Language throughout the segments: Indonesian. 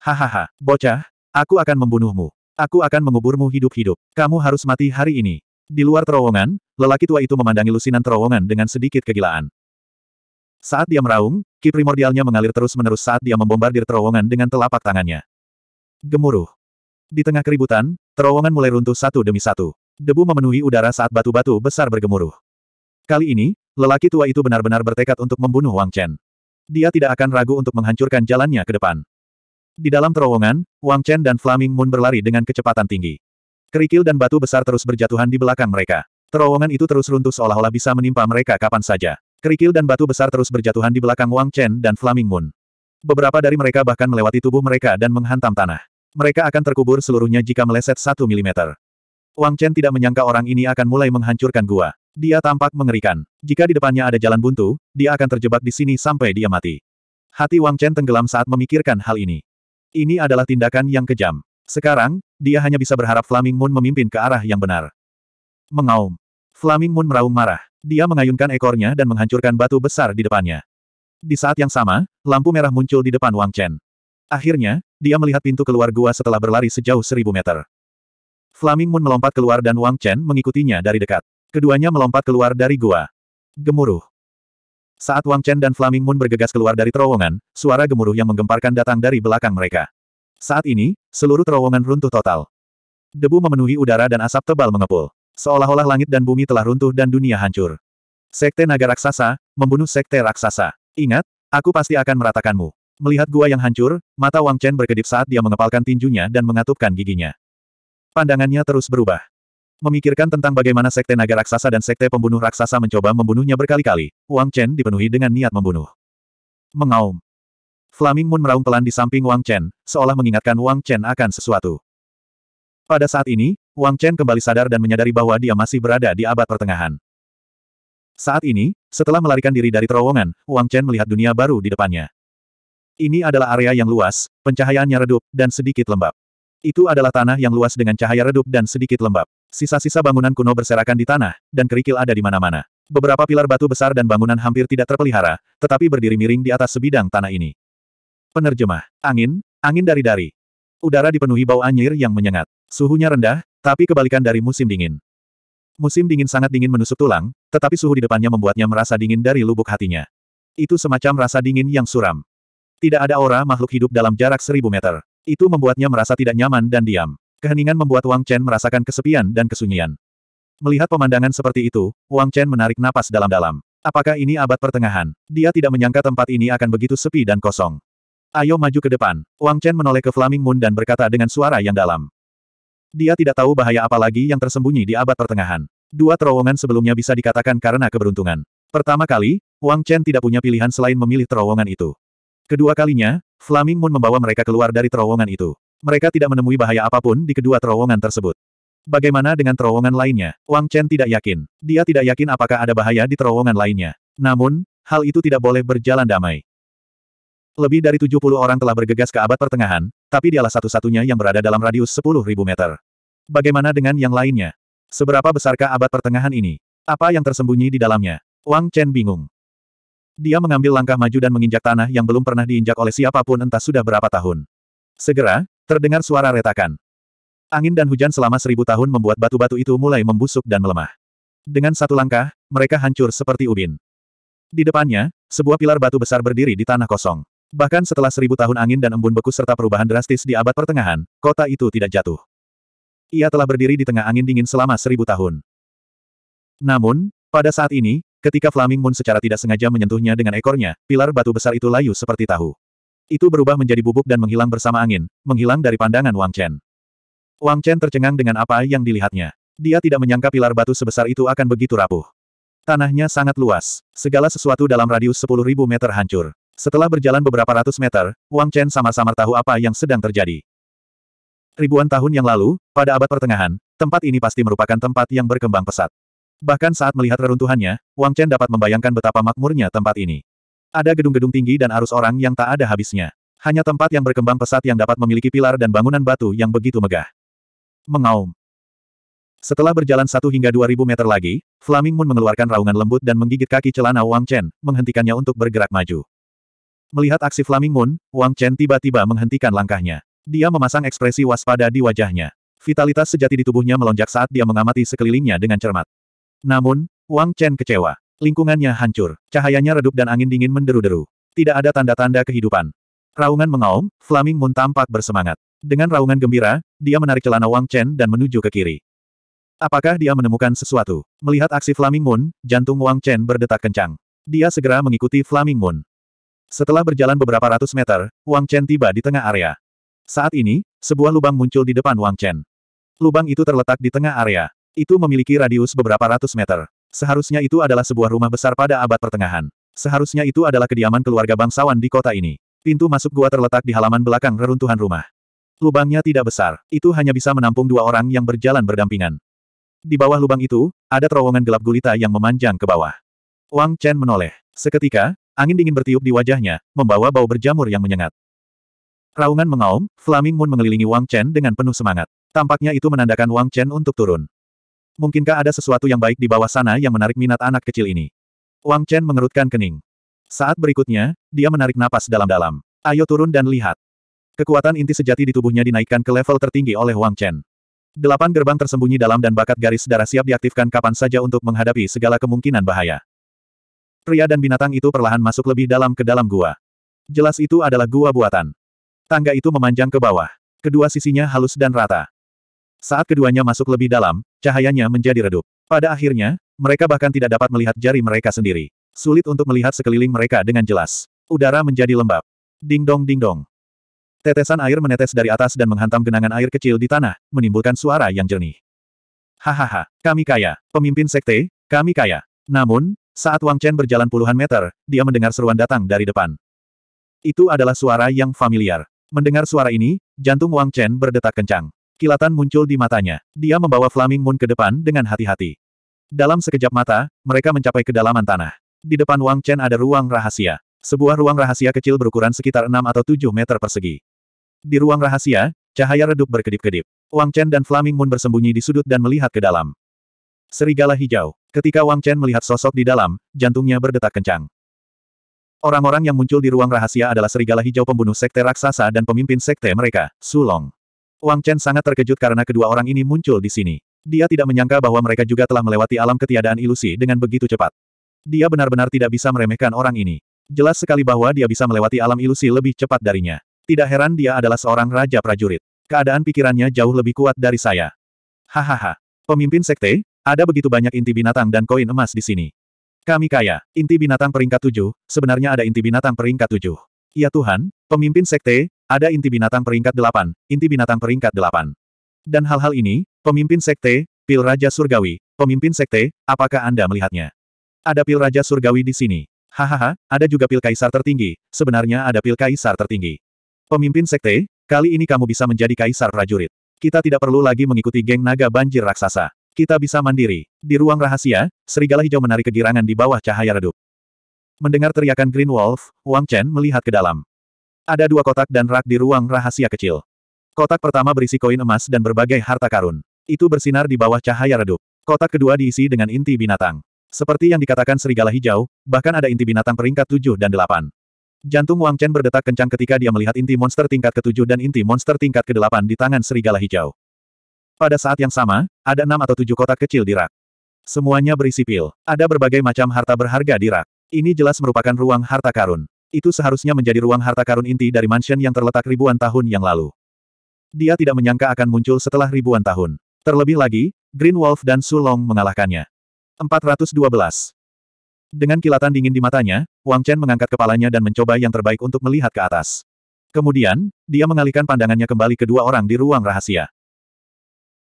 Hahaha, bocah, aku akan membunuhmu. Aku akan menguburmu hidup-hidup. Kamu harus mati hari ini. Di luar terowongan, lelaki tua itu memandangi lusinan terowongan dengan sedikit kegilaan. Saat dia meraung, ki primordialnya mengalir terus-menerus saat dia membombardir terowongan dengan telapak tangannya. Gemuruh. Di tengah keributan, terowongan mulai runtuh satu demi satu. Debu memenuhi udara saat batu-batu besar bergemuruh. Kali ini, lelaki tua itu benar-benar bertekad untuk membunuh Wang Chen. Dia tidak akan ragu untuk menghancurkan jalannya ke depan. Di dalam terowongan, Wang Chen dan Flaming Moon berlari dengan kecepatan tinggi. Kerikil dan batu besar terus berjatuhan di belakang mereka. Terowongan itu terus runtuh seolah-olah bisa menimpa mereka kapan saja. Kerikil dan batu besar terus berjatuhan di belakang Wang Chen dan Flaming Moon. Beberapa dari mereka bahkan melewati tubuh mereka dan menghantam tanah. Mereka akan terkubur seluruhnya jika meleset satu milimeter. Wang Chen tidak menyangka orang ini akan mulai menghancurkan gua. Dia tampak mengerikan. Jika di depannya ada jalan buntu, dia akan terjebak di sini sampai dia mati. Hati Wang Chen tenggelam saat memikirkan hal ini. Ini adalah tindakan yang kejam. Sekarang, dia hanya bisa berharap Flaming Moon memimpin ke arah yang benar. Mengaum. Flaming Moon meraung marah. Dia mengayunkan ekornya dan menghancurkan batu besar di depannya. Di saat yang sama, lampu merah muncul di depan Wang Chen. Akhirnya, dia melihat pintu keluar gua setelah berlari sejauh seribu meter. Flaming Moon melompat keluar dan Wang Chen mengikutinya dari dekat. Keduanya melompat keluar dari gua. Gemuruh. Saat Wang Chen dan Flaming Moon bergegas keluar dari terowongan, suara gemuruh yang menggemparkan datang dari belakang mereka. Saat ini, seluruh terowongan runtuh total. Debu memenuhi udara dan asap tebal mengepul. Seolah-olah langit dan bumi telah runtuh dan dunia hancur. Sekte naga raksasa, membunuh sekte raksasa. Ingat, aku pasti akan meratakanmu. Melihat gua yang hancur, mata Wang Chen berkedip saat dia mengepalkan tinjunya dan mengatupkan giginya. Pandangannya terus berubah. Memikirkan tentang bagaimana Sekte Naga Raksasa dan Sekte Pembunuh Raksasa mencoba membunuhnya berkali-kali, Wang Chen dipenuhi dengan niat membunuh. Mengaum. Flaming Moon meraung pelan di samping Wang Chen, seolah mengingatkan Wang Chen akan sesuatu. Pada saat ini, Wang Chen kembali sadar dan menyadari bahwa dia masih berada di abad pertengahan. Saat ini, setelah melarikan diri dari terowongan, Wang Chen melihat dunia baru di depannya. Ini adalah area yang luas, pencahayaannya redup, dan sedikit lembab. Itu adalah tanah yang luas dengan cahaya redup dan sedikit lembab. Sisa-sisa bangunan kuno berserakan di tanah, dan kerikil ada di mana-mana. Beberapa pilar batu besar dan bangunan hampir tidak terpelihara, tetapi berdiri miring di atas sebidang tanah ini. Penerjemah. Angin, angin dari-dari. Udara dipenuhi bau anyir yang menyengat. Suhunya rendah, tapi kebalikan dari musim dingin. Musim dingin sangat dingin menusuk tulang, tetapi suhu di depannya membuatnya merasa dingin dari lubuk hatinya. Itu semacam rasa dingin yang suram. Tidak ada aura makhluk hidup dalam jarak seribu meter. Itu membuatnya merasa tidak nyaman dan diam. Keheningan membuat Wang Chen merasakan kesepian dan kesunyian. Melihat pemandangan seperti itu, Wang Chen menarik napas dalam-dalam. Apakah ini abad pertengahan? Dia tidak menyangka tempat ini akan begitu sepi dan kosong. Ayo maju ke depan. Wang Chen menoleh ke Flaming Moon dan berkata dengan suara yang dalam. Dia tidak tahu bahaya apa lagi yang tersembunyi di abad pertengahan. Dua terowongan sebelumnya bisa dikatakan karena keberuntungan. Pertama kali, Wang Chen tidak punya pilihan selain memilih terowongan itu. Kedua kalinya, Flaming Moon membawa mereka keluar dari terowongan itu. Mereka tidak menemui bahaya apapun di kedua terowongan tersebut. Bagaimana dengan terowongan lainnya? Wang Chen tidak yakin. Dia tidak yakin apakah ada bahaya di terowongan lainnya. Namun, hal itu tidak boleh berjalan damai. Lebih dari 70 orang telah bergegas ke abad pertengahan, tapi dialah satu-satunya yang berada dalam radius 10.000 meter. Bagaimana dengan yang lainnya? Seberapa besarkah abad pertengahan ini? Apa yang tersembunyi di dalamnya? Wang Chen bingung. Dia mengambil langkah maju dan menginjak tanah yang belum pernah diinjak oleh siapapun entah sudah berapa tahun. Segera, terdengar suara retakan. Angin dan hujan selama seribu tahun membuat batu-batu itu mulai membusuk dan melemah. Dengan satu langkah, mereka hancur seperti ubin. Di depannya, sebuah pilar batu besar berdiri di tanah kosong. Bahkan setelah seribu tahun angin dan embun beku serta perubahan drastis di abad pertengahan, kota itu tidak jatuh. Ia telah berdiri di tengah angin dingin selama seribu tahun. Namun, pada saat ini, Ketika Flaming Moon secara tidak sengaja menyentuhnya dengan ekornya, pilar batu besar itu layu seperti tahu. Itu berubah menjadi bubuk dan menghilang bersama angin, menghilang dari pandangan Wang Chen. Wang Chen tercengang dengan apa yang dilihatnya. Dia tidak menyangka pilar batu sebesar itu akan begitu rapuh. Tanahnya sangat luas. Segala sesuatu dalam radius 10.000 meter hancur. Setelah berjalan beberapa ratus meter, Wang Chen samar-samar tahu apa yang sedang terjadi. Ribuan tahun yang lalu, pada abad pertengahan, tempat ini pasti merupakan tempat yang berkembang pesat. Bahkan saat melihat reruntuhannya, Wang Chen dapat membayangkan betapa makmurnya tempat ini. Ada gedung-gedung tinggi dan arus orang yang tak ada habisnya. Hanya tempat yang berkembang pesat yang dapat memiliki pilar dan bangunan batu yang begitu megah. Mengaum. Setelah berjalan satu hingga dua ribu meter lagi, Flaming Moon mengeluarkan raungan lembut dan menggigit kaki celana Wang Chen, menghentikannya untuk bergerak maju. Melihat aksi Flaming Moon, Wang Chen tiba-tiba menghentikan langkahnya. Dia memasang ekspresi waspada di wajahnya. Vitalitas sejati di tubuhnya melonjak saat dia mengamati sekelilingnya dengan cermat. Namun, Wang Chen kecewa. Lingkungannya hancur, cahayanya redup dan angin dingin menderu-deru. Tidak ada tanda-tanda kehidupan. Raungan mengaum, Flaming Moon tampak bersemangat. Dengan raungan gembira, dia menarik celana Wang Chen dan menuju ke kiri. Apakah dia menemukan sesuatu? Melihat aksi Flaming Moon, jantung Wang Chen berdetak kencang. Dia segera mengikuti Flaming Moon. Setelah berjalan beberapa ratus meter, Wang Chen tiba di tengah area. Saat ini, sebuah lubang muncul di depan Wang Chen. Lubang itu terletak di tengah area. Itu memiliki radius beberapa ratus meter. Seharusnya itu adalah sebuah rumah besar pada abad pertengahan. Seharusnya itu adalah kediaman keluarga bangsawan di kota ini. Pintu masuk gua terletak di halaman belakang reruntuhan rumah. Lubangnya tidak besar, itu hanya bisa menampung dua orang yang berjalan berdampingan. Di bawah lubang itu, ada terowongan gelap gulita yang memanjang ke bawah. Wang Chen menoleh. Seketika, angin dingin bertiup di wajahnya, membawa bau berjamur yang menyengat. Raungan mengaum, Flaming Moon mengelilingi Wang Chen dengan penuh semangat. Tampaknya itu menandakan Wang Chen untuk turun. Mungkinkah ada sesuatu yang baik di bawah sana yang menarik minat anak kecil ini? Wang Chen mengerutkan kening. Saat berikutnya, dia menarik napas dalam-dalam. Ayo turun dan lihat. Kekuatan inti sejati di tubuhnya dinaikkan ke level tertinggi oleh Wang Chen. Delapan gerbang tersembunyi dalam dan bakat garis darah siap diaktifkan kapan saja untuk menghadapi segala kemungkinan bahaya. Pria dan binatang itu perlahan masuk lebih dalam ke dalam gua. Jelas itu adalah gua buatan. Tangga itu memanjang ke bawah. Kedua sisinya halus dan rata. Saat keduanya masuk lebih dalam, cahayanya menjadi redup. Pada akhirnya, mereka bahkan tidak dapat melihat jari mereka sendiri. Sulit untuk melihat sekeliling mereka dengan jelas. Udara menjadi lembab. Ding dong ding dong. Tetesan air menetes dari atas dan menghantam genangan air kecil di tanah, menimbulkan suara yang jernih. Hahaha, kami kaya. Pemimpin sekte, kami kaya. Namun, saat Wang Chen berjalan puluhan meter, dia mendengar seruan datang dari depan. Itu adalah suara yang familiar. Mendengar suara ini, jantung Wang Chen berdetak kencang. Kilatan muncul di matanya. Dia membawa Flaming Moon ke depan dengan hati-hati. Dalam sekejap mata, mereka mencapai kedalaman tanah. Di depan Wang Chen ada ruang rahasia. Sebuah ruang rahasia kecil berukuran sekitar 6 atau 7 meter persegi. Di ruang rahasia, cahaya redup berkedip-kedip. Wang Chen dan Flaming Moon bersembunyi di sudut dan melihat ke dalam. Serigala hijau. Ketika Wang Chen melihat sosok di dalam, jantungnya berdetak kencang. Orang-orang yang muncul di ruang rahasia adalah serigala hijau pembunuh sekte raksasa dan pemimpin sekte mereka, Sulong. Wang Chen sangat terkejut karena kedua orang ini muncul di sini. Dia tidak menyangka bahwa mereka juga telah melewati alam ketiadaan ilusi dengan begitu cepat. Dia benar-benar tidak bisa meremehkan orang ini. Jelas sekali bahwa dia bisa melewati alam ilusi lebih cepat darinya. Tidak heran dia adalah seorang raja prajurit. Keadaan pikirannya jauh lebih kuat dari saya. Hahaha. Pemimpin sekte, ada begitu banyak inti binatang dan koin emas di sini. Kami kaya. Inti binatang peringkat tujuh, sebenarnya ada inti binatang peringkat tujuh. Ya Tuhan, pemimpin sekte, ada inti binatang peringkat delapan, inti binatang peringkat delapan. Dan hal-hal ini, pemimpin sekte, pil Raja Surgawi, pemimpin sekte, apakah Anda melihatnya? Ada pil Raja Surgawi di sini. Hahaha, ada juga pil kaisar tertinggi, sebenarnya ada pil kaisar tertinggi. Pemimpin sekte, kali ini kamu bisa menjadi kaisar prajurit. Kita tidak perlu lagi mengikuti geng naga banjir raksasa. Kita bisa mandiri. Di ruang rahasia, serigala hijau menarik kegirangan di bawah cahaya redup. Mendengar teriakan Green Wolf, Wang Chen melihat ke dalam. Ada dua kotak dan rak di ruang rahasia kecil. Kotak pertama berisi koin emas dan berbagai harta karun. Itu bersinar di bawah cahaya redup. Kotak kedua diisi dengan inti binatang. Seperti yang dikatakan serigala hijau, bahkan ada inti binatang peringkat 7 dan 8. Jantung Wang Chen berdetak kencang ketika dia melihat inti monster tingkat ke-7 dan inti monster tingkat ke-8 di tangan serigala hijau. Pada saat yang sama, ada enam atau tujuh kotak kecil di rak. Semuanya berisi pil. Ada berbagai macam harta berharga di rak. Ini jelas merupakan ruang harta karun. Itu seharusnya menjadi ruang harta karun inti dari mansion yang terletak ribuan tahun yang lalu. Dia tidak menyangka akan muncul setelah ribuan tahun. Terlebih lagi, Green Wolf dan Sulong mengalahkannya. 412. Dengan kilatan dingin di matanya, Wang Chen mengangkat kepalanya dan mencoba yang terbaik untuk melihat ke atas. Kemudian, dia mengalihkan pandangannya kembali ke dua orang di ruang rahasia.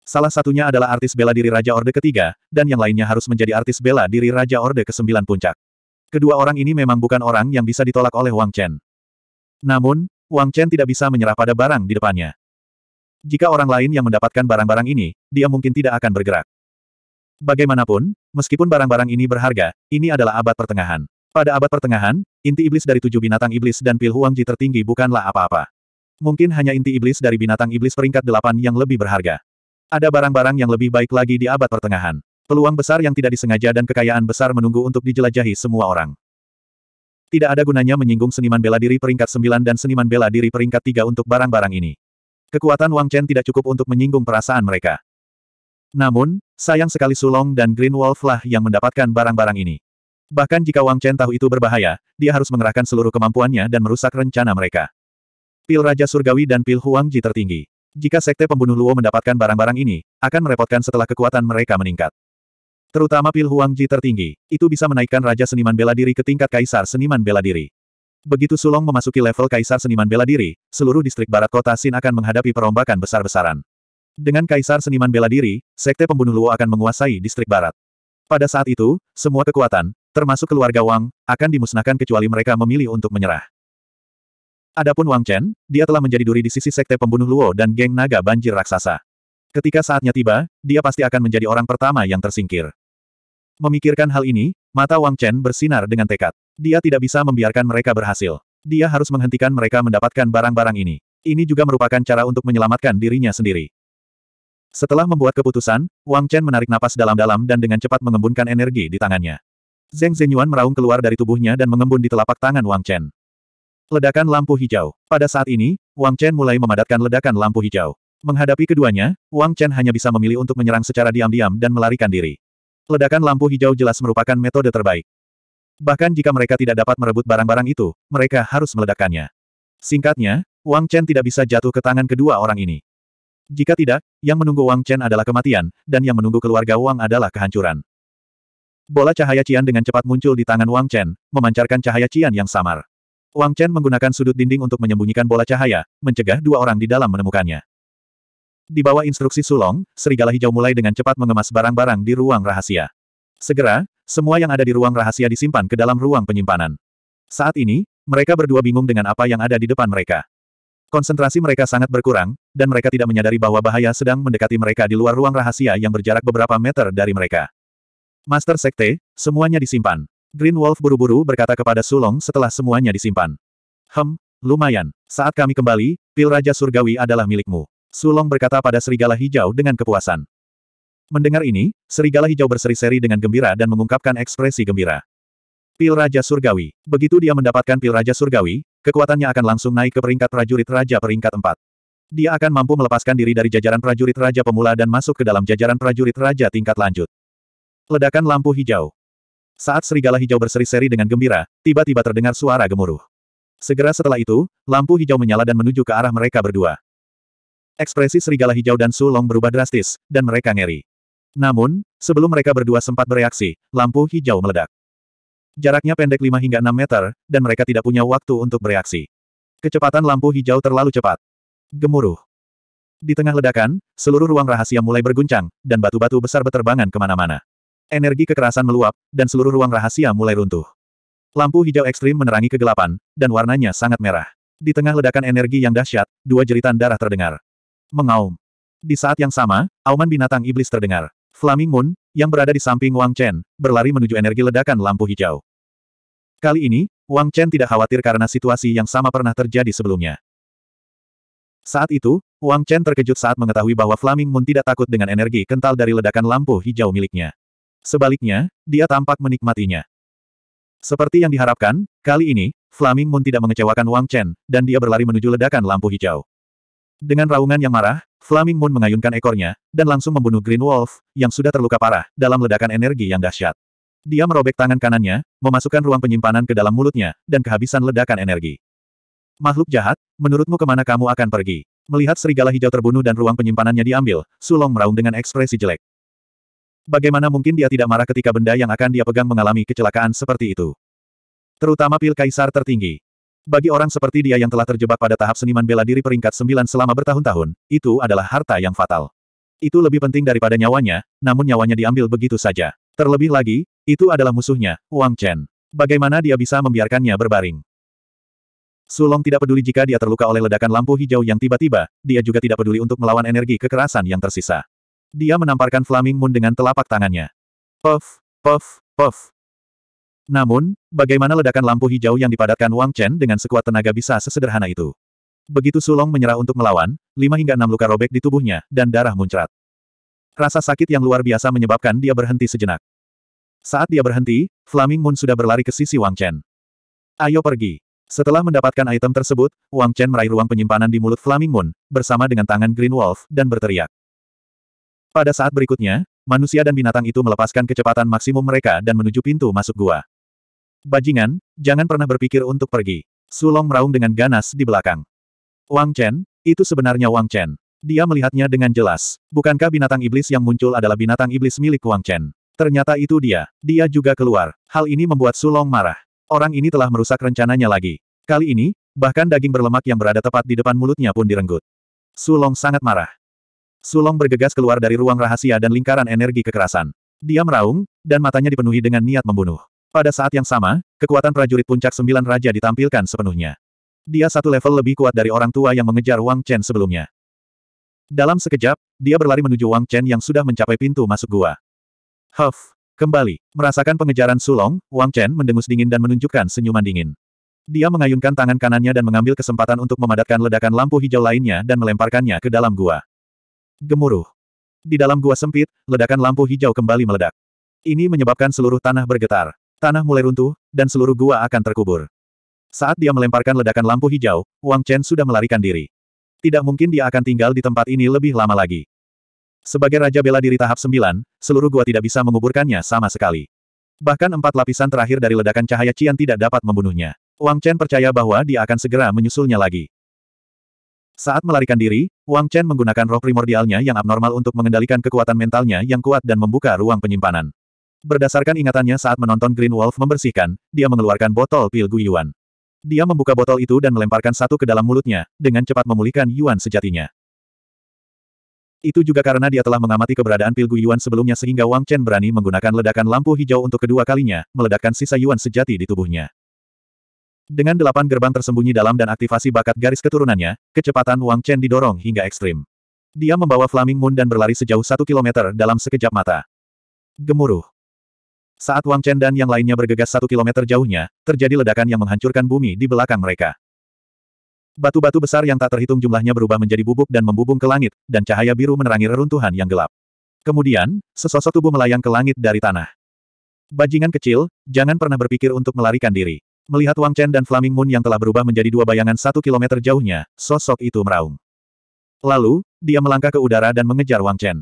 Salah satunya adalah artis bela diri Raja Orde ketiga, dan yang lainnya harus menjadi artis bela diri Raja Orde Kesembilan puncak. Kedua orang ini memang bukan orang yang bisa ditolak oleh Wang Chen. Namun, Wang Chen tidak bisa menyerah pada barang di depannya. Jika orang lain yang mendapatkan barang-barang ini, dia mungkin tidak akan bergerak. Bagaimanapun, meskipun barang-barang ini berharga, ini adalah abad pertengahan. Pada abad pertengahan, inti iblis dari tujuh binatang iblis dan pil Huang Ji tertinggi bukanlah apa-apa. Mungkin hanya inti iblis dari binatang iblis peringkat delapan yang lebih berharga. Ada barang-barang yang lebih baik lagi di abad pertengahan. Peluang besar yang tidak disengaja dan kekayaan besar menunggu untuk dijelajahi semua orang. Tidak ada gunanya menyinggung seniman bela diri peringkat 9 dan seniman bela diri peringkat 3 untuk barang-barang ini. Kekuatan Wang Chen tidak cukup untuk menyinggung perasaan mereka. Namun, sayang sekali Sulong dan Green Wolf lah yang mendapatkan barang-barang ini. Bahkan jika Wang Chen tahu itu berbahaya, dia harus mengerahkan seluruh kemampuannya dan merusak rencana mereka. Pil Raja Surgawi dan Pil Huang Ji tertinggi. Jika Sekte Pembunuh Luo mendapatkan barang-barang ini, akan merepotkan setelah kekuatan mereka meningkat. Terutama pil Huang Ji tertinggi, itu bisa menaikkan Raja Seniman Bela Diri ke tingkat Kaisar Seniman Bela Diri. Begitu Sulong memasuki level Kaisar Seniman Bela Diri, seluruh distrik barat kota Sin akan menghadapi perombakan besar-besaran. Dengan Kaisar Seniman Bela Diri, Sekte Pembunuh Luo akan menguasai distrik barat. Pada saat itu, semua kekuatan, termasuk keluarga Wang, akan dimusnahkan kecuali mereka memilih untuk menyerah. Adapun Wang Chen, dia telah menjadi duri di sisi Sekte Pembunuh Luo dan geng naga banjir raksasa. Ketika saatnya tiba, dia pasti akan menjadi orang pertama yang tersingkir. Memikirkan hal ini, mata Wang Chen bersinar dengan tekad. Dia tidak bisa membiarkan mereka berhasil. Dia harus menghentikan mereka mendapatkan barang-barang ini. Ini juga merupakan cara untuk menyelamatkan dirinya sendiri. Setelah membuat keputusan, Wang Chen menarik napas dalam-dalam dan dengan cepat mengembunkan energi di tangannya. Zeng Zenyuan meraung keluar dari tubuhnya dan mengembun di telapak tangan Wang Chen. Ledakan lampu hijau. Pada saat ini, Wang Chen mulai memadatkan ledakan lampu hijau. Menghadapi keduanya, Wang Chen hanya bisa memilih untuk menyerang secara diam-diam dan melarikan diri. Ledakan lampu hijau jelas merupakan metode terbaik. Bahkan jika mereka tidak dapat merebut barang-barang itu, mereka harus meledakkannya. Singkatnya, Wang Chen tidak bisa jatuh ke tangan kedua orang ini. Jika tidak, yang menunggu Wang Chen adalah kematian, dan yang menunggu keluarga Wang adalah kehancuran. Bola cahaya cian dengan cepat muncul di tangan Wang Chen, memancarkan cahaya cian yang samar. Wang Chen menggunakan sudut dinding untuk menyembunyikan bola cahaya, mencegah dua orang di dalam menemukannya. Di bawah instruksi Sulong, serigala hijau mulai dengan cepat mengemas barang-barang di ruang rahasia. Segera, semua yang ada di ruang rahasia disimpan ke dalam ruang penyimpanan. Saat ini, mereka berdua bingung dengan apa yang ada di depan mereka. Konsentrasi mereka sangat berkurang, dan mereka tidak menyadari bahwa bahaya sedang mendekati mereka di luar ruang rahasia yang berjarak beberapa meter dari mereka. Master Sekte, semuanya disimpan. Green Wolf buru-buru berkata kepada Sulong setelah semuanya disimpan. Hem, lumayan. Saat kami kembali, pil Raja Surgawi adalah milikmu. Sulong berkata pada serigala hijau dengan kepuasan. Mendengar ini, serigala hijau berseri-seri dengan gembira dan mengungkapkan ekspresi gembira. Pil Raja Surgawi. Begitu dia mendapatkan pil Raja Surgawi, kekuatannya akan langsung naik ke peringkat prajurit Raja peringkat 4. Dia akan mampu melepaskan diri dari jajaran prajurit Raja pemula dan masuk ke dalam jajaran prajurit Raja tingkat lanjut. Ledakan lampu hijau. Saat serigala hijau berseri-seri dengan gembira, tiba-tiba terdengar suara gemuruh. Segera setelah itu, lampu hijau menyala dan menuju ke arah mereka berdua. Ekspresi serigala hijau dan sulong berubah drastis, dan mereka ngeri. Namun, sebelum mereka berdua sempat bereaksi, lampu hijau meledak. Jaraknya pendek 5 hingga 6 meter, dan mereka tidak punya waktu untuk bereaksi. Kecepatan lampu hijau terlalu cepat. Gemuruh. Di tengah ledakan, seluruh ruang rahasia mulai berguncang, dan batu-batu besar beterbangan kemana-mana. Energi kekerasan meluap, dan seluruh ruang rahasia mulai runtuh. Lampu hijau ekstrim menerangi kegelapan, dan warnanya sangat merah. Di tengah ledakan energi yang dahsyat, dua jeritan darah terdengar. Mengaum. Di saat yang sama, auman binatang iblis terdengar. Flaming Moon, yang berada di samping Wang Chen, berlari menuju energi ledakan lampu hijau. Kali ini, Wang Chen tidak khawatir karena situasi yang sama pernah terjadi sebelumnya. Saat itu, Wang Chen terkejut saat mengetahui bahwa Flaming Moon tidak takut dengan energi kental dari ledakan lampu hijau miliknya. Sebaliknya, dia tampak menikmatinya. Seperti yang diharapkan, kali ini, Flaming Moon tidak mengecewakan Wang Chen, dan dia berlari menuju ledakan lampu hijau. Dengan raungan yang marah, Flaming Moon mengayunkan ekornya, dan langsung membunuh Green Wolf, yang sudah terluka parah, dalam ledakan energi yang dahsyat. Dia merobek tangan kanannya, memasukkan ruang penyimpanan ke dalam mulutnya, dan kehabisan ledakan energi. Makhluk jahat, menurutmu kemana kamu akan pergi? Melihat serigala hijau terbunuh dan ruang penyimpanannya diambil, Sulong meraung dengan ekspresi jelek. Bagaimana mungkin dia tidak marah ketika benda yang akan dia pegang mengalami kecelakaan seperti itu? Terutama pil kaisar tertinggi. Bagi orang seperti dia yang telah terjebak pada tahap seniman bela diri peringkat sembilan selama bertahun-tahun, itu adalah harta yang fatal. Itu lebih penting daripada nyawanya, namun nyawanya diambil begitu saja. Terlebih lagi, itu adalah musuhnya, Wang Chen. Bagaimana dia bisa membiarkannya berbaring? Sulong tidak peduli jika dia terluka oleh ledakan lampu hijau yang tiba-tiba, dia juga tidak peduli untuk melawan energi kekerasan yang tersisa. Dia menamparkan Flaming Moon dengan telapak tangannya. Puff, puff, puff. Namun, bagaimana ledakan lampu hijau yang dipadatkan Wang Chen dengan sekuat tenaga bisa sesederhana itu? Begitu Sulong menyerah untuk melawan, lima hingga enam luka robek di tubuhnya, dan darah muncrat. Rasa sakit yang luar biasa menyebabkan dia berhenti sejenak. Saat dia berhenti, Flaming Moon sudah berlari ke sisi Wang Chen. Ayo pergi. Setelah mendapatkan item tersebut, Wang Chen meraih ruang penyimpanan di mulut Flaming Moon, bersama dengan tangan Green Wolf, dan berteriak. Pada saat berikutnya, manusia dan binatang itu melepaskan kecepatan maksimum mereka dan menuju pintu masuk gua. Bajingan, jangan pernah berpikir untuk pergi. Sulong meraung dengan ganas di belakang. Wang Chen, itu sebenarnya Wang Chen. Dia melihatnya dengan jelas. Bukankah binatang iblis yang muncul adalah binatang iblis milik Wang Chen? Ternyata itu dia. Dia juga keluar. Hal ini membuat Sulong marah. Orang ini telah merusak rencananya lagi. Kali ini, bahkan daging berlemak yang berada tepat di depan mulutnya pun direnggut. Sulong sangat marah. Sulong bergegas keluar dari ruang rahasia dan lingkaran energi kekerasan. Dia meraung, dan matanya dipenuhi dengan niat membunuh. Pada saat yang sama, kekuatan prajurit puncak sembilan raja ditampilkan sepenuhnya. Dia satu level lebih kuat dari orang tua yang mengejar Wang Chen sebelumnya. Dalam sekejap, dia berlari menuju Wang Chen yang sudah mencapai pintu masuk gua. Huff! Kembali. Merasakan pengejaran Sulong, Wang Chen mendengus dingin dan menunjukkan senyuman dingin. Dia mengayunkan tangan kanannya dan mengambil kesempatan untuk memadatkan ledakan lampu hijau lainnya dan melemparkannya ke dalam gua. Gemuruh. Di dalam gua sempit, ledakan lampu hijau kembali meledak. Ini menyebabkan seluruh tanah bergetar. Tanah mulai runtuh, dan seluruh gua akan terkubur. Saat dia melemparkan ledakan lampu hijau, Wang Chen sudah melarikan diri. Tidak mungkin dia akan tinggal di tempat ini lebih lama lagi. Sebagai Raja Bela Diri tahap 9, seluruh gua tidak bisa menguburkannya sama sekali. Bahkan empat lapisan terakhir dari ledakan cahaya Cian tidak dapat membunuhnya. Wang Chen percaya bahwa dia akan segera menyusulnya lagi. Saat melarikan diri, Wang Chen menggunakan roh primordialnya yang abnormal untuk mengendalikan kekuatan mentalnya yang kuat dan membuka ruang penyimpanan. Berdasarkan ingatannya saat menonton Green Wolf membersihkan, dia mengeluarkan botol pil Gu Guyuan. Dia membuka botol itu dan melemparkan satu ke dalam mulutnya, dengan cepat memulihkan Yuan sejatinya. Itu juga karena dia telah mengamati keberadaan pil Gu Guyuan sebelumnya sehingga Wang Chen berani menggunakan ledakan lampu hijau untuk kedua kalinya, meledakkan sisa Yuan sejati di tubuhnya. Dengan delapan gerbang tersembunyi dalam dan aktivasi bakat garis keturunannya, kecepatan Wang Chen didorong hingga ekstrim. Dia membawa Flaming Moon dan berlari sejauh satu kilometer dalam sekejap mata. Gemuruh. Saat Wang Chen dan yang lainnya bergegas satu kilometer jauhnya, terjadi ledakan yang menghancurkan bumi di belakang mereka. Batu-batu besar yang tak terhitung jumlahnya berubah menjadi bubuk dan membubung ke langit, dan cahaya biru menerangi reruntuhan yang gelap. Kemudian, sesosok tubuh melayang ke langit dari tanah. Bajingan kecil, jangan pernah berpikir untuk melarikan diri. Melihat Wang Chen dan Flaming Moon yang telah berubah menjadi dua bayangan satu kilometer jauhnya, sosok itu meraung. Lalu, dia melangkah ke udara dan mengejar Wang Chen.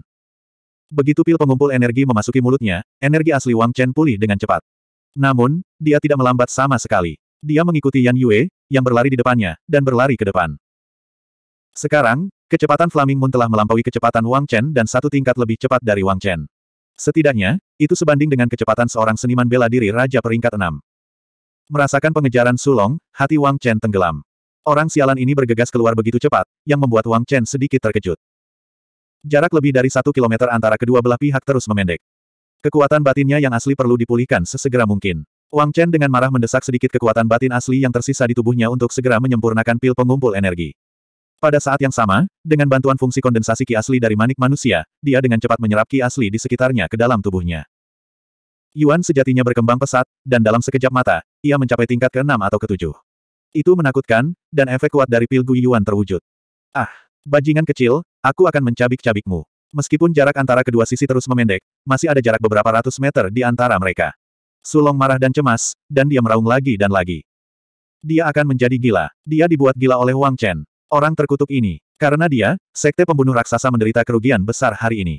Begitu pil pengumpul energi memasuki mulutnya, energi asli Wang Chen pulih dengan cepat. Namun, dia tidak melambat sama sekali. Dia mengikuti Yan Yue, yang berlari di depannya, dan berlari ke depan. Sekarang, kecepatan Flaming Moon telah melampaui kecepatan Wang Chen dan satu tingkat lebih cepat dari Wang Chen. Setidaknya, itu sebanding dengan kecepatan seorang seniman bela diri Raja peringkat enam. Merasakan pengejaran Sulong, hati Wang Chen tenggelam. Orang sialan ini bergegas keluar begitu cepat, yang membuat Wang Chen sedikit terkejut. Jarak lebih dari satu kilometer antara kedua belah pihak terus memendek. Kekuatan batinnya yang asli perlu dipulihkan sesegera mungkin. Wang Chen dengan marah mendesak sedikit kekuatan batin asli yang tersisa di tubuhnya untuk segera menyempurnakan pil pengumpul energi. Pada saat yang sama, dengan bantuan fungsi kondensasi ki asli dari manik manusia, dia dengan cepat menyerap ki asli di sekitarnya ke dalam tubuhnya. Yuan sejatinya berkembang pesat, dan dalam sekejap mata, ia mencapai tingkat ke-6 atau ke-7. Itu menakutkan, dan efek kuat dari pil Gui Yuan terwujud. Ah, bajingan kecil, Aku akan mencabik-cabikmu. Meskipun jarak antara kedua sisi terus memendek, masih ada jarak beberapa ratus meter di antara mereka. Sulong marah dan cemas, dan dia meraung lagi dan lagi. Dia akan menjadi gila. Dia dibuat gila oleh Wang Chen. Orang terkutuk ini. Karena dia, sekte pembunuh raksasa menderita kerugian besar hari ini.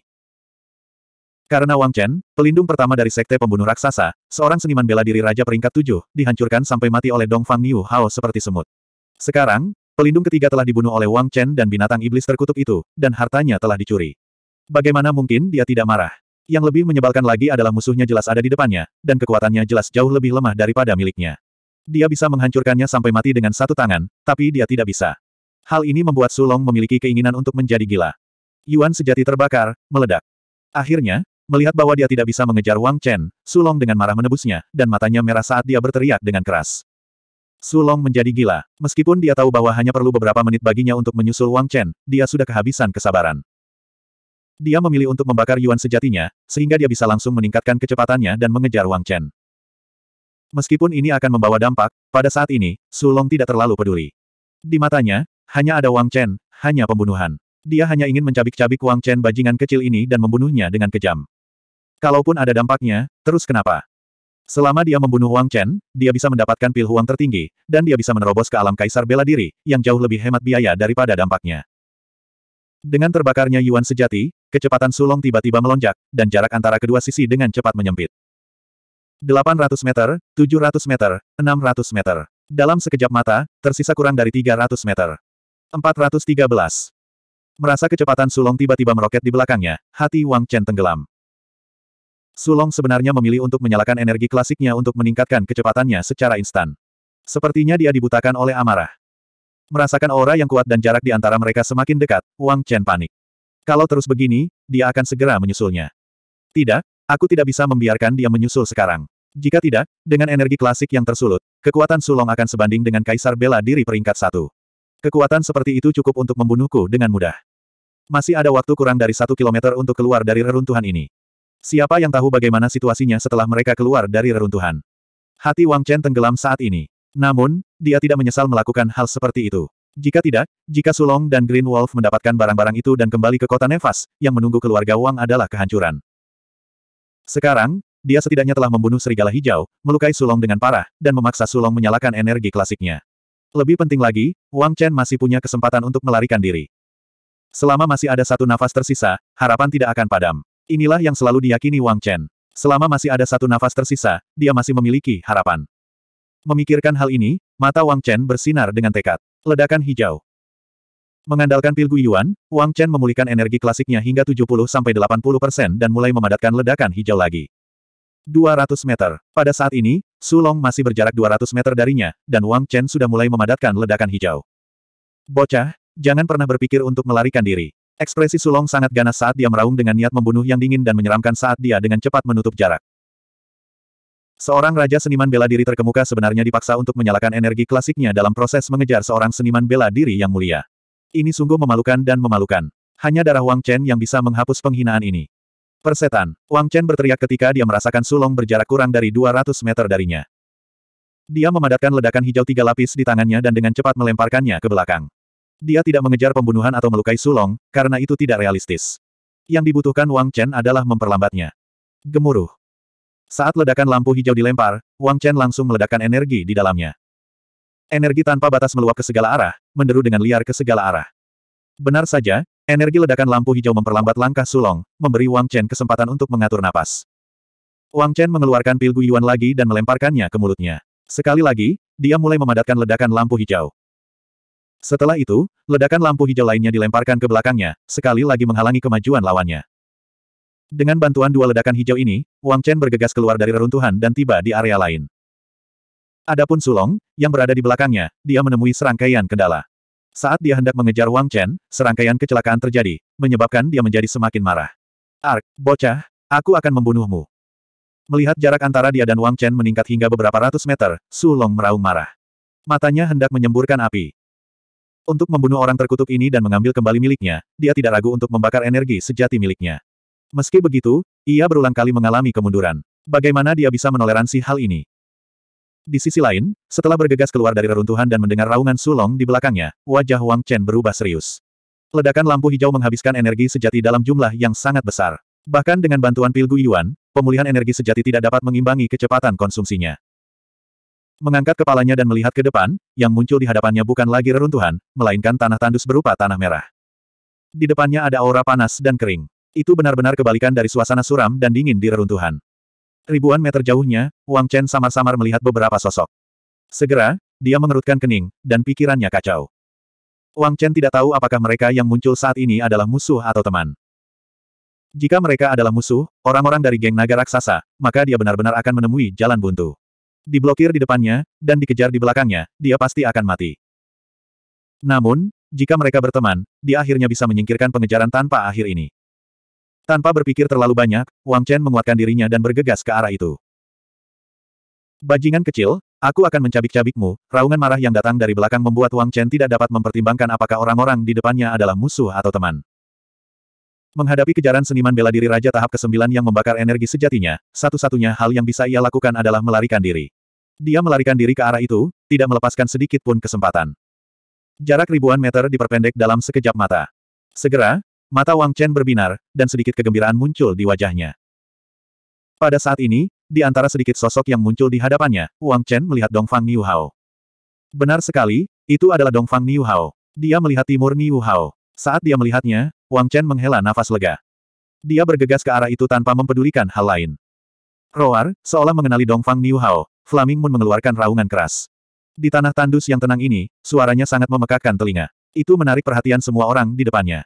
Karena Wang Chen, pelindung pertama dari sekte pembunuh raksasa, seorang seniman bela diri raja peringkat tujuh, dihancurkan sampai mati oleh Dongfang Niu Hao seperti semut. Sekarang, Pelindung ketiga telah dibunuh oleh Wang Chen dan binatang iblis terkutuk itu, dan hartanya telah dicuri. Bagaimana mungkin dia tidak marah? Yang lebih menyebalkan lagi adalah musuhnya jelas ada di depannya, dan kekuatannya jelas jauh lebih lemah daripada miliknya. Dia bisa menghancurkannya sampai mati dengan satu tangan, tapi dia tidak bisa. Hal ini membuat Sulong memiliki keinginan untuk menjadi gila. Yuan sejati terbakar, meledak. Akhirnya, melihat bahwa dia tidak bisa mengejar Wang Chen, Sulong dengan marah menebusnya, dan matanya merah saat dia berteriak dengan keras. Sulong menjadi gila. Meskipun dia tahu bahwa hanya perlu beberapa menit baginya untuk menyusul Wang Chen, dia sudah kehabisan kesabaran. Dia memilih untuk membakar Yuan sejatinya, sehingga dia bisa langsung meningkatkan kecepatannya dan mengejar Wang Chen. Meskipun ini akan membawa dampak, pada saat ini, Sulong tidak terlalu peduli. Di matanya, hanya ada Wang Chen, hanya pembunuhan. Dia hanya ingin mencabik-cabik Wang Chen bajingan kecil ini dan membunuhnya dengan kejam. Kalaupun ada dampaknya, terus kenapa? Selama dia membunuh Wang Chen, dia bisa mendapatkan pil huang tertinggi, dan dia bisa menerobos ke alam kaisar bela diri, yang jauh lebih hemat biaya daripada dampaknya. Dengan terbakarnya Yuan sejati, kecepatan Sulong tiba-tiba melonjak, dan jarak antara kedua sisi dengan cepat menyempit. 800 meter, 700 meter, 600 meter. Dalam sekejap mata, tersisa kurang dari 300 meter. 413. Merasa kecepatan Sulong tiba-tiba meroket di belakangnya, hati Wang Chen tenggelam. Sulong sebenarnya memilih untuk menyalakan energi klasiknya untuk meningkatkan kecepatannya secara instan. Sepertinya dia dibutakan oleh amarah. Merasakan aura yang kuat dan jarak di antara mereka semakin dekat, Wang Chen panik. Kalau terus begini, dia akan segera menyusulnya. Tidak, aku tidak bisa membiarkan dia menyusul sekarang. Jika tidak, dengan energi klasik yang tersulut, kekuatan Sulong akan sebanding dengan Kaisar Bela Diri peringkat satu. Kekuatan seperti itu cukup untuk membunuhku dengan mudah. Masih ada waktu kurang dari satu kilometer untuk keluar dari reruntuhan ini. Siapa yang tahu bagaimana situasinya setelah mereka keluar dari reruntuhan? Hati Wang Chen tenggelam saat ini. Namun, dia tidak menyesal melakukan hal seperti itu. Jika tidak, jika Sulong dan Green Wolf mendapatkan barang-barang itu dan kembali ke kota Nevas, yang menunggu keluarga Wang adalah kehancuran. Sekarang, dia setidaknya telah membunuh serigala hijau, melukai Sulong dengan parah, dan memaksa Sulong menyalakan energi klasiknya. Lebih penting lagi, Wang Chen masih punya kesempatan untuk melarikan diri. Selama masih ada satu nafas tersisa, harapan tidak akan padam. Inilah yang selalu diyakini Wang Chen. Selama masih ada satu nafas tersisa, dia masih memiliki harapan. Memikirkan hal ini, mata Wang Chen bersinar dengan tekad. Ledakan hijau. Mengandalkan pil Guiyuan, Wang Chen memulihkan energi klasiknya hingga 70-80% dan mulai memadatkan ledakan hijau lagi. 200 meter. Pada saat ini, Su masih berjarak 200 meter darinya, dan Wang Chen sudah mulai memadatkan ledakan hijau. Bocah, jangan pernah berpikir untuk melarikan diri. Ekspresi Sulong sangat ganas saat dia meraung dengan niat membunuh yang dingin dan menyeramkan saat dia dengan cepat menutup jarak. Seorang raja seniman bela diri terkemuka sebenarnya dipaksa untuk menyalakan energi klasiknya dalam proses mengejar seorang seniman bela diri yang mulia. Ini sungguh memalukan dan memalukan. Hanya darah Wang Chen yang bisa menghapus penghinaan ini. Persetan, Wang Chen berteriak ketika dia merasakan Sulong berjarak kurang dari 200 meter darinya. Dia memadatkan ledakan hijau tiga lapis di tangannya dan dengan cepat melemparkannya ke belakang. Dia tidak mengejar pembunuhan atau melukai Sulong, karena itu tidak realistis. Yang dibutuhkan Wang Chen adalah memperlambatnya. Gemuruh. Saat ledakan lampu hijau dilempar, Wang Chen langsung meledakkan energi di dalamnya. Energi tanpa batas meluap ke segala arah, menderu dengan liar ke segala arah. Benar saja, energi ledakan lampu hijau memperlambat langkah Sulong, memberi Wang Chen kesempatan untuk mengatur napas. Wang Chen mengeluarkan pil Guyuan lagi dan melemparkannya ke mulutnya. Sekali lagi, dia mulai memadatkan ledakan lampu hijau. Setelah itu, ledakan lampu hijau lainnya dilemparkan ke belakangnya, sekali lagi menghalangi kemajuan lawannya. Dengan bantuan dua ledakan hijau ini, Wang Chen bergegas keluar dari reruntuhan dan tiba di area lain. Adapun Sulong, yang berada di belakangnya, dia menemui serangkaian kendala. Saat dia hendak mengejar Wang Chen, serangkaian kecelakaan terjadi, menyebabkan dia menjadi semakin marah. Ark, bocah, aku akan membunuhmu. Melihat jarak antara dia dan Wang Chen meningkat hingga beberapa ratus meter, Sulong meraung marah. Matanya hendak menyemburkan api. Untuk membunuh orang terkutuk ini dan mengambil kembali miliknya, dia tidak ragu untuk membakar energi sejati miliknya. Meski begitu, ia berulang kali mengalami kemunduran. Bagaimana dia bisa menoleransi hal ini? Di sisi lain, setelah bergegas keluar dari reruntuhan dan mendengar raungan sulong di belakangnya, wajah Wang Chen berubah serius. Ledakan lampu hijau menghabiskan energi sejati dalam jumlah yang sangat besar. Bahkan dengan bantuan Pilgu Yuan, pemulihan energi sejati tidak dapat mengimbangi kecepatan konsumsinya. Mengangkat kepalanya dan melihat ke depan, yang muncul di hadapannya bukan lagi reruntuhan, melainkan tanah tandus berupa tanah merah. Di depannya ada aura panas dan kering. Itu benar-benar kebalikan dari suasana suram dan dingin di reruntuhan. Ribuan meter jauhnya, Wang Chen samar-samar melihat beberapa sosok. Segera, dia mengerutkan kening, dan pikirannya kacau. Wang Chen tidak tahu apakah mereka yang muncul saat ini adalah musuh atau teman. Jika mereka adalah musuh, orang-orang dari geng naga raksasa, maka dia benar-benar akan menemui jalan buntu diblokir di depannya, dan dikejar di belakangnya, dia pasti akan mati. Namun, jika mereka berteman, dia akhirnya bisa menyingkirkan pengejaran tanpa akhir ini. Tanpa berpikir terlalu banyak, Wang Chen menguatkan dirinya dan bergegas ke arah itu. Bajingan kecil, aku akan mencabik-cabikmu, raungan marah yang datang dari belakang membuat Wang Chen tidak dapat mempertimbangkan apakah orang-orang di depannya adalah musuh atau teman. Menghadapi kejaran seniman bela diri Raja tahap ke-9 yang membakar energi sejatinya, satu-satunya hal yang bisa ia lakukan adalah melarikan diri. Dia melarikan diri ke arah itu, tidak melepaskan sedikit pun kesempatan. Jarak ribuan meter diperpendek dalam sekejap mata. Segera, mata Wang Chen berbinar, dan sedikit kegembiraan muncul di wajahnya. Pada saat ini, di antara sedikit sosok yang muncul di hadapannya, Wang Chen melihat Dongfang Niu Hao. Benar sekali, itu adalah Dongfang Niu Hao. Dia melihat timur Niu Hao. Saat dia melihatnya, Wang Chen menghela nafas lega. Dia bergegas ke arah itu tanpa mempedulikan hal lain. Roar, seolah mengenali Dongfang Niu Hao, Flaming Moon mengeluarkan raungan keras. Di tanah tandus yang tenang ini, suaranya sangat memekakkan telinga. Itu menarik perhatian semua orang di depannya.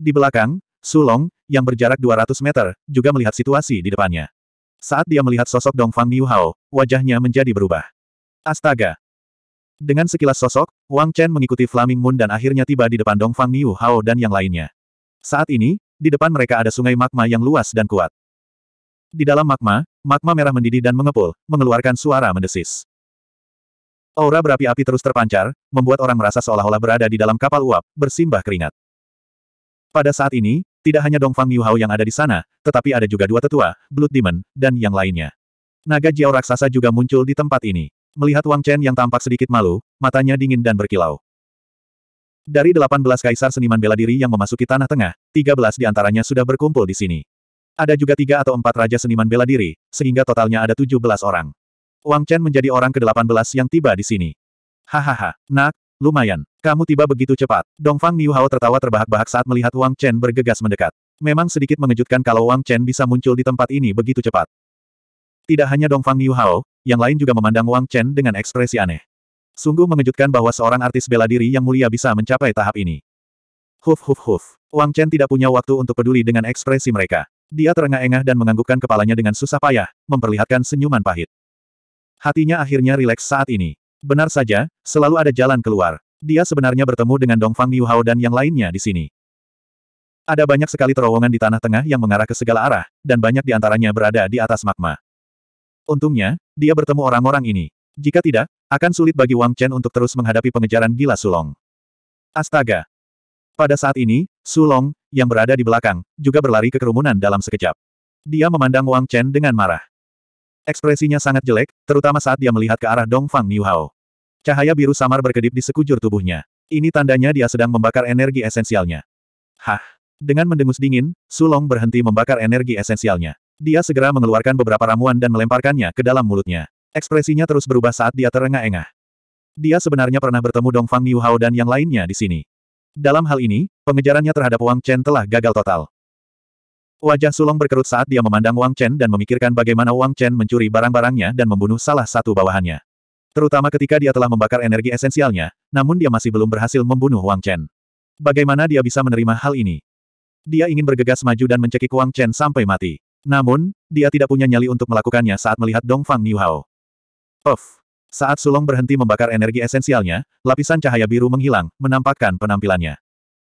Di belakang, Sulong, yang berjarak 200 meter, juga melihat situasi di depannya. Saat dia melihat sosok Dongfang Niu Hao, wajahnya menjadi berubah. Astaga, dengan sekilas sosok, Wang Chen mengikuti Flaming Moon dan akhirnya tiba di depan Dongfang Niu Hao dan yang lainnya. Saat ini, di depan mereka ada sungai magma yang luas dan kuat. Di dalam magma, magma merah mendidih dan mengepul, mengeluarkan suara mendesis. Aura berapi-api terus terpancar, membuat orang merasa seolah-olah berada di dalam kapal uap, bersimbah keringat. Pada saat ini, tidak hanya Dongfang Niu Hao yang ada di sana, tetapi ada juga dua tetua, Blood Demon, dan yang lainnya. Naga Jiao Raksasa juga muncul di tempat ini. Melihat Wang Chen yang tampak sedikit malu, matanya dingin dan berkilau. Dari 18 kaisar seniman bela diri yang memasuki Tanah Tengah, 13 di antaranya sudah berkumpul di sini. Ada juga tiga atau empat raja seniman bela diri, sehingga totalnya ada 17 orang. Wang Chen menjadi orang ke-18 yang tiba di sini. Hahaha, nak, lumayan. Kamu tiba begitu cepat. Dongfang Niu Hao tertawa terbahak-bahak saat melihat Wang Chen bergegas mendekat. Memang sedikit mengejutkan kalau Wang Chen bisa muncul di tempat ini begitu cepat. Tidak hanya Dongfang Niu Hao, yang lain juga memandang Wang Chen dengan ekspresi aneh. Sungguh mengejutkan bahwa seorang artis bela diri yang mulia bisa mencapai tahap ini. Huf huf huf. Wang Chen tidak punya waktu untuk peduli dengan ekspresi mereka. Dia terengah-engah dan menganggukkan kepalanya dengan susah payah, memperlihatkan senyuman pahit. Hatinya akhirnya rileks saat ini. Benar saja, selalu ada jalan keluar. Dia sebenarnya bertemu dengan Dongfang Niuhao dan yang lainnya di sini. Ada banyak sekali terowongan di tanah tengah yang mengarah ke segala arah, dan banyak di antaranya berada di atas magma. Untungnya, dia bertemu orang-orang ini. Jika tidak, akan sulit bagi Wang Chen untuk terus menghadapi pengejaran gila Sulong. Astaga! Pada saat ini, Sulong, yang berada di belakang, juga berlari ke kerumunan dalam sekejap. Dia memandang Wang Chen dengan marah. Ekspresinya sangat jelek, terutama saat dia melihat ke arah Dongfang Niuhao. Cahaya biru samar berkedip di sekujur tubuhnya. Ini tandanya dia sedang membakar energi esensialnya. Hah! Dengan mendengus dingin, Sulong berhenti membakar energi esensialnya. Dia segera mengeluarkan beberapa ramuan dan melemparkannya ke dalam mulutnya. Ekspresinya terus berubah saat dia terengah-engah. Dia sebenarnya pernah bertemu Dongfang Fang dan yang lainnya di sini. Dalam hal ini, pengejarannya terhadap Wang Chen telah gagal total. Wajah Sulong berkerut saat dia memandang Wang Chen dan memikirkan bagaimana Wang Chen mencuri barang-barangnya dan membunuh salah satu bawahannya. Terutama ketika dia telah membakar energi esensialnya, namun dia masih belum berhasil membunuh Wang Chen. Bagaimana dia bisa menerima hal ini? Dia ingin bergegas maju dan mencekik Wang Chen sampai mati. Namun, dia tidak punya nyali untuk melakukannya saat melihat Dongfang Niuhao. Of. Saat Sulong berhenti membakar energi esensialnya, lapisan cahaya biru menghilang, menampakkan penampilannya.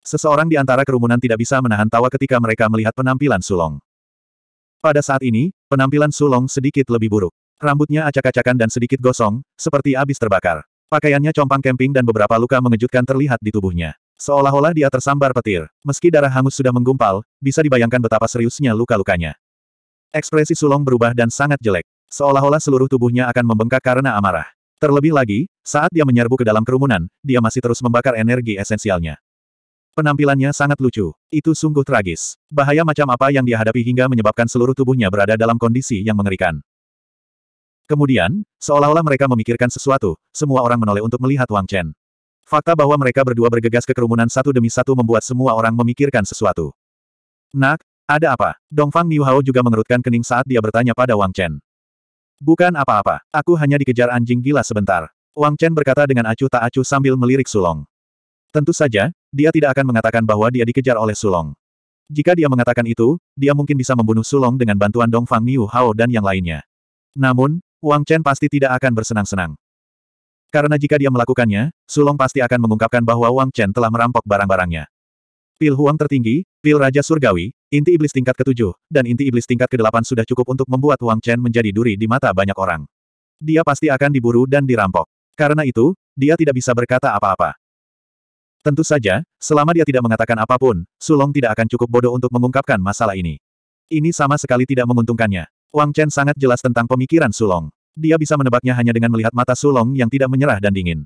Seseorang di antara kerumunan tidak bisa menahan tawa ketika mereka melihat penampilan Sulong. Pada saat ini, penampilan Sulong sedikit lebih buruk. Rambutnya acak-acakan dan sedikit gosong, seperti abis terbakar. Pakaiannya compang kemping dan beberapa luka mengejutkan terlihat di tubuhnya. Seolah-olah dia tersambar petir. Meski darah hangus sudah menggumpal, bisa dibayangkan betapa seriusnya luka-lukanya. Ekspresi Sulong berubah dan sangat jelek. Seolah-olah seluruh tubuhnya akan membengkak karena amarah. Terlebih lagi, saat dia menyerbu ke dalam kerumunan, dia masih terus membakar energi esensialnya. Penampilannya sangat lucu. Itu sungguh tragis. Bahaya macam apa yang dia hadapi hingga menyebabkan seluruh tubuhnya berada dalam kondisi yang mengerikan. Kemudian, seolah-olah mereka memikirkan sesuatu, semua orang menoleh untuk melihat Wang Chen. Fakta bahwa mereka berdua bergegas ke kerumunan satu demi satu membuat semua orang memikirkan sesuatu. Nak, ada apa? Dongfang Niuhao juga mengerutkan kening saat dia bertanya pada Wang Chen. Bukan apa-apa, aku hanya dikejar anjing gila sebentar. Wang Chen berkata dengan acuh tak acuh sambil melirik Sulong. Tentu saja, dia tidak akan mengatakan bahwa dia dikejar oleh Sulong. Jika dia mengatakan itu, dia mungkin bisa membunuh Sulong dengan bantuan Dongfang Niuhao dan yang lainnya. Namun, Wang Chen pasti tidak akan bersenang-senang. Karena jika dia melakukannya, Sulong pasti akan mengungkapkan bahwa Wang Chen telah merampok barang-barangnya. Pil Huang tertinggi, Pil Raja Surgawi, inti iblis tingkat ketujuh, dan inti iblis tingkat kedelapan sudah cukup untuk membuat Wang Chen menjadi duri di mata banyak orang. Dia pasti akan diburu dan dirampok. Karena itu, dia tidak bisa berkata apa-apa. Tentu saja, selama dia tidak mengatakan apapun, Sulong tidak akan cukup bodoh untuk mengungkapkan masalah ini. Ini sama sekali tidak menguntungkannya. Wang Chen sangat jelas tentang pemikiran Sulong. Dia bisa menebaknya hanya dengan melihat mata Sulong yang tidak menyerah dan dingin.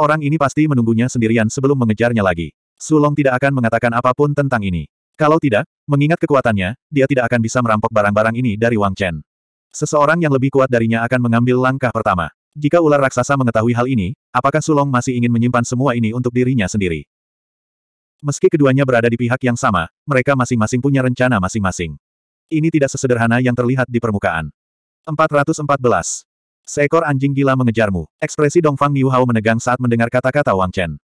Orang ini pasti menunggunya sendirian sebelum mengejarnya lagi. Sulong tidak akan mengatakan apapun tentang ini. Kalau tidak, mengingat kekuatannya, dia tidak akan bisa merampok barang-barang ini dari Wang Chen. Seseorang yang lebih kuat darinya akan mengambil langkah pertama. Jika ular raksasa mengetahui hal ini, apakah Sulong masih ingin menyimpan semua ini untuk dirinya sendiri? Meski keduanya berada di pihak yang sama, mereka masing-masing punya rencana masing-masing. Ini tidak sesederhana yang terlihat di permukaan. 414. Seekor anjing gila mengejarmu. Ekspresi Dongfang Niu menegang saat mendengar kata-kata Wang Chen.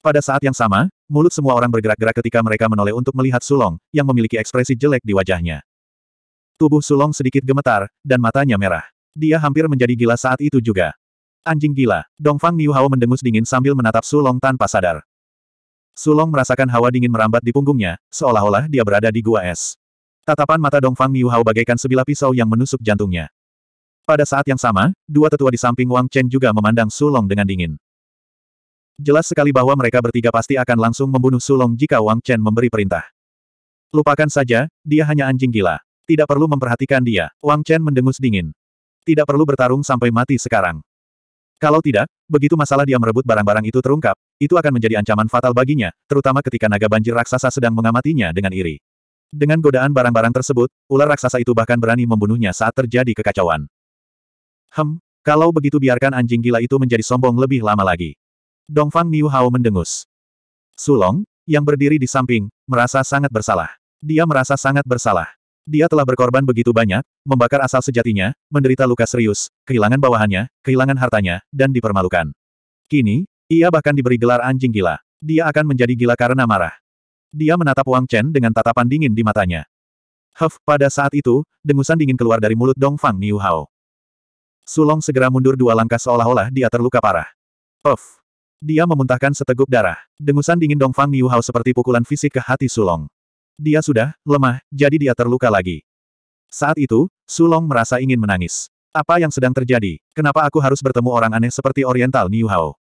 Pada saat yang sama, mulut semua orang bergerak-gerak ketika mereka menoleh untuk melihat Sulong, yang memiliki ekspresi jelek di wajahnya. Tubuh Sulong sedikit gemetar, dan matanya merah. Dia hampir menjadi gila saat itu juga. Anjing gila, Dongfang Niuhao mendengus dingin sambil menatap Sulong tanpa sadar. Sulong merasakan hawa dingin merambat di punggungnya, seolah-olah dia berada di gua es. Tatapan mata Dongfang Niuhao bagaikan sebilah pisau yang menusuk jantungnya. Pada saat yang sama, dua tetua di samping Wang Chen juga memandang Sulong dengan dingin. Jelas sekali bahwa mereka bertiga pasti akan langsung membunuh Sulong jika Wang Chen memberi perintah. Lupakan saja, dia hanya anjing gila. Tidak perlu memperhatikan dia. Wang Chen mendengus dingin. Tidak perlu bertarung sampai mati sekarang. Kalau tidak, begitu masalah dia merebut barang-barang itu terungkap, itu akan menjadi ancaman fatal baginya, terutama ketika naga banjir raksasa sedang mengamatinya dengan iri. Dengan godaan barang-barang tersebut, ular raksasa itu bahkan berani membunuhnya saat terjadi kekacauan. Hem, kalau begitu biarkan anjing gila itu menjadi sombong lebih lama lagi. Dongfang Niu Hao mendengus. Sulong, yang berdiri di samping, merasa sangat bersalah. Dia merasa sangat bersalah. Dia telah berkorban begitu banyak, membakar asal sejatinya, menderita luka serius, kehilangan bawahannya, kehilangan hartanya, dan dipermalukan. Kini, ia bahkan diberi gelar anjing gila. Dia akan menjadi gila karena marah. Dia menatap Wang Chen dengan tatapan dingin di matanya. Huff, pada saat itu, dengusan dingin keluar dari mulut Dongfang Niu Hao. Sulong segera mundur dua langkah seolah-olah dia terluka parah. Puff. Dia memuntahkan seteguk darah. Dengusan dingin Dongfang Niuhao seperti pukulan fisik ke hati Sulong. Dia sudah lemah, jadi dia terluka lagi. Saat itu, Sulong merasa ingin menangis. Apa yang sedang terjadi? Kenapa aku harus bertemu orang aneh seperti Oriental Niuhao?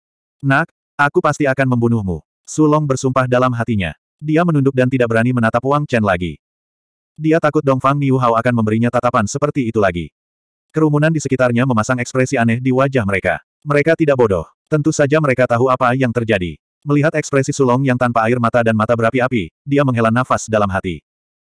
Nak, aku pasti akan membunuhmu. Sulong bersumpah dalam hatinya. Dia menunduk dan tidak berani menatap Wang Chen lagi. Dia takut Dongfang Niuhao akan memberinya tatapan seperti itu lagi. Kerumunan di sekitarnya memasang ekspresi aneh di wajah mereka. Mereka tidak bodoh. Tentu saja mereka tahu apa yang terjadi. Melihat ekspresi Sulong yang tanpa air mata dan mata berapi-api, dia menghela nafas dalam hati.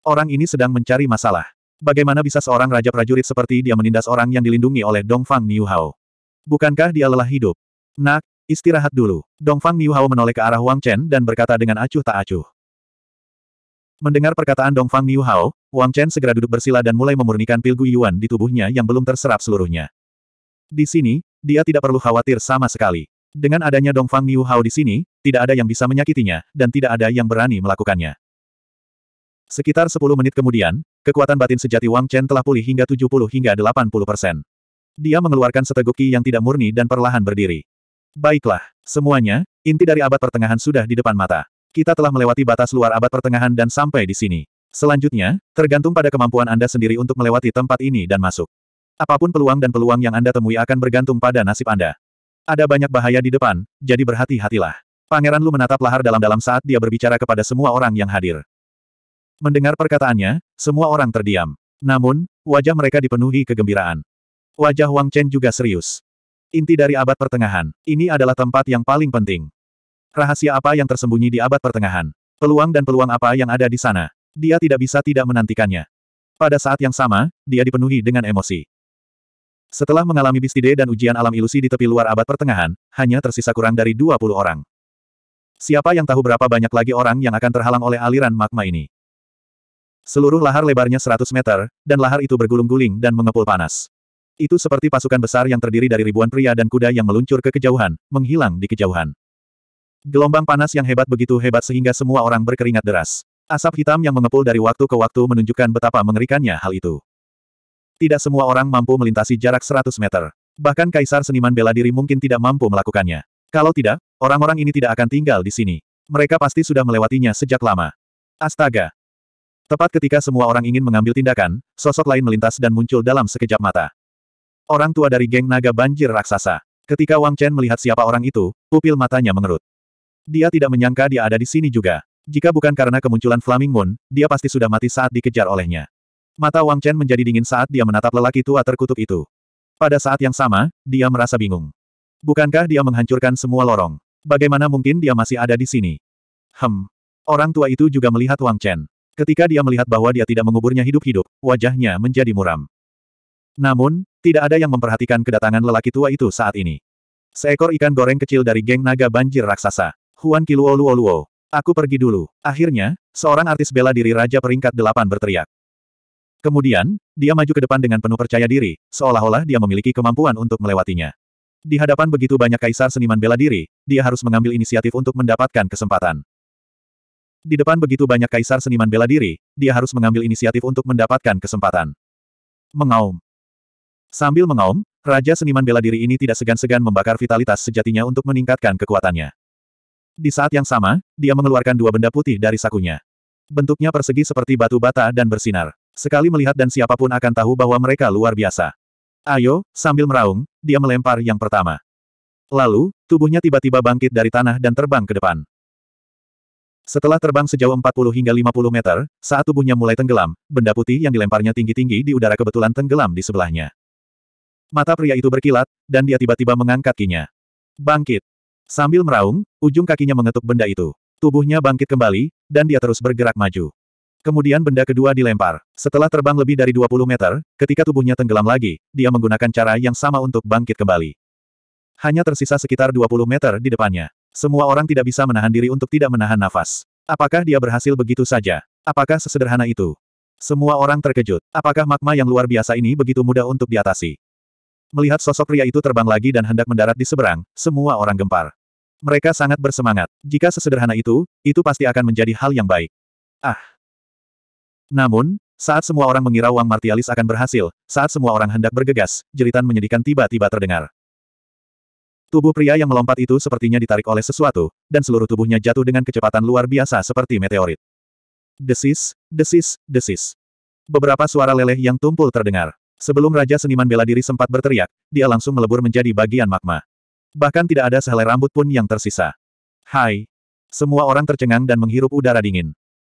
Orang ini sedang mencari masalah. Bagaimana bisa seorang raja prajurit seperti dia menindas orang yang dilindungi oleh Dongfang Niuhao? Bukankah dia lelah hidup? Nak, istirahat dulu. Dongfang Niuhao menoleh ke arah Wang Chen dan berkata dengan acuh tak acuh. Mendengar perkataan Dongfang Niuhao, Wang Chen segera duduk bersila dan mulai memurnikan pil Guyuan di tubuhnya yang belum terserap seluruhnya. Di sini, dia tidak perlu khawatir sama sekali. Dengan adanya Dongfang Niu Hao di sini, tidak ada yang bisa menyakitinya, dan tidak ada yang berani melakukannya. Sekitar 10 menit kemudian, kekuatan batin sejati Wang Chen telah pulih hingga 70 hingga 80 persen. Dia mengeluarkan seteguk yang tidak murni dan perlahan berdiri. Baiklah, semuanya, inti dari abad pertengahan sudah di depan mata. Kita telah melewati batas luar abad pertengahan dan sampai di sini. Selanjutnya, tergantung pada kemampuan Anda sendiri untuk melewati tempat ini dan masuk. Apapun peluang dan peluang yang Anda temui akan bergantung pada nasib Anda. Ada banyak bahaya di depan, jadi berhati-hatilah. Pangeran Lu menatap lahar dalam-dalam saat dia berbicara kepada semua orang yang hadir. Mendengar perkataannya, semua orang terdiam. Namun, wajah mereka dipenuhi kegembiraan. Wajah Wang Chen juga serius. Inti dari abad pertengahan, ini adalah tempat yang paling penting. Rahasia apa yang tersembunyi di abad pertengahan? Peluang dan peluang apa yang ada di sana? Dia tidak bisa tidak menantikannya. Pada saat yang sama, dia dipenuhi dengan emosi. Setelah mengalami bistide dan ujian alam ilusi di tepi luar abad pertengahan, hanya tersisa kurang dari 20 orang. Siapa yang tahu berapa banyak lagi orang yang akan terhalang oleh aliran magma ini? Seluruh lahar lebarnya 100 meter, dan lahar itu bergulung-guling dan mengepul panas. Itu seperti pasukan besar yang terdiri dari ribuan pria dan kuda yang meluncur ke kejauhan, menghilang di kejauhan. Gelombang panas yang hebat begitu hebat sehingga semua orang berkeringat deras. Asap hitam yang mengepul dari waktu ke waktu menunjukkan betapa mengerikannya hal itu. Tidak semua orang mampu melintasi jarak 100 meter. Bahkan kaisar seniman bela diri mungkin tidak mampu melakukannya. Kalau tidak, orang-orang ini tidak akan tinggal di sini. Mereka pasti sudah melewatinya sejak lama. Astaga! Tepat ketika semua orang ingin mengambil tindakan, sosok lain melintas dan muncul dalam sekejap mata. Orang tua dari geng naga banjir raksasa. Ketika Wang Chen melihat siapa orang itu, pupil matanya mengerut. Dia tidak menyangka dia ada di sini juga. Jika bukan karena kemunculan Flaming Moon, dia pasti sudah mati saat dikejar olehnya. Mata Wang Chen menjadi dingin saat dia menatap lelaki tua terkutuk itu. Pada saat yang sama, dia merasa bingung. Bukankah dia menghancurkan semua lorong? Bagaimana mungkin dia masih ada di sini? Hem. Orang tua itu juga melihat Wang Chen. Ketika dia melihat bahwa dia tidak menguburnya hidup-hidup, wajahnya menjadi muram. Namun, tidak ada yang memperhatikan kedatangan lelaki tua itu saat ini. Seekor ikan goreng kecil dari geng naga banjir raksasa. Huan Kiluo Luo Luo. Aku pergi dulu. Akhirnya, seorang artis bela diri Raja Peringkat Delapan berteriak. Kemudian, dia maju ke depan dengan penuh percaya diri, seolah-olah dia memiliki kemampuan untuk melewatinya. Di hadapan begitu banyak kaisar seniman bela diri, dia harus mengambil inisiatif untuk mendapatkan kesempatan. Di depan begitu banyak kaisar seniman bela diri, dia harus mengambil inisiatif untuk mendapatkan kesempatan. Mengaum. Sambil mengaum, Raja seniman bela diri ini tidak segan-segan membakar vitalitas sejatinya untuk meningkatkan kekuatannya. Di saat yang sama, dia mengeluarkan dua benda putih dari sakunya. Bentuknya persegi seperti batu bata dan bersinar. Sekali melihat dan siapapun akan tahu bahwa mereka luar biasa. Ayo, sambil meraung, dia melempar yang pertama. Lalu, tubuhnya tiba-tiba bangkit dari tanah dan terbang ke depan. Setelah terbang sejauh 40 hingga 50 meter, saat tubuhnya mulai tenggelam, benda putih yang dilemparnya tinggi-tinggi di udara kebetulan tenggelam di sebelahnya. Mata pria itu berkilat, dan dia tiba-tiba mengangkat kinya. Bangkit! Sambil meraung, ujung kakinya mengetuk benda itu. Tubuhnya bangkit kembali, dan dia terus bergerak maju. Kemudian benda kedua dilempar. Setelah terbang lebih dari 20 meter, ketika tubuhnya tenggelam lagi, dia menggunakan cara yang sama untuk bangkit kembali. Hanya tersisa sekitar 20 meter di depannya. Semua orang tidak bisa menahan diri untuk tidak menahan nafas. Apakah dia berhasil begitu saja? Apakah sesederhana itu? Semua orang terkejut. Apakah magma yang luar biasa ini begitu mudah untuk diatasi? Melihat sosok pria itu terbang lagi dan hendak mendarat di seberang, semua orang gempar. Mereka sangat bersemangat. Jika sesederhana itu, itu pasti akan menjadi hal yang baik. Ah, namun, saat semua orang mengira Wang Martialis akan berhasil, saat semua orang hendak bergegas, jeritan menyedihkan tiba-tiba terdengar. Tubuh pria yang melompat itu sepertinya ditarik oleh sesuatu, dan seluruh tubuhnya jatuh dengan kecepatan luar biasa seperti meteorit. Desis, desis, desis. Beberapa suara leleh yang tumpul terdengar. Sebelum Raja Seniman Bela Diri sempat berteriak, dia langsung melebur menjadi bagian magma. Bahkan tidak ada sehelai rambut pun yang tersisa. Hai. Semua orang tercengang dan menghirup udara dingin.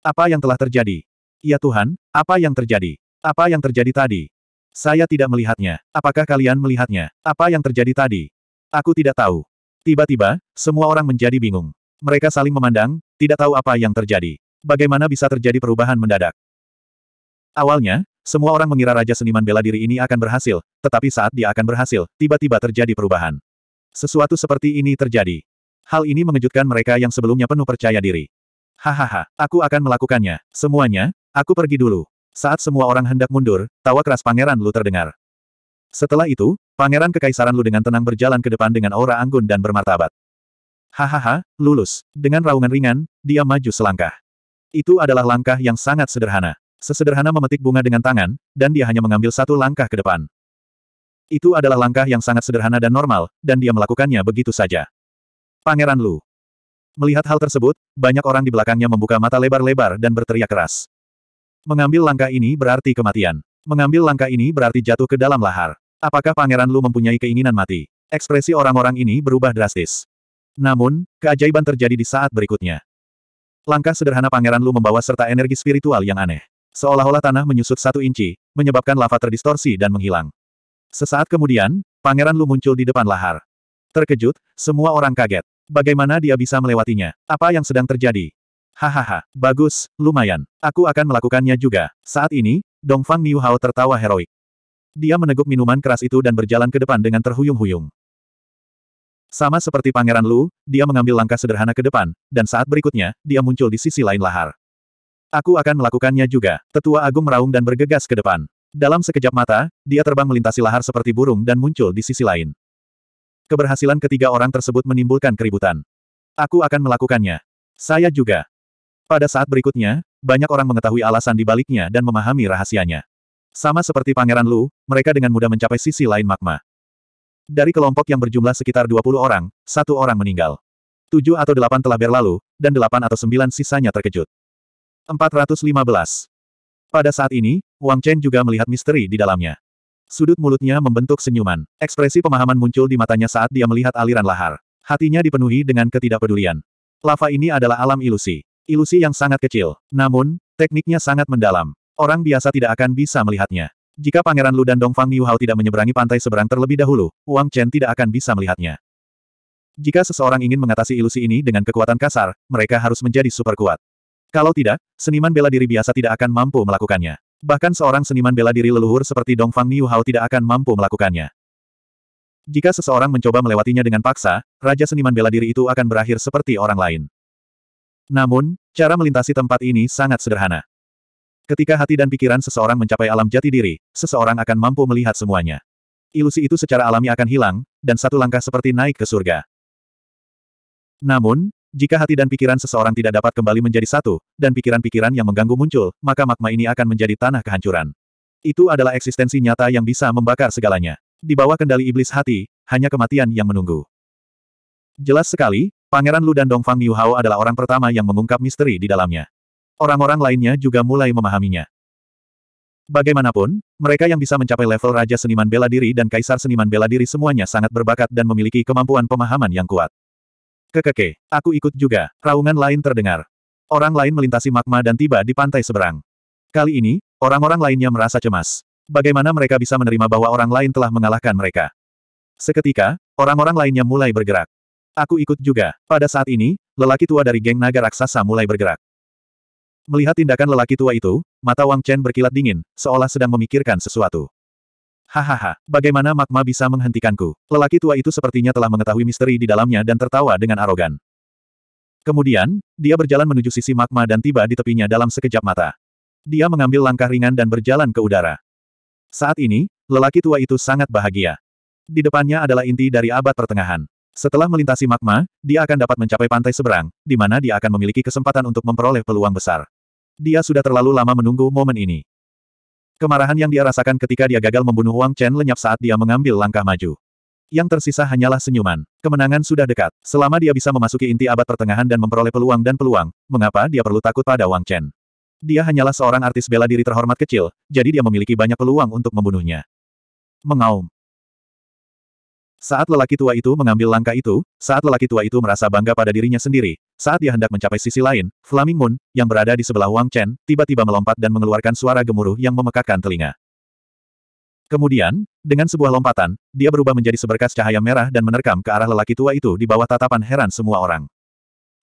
Apa yang telah terjadi? Ya Tuhan, apa yang terjadi? Apa yang terjadi tadi? Saya tidak melihatnya. Apakah kalian melihatnya? Apa yang terjadi tadi? Aku tidak tahu. Tiba-tiba, semua orang menjadi bingung. Mereka saling memandang, tidak tahu apa yang terjadi. Bagaimana bisa terjadi perubahan mendadak? Awalnya, semua orang mengira Raja Seniman Bela Diri ini akan berhasil, tetapi saat dia akan berhasil, tiba-tiba terjadi perubahan. Sesuatu seperti ini terjadi. Hal ini mengejutkan mereka yang sebelumnya penuh percaya diri. Hahaha, aku akan melakukannya. Semuanya, Aku pergi dulu. Saat semua orang hendak mundur, tawa keras Pangeran Lu terdengar. Setelah itu, Pangeran Kekaisaran Lu dengan tenang berjalan ke depan dengan aura anggun dan bermartabat. Hahaha, lulus. Dengan raungan ringan, dia maju selangkah. Itu adalah langkah yang sangat sederhana. Sesederhana memetik bunga dengan tangan, dan dia hanya mengambil satu langkah ke depan. Itu adalah langkah yang sangat sederhana dan normal, dan dia melakukannya begitu saja. Pangeran Lu. Melihat hal tersebut, banyak orang di belakangnya membuka mata lebar-lebar dan berteriak keras. Mengambil langkah ini berarti kematian. Mengambil langkah ini berarti jatuh ke dalam lahar. Apakah Pangeran Lu mempunyai keinginan mati? Ekspresi orang-orang ini berubah drastis. Namun, keajaiban terjadi di saat berikutnya. Langkah sederhana Pangeran Lu membawa serta energi spiritual yang aneh. Seolah-olah tanah menyusut satu inci, menyebabkan lava terdistorsi dan menghilang. Sesaat kemudian, Pangeran Lu muncul di depan lahar. Terkejut, semua orang kaget. Bagaimana dia bisa melewatinya? Apa yang sedang terjadi? Hahaha, bagus, lumayan. Aku akan melakukannya juga. Saat ini, Dongfang Miuhao tertawa heroik. Dia meneguk minuman keras itu dan berjalan ke depan dengan terhuyung-huyung. Sama seperti Pangeran Lu, dia mengambil langkah sederhana ke depan, dan saat berikutnya, dia muncul di sisi lain lahar. Aku akan melakukannya juga. Tetua Agung meraung dan bergegas ke depan. Dalam sekejap mata, dia terbang melintasi lahar seperti burung dan muncul di sisi lain. Keberhasilan ketiga orang tersebut menimbulkan keributan. Aku akan melakukannya. Saya juga. Pada saat berikutnya, banyak orang mengetahui alasan di baliknya dan memahami rahasianya. Sama seperti Pangeran Lu, mereka dengan mudah mencapai sisi lain magma. Dari kelompok yang berjumlah sekitar 20 orang, satu orang meninggal. Tujuh atau delapan telah berlalu, dan delapan atau sembilan sisanya terkejut. 415. Pada saat ini, Wang Chen juga melihat misteri di dalamnya. Sudut mulutnya membentuk senyuman. Ekspresi pemahaman muncul di matanya saat dia melihat aliran lahar. Hatinya dipenuhi dengan ketidakpedulian. Lava ini adalah alam ilusi. Ilusi yang sangat kecil. Namun, tekniknya sangat mendalam. Orang biasa tidak akan bisa melihatnya. Jika Pangeran Lu dan Dongfang Niuhao tidak menyeberangi pantai seberang terlebih dahulu, Wang Chen tidak akan bisa melihatnya. Jika seseorang ingin mengatasi ilusi ini dengan kekuatan kasar, mereka harus menjadi super kuat. Kalau tidak, seniman bela diri biasa tidak akan mampu melakukannya. Bahkan seorang seniman bela diri leluhur seperti Dongfang Niuhao tidak akan mampu melakukannya. Jika seseorang mencoba melewatinya dengan paksa, Raja Seniman Bela Diri itu akan berakhir seperti orang lain. Namun, cara melintasi tempat ini sangat sederhana. Ketika hati dan pikiran seseorang mencapai alam jati diri, seseorang akan mampu melihat semuanya. Ilusi itu secara alami akan hilang, dan satu langkah seperti naik ke surga. Namun, jika hati dan pikiran seseorang tidak dapat kembali menjadi satu, dan pikiran-pikiran yang mengganggu muncul, maka magma ini akan menjadi tanah kehancuran. Itu adalah eksistensi nyata yang bisa membakar segalanya. Di bawah kendali iblis hati, hanya kematian yang menunggu. Jelas sekali, Pangeran Lu dan Dongfang Niu Hao adalah orang pertama yang mengungkap misteri di dalamnya. Orang-orang lainnya juga mulai memahaminya. Bagaimanapun, mereka yang bisa mencapai level Raja Seniman Bela Diri dan Kaisar Seniman Bela Diri semuanya sangat berbakat dan memiliki kemampuan pemahaman yang kuat. Kekeke, aku ikut juga, raungan lain terdengar. Orang lain melintasi magma dan tiba di pantai seberang. Kali ini, orang-orang lainnya merasa cemas. Bagaimana mereka bisa menerima bahwa orang lain telah mengalahkan mereka? Seketika, orang-orang lainnya mulai bergerak. Aku ikut juga. Pada saat ini, lelaki tua dari geng naga raksasa mulai bergerak. Melihat tindakan lelaki tua itu, mata Wang Chen berkilat dingin, seolah sedang memikirkan sesuatu. Hahaha, bagaimana magma bisa menghentikanku? Lelaki tua itu sepertinya telah mengetahui misteri di dalamnya dan tertawa dengan arogan. Kemudian, dia berjalan menuju sisi magma dan tiba di tepinya dalam sekejap mata. Dia mengambil langkah ringan dan berjalan ke udara. Saat ini, lelaki tua itu sangat bahagia. Di depannya adalah inti dari abad pertengahan. Setelah melintasi magma, dia akan dapat mencapai pantai seberang, di mana dia akan memiliki kesempatan untuk memperoleh peluang besar. Dia sudah terlalu lama menunggu momen ini. Kemarahan yang dia rasakan ketika dia gagal membunuh Wang Chen lenyap saat dia mengambil langkah maju. Yang tersisa hanyalah senyuman. Kemenangan sudah dekat. Selama dia bisa memasuki inti abad pertengahan dan memperoleh peluang dan peluang, mengapa dia perlu takut pada Wang Chen? Dia hanyalah seorang artis bela diri terhormat kecil, jadi dia memiliki banyak peluang untuk membunuhnya. Mengaum. Saat lelaki tua itu mengambil langkah itu, saat lelaki tua itu merasa bangga pada dirinya sendiri, saat dia hendak mencapai sisi lain, Flaming Moon, yang berada di sebelah Wang Chen, tiba-tiba melompat dan mengeluarkan suara gemuruh yang memekakkan telinga. Kemudian, dengan sebuah lompatan, dia berubah menjadi seberkas cahaya merah dan menerkam ke arah lelaki tua itu di bawah tatapan heran semua orang.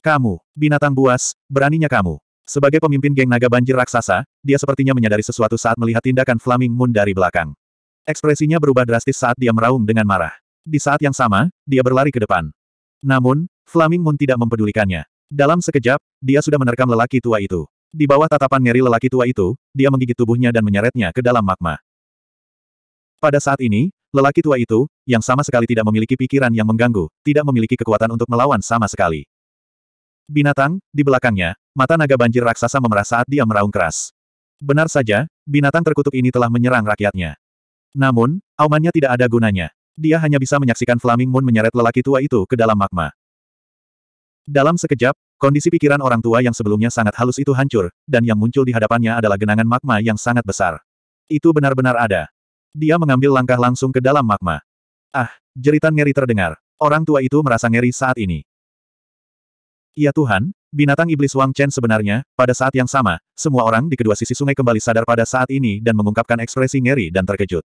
Kamu, binatang buas, beraninya kamu. Sebagai pemimpin geng naga banjir raksasa, dia sepertinya menyadari sesuatu saat melihat tindakan Flaming Moon dari belakang. Ekspresinya berubah drastis saat dia meraung dengan marah. Di saat yang sama, dia berlari ke depan. Namun, Flaming Moon tidak mempedulikannya. Dalam sekejap, dia sudah menerkam lelaki tua itu. Di bawah tatapan ngeri lelaki tua itu, dia menggigit tubuhnya dan menyeretnya ke dalam magma. Pada saat ini, lelaki tua itu, yang sama sekali tidak memiliki pikiran yang mengganggu, tidak memiliki kekuatan untuk melawan sama sekali. Binatang, di belakangnya, mata naga banjir raksasa memerah saat dia meraung keras. Benar saja, binatang terkutuk ini telah menyerang rakyatnya. Namun, aumannya tidak ada gunanya. Dia hanya bisa menyaksikan Flaming Moon menyeret lelaki tua itu ke dalam magma. Dalam sekejap, kondisi pikiran orang tua yang sebelumnya sangat halus itu hancur, dan yang muncul di hadapannya adalah genangan magma yang sangat besar. Itu benar-benar ada. Dia mengambil langkah langsung ke dalam magma. Ah, jeritan ngeri terdengar. Orang tua itu merasa ngeri saat ini. Ya Tuhan, binatang iblis Wang Chen sebenarnya, pada saat yang sama, semua orang di kedua sisi sungai kembali sadar pada saat ini dan mengungkapkan ekspresi ngeri dan terkejut.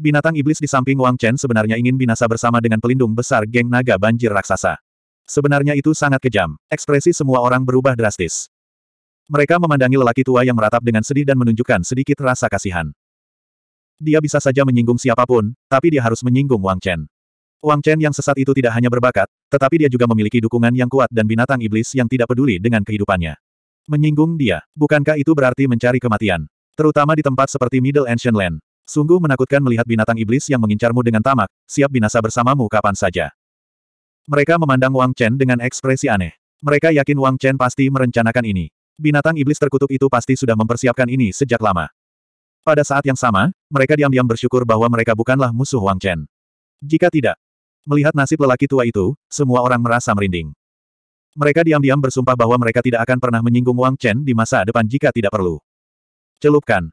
Binatang iblis di samping Wang Chen sebenarnya ingin binasa bersama dengan pelindung besar geng naga banjir raksasa. Sebenarnya itu sangat kejam. Ekspresi semua orang berubah drastis. Mereka memandangi lelaki tua yang meratap dengan sedih dan menunjukkan sedikit rasa kasihan. Dia bisa saja menyinggung siapapun, tapi dia harus menyinggung Wang Chen. Wang Chen yang sesat itu tidak hanya berbakat, tetapi dia juga memiliki dukungan yang kuat dan binatang iblis yang tidak peduli dengan kehidupannya. Menyinggung dia, bukankah itu berarti mencari kematian? Terutama di tempat seperti Middle Ancient Land. Sungguh menakutkan melihat binatang iblis yang mengincarmu dengan tamak, siap binasa bersamamu kapan saja. Mereka memandang Wang Chen dengan ekspresi aneh. Mereka yakin Wang Chen pasti merencanakan ini. Binatang iblis terkutuk itu pasti sudah mempersiapkan ini sejak lama. Pada saat yang sama, mereka diam-diam bersyukur bahwa mereka bukanlah musuh Wang Chen. Jika tidak, melihat nasib lelaki tua itu, semua orang merasa merinding. Mereka diam-diam bersumpah bahwa mereka tidak akan pernah menyinggung Wang Chen di masa depan jika tidak perlu. Celupkan.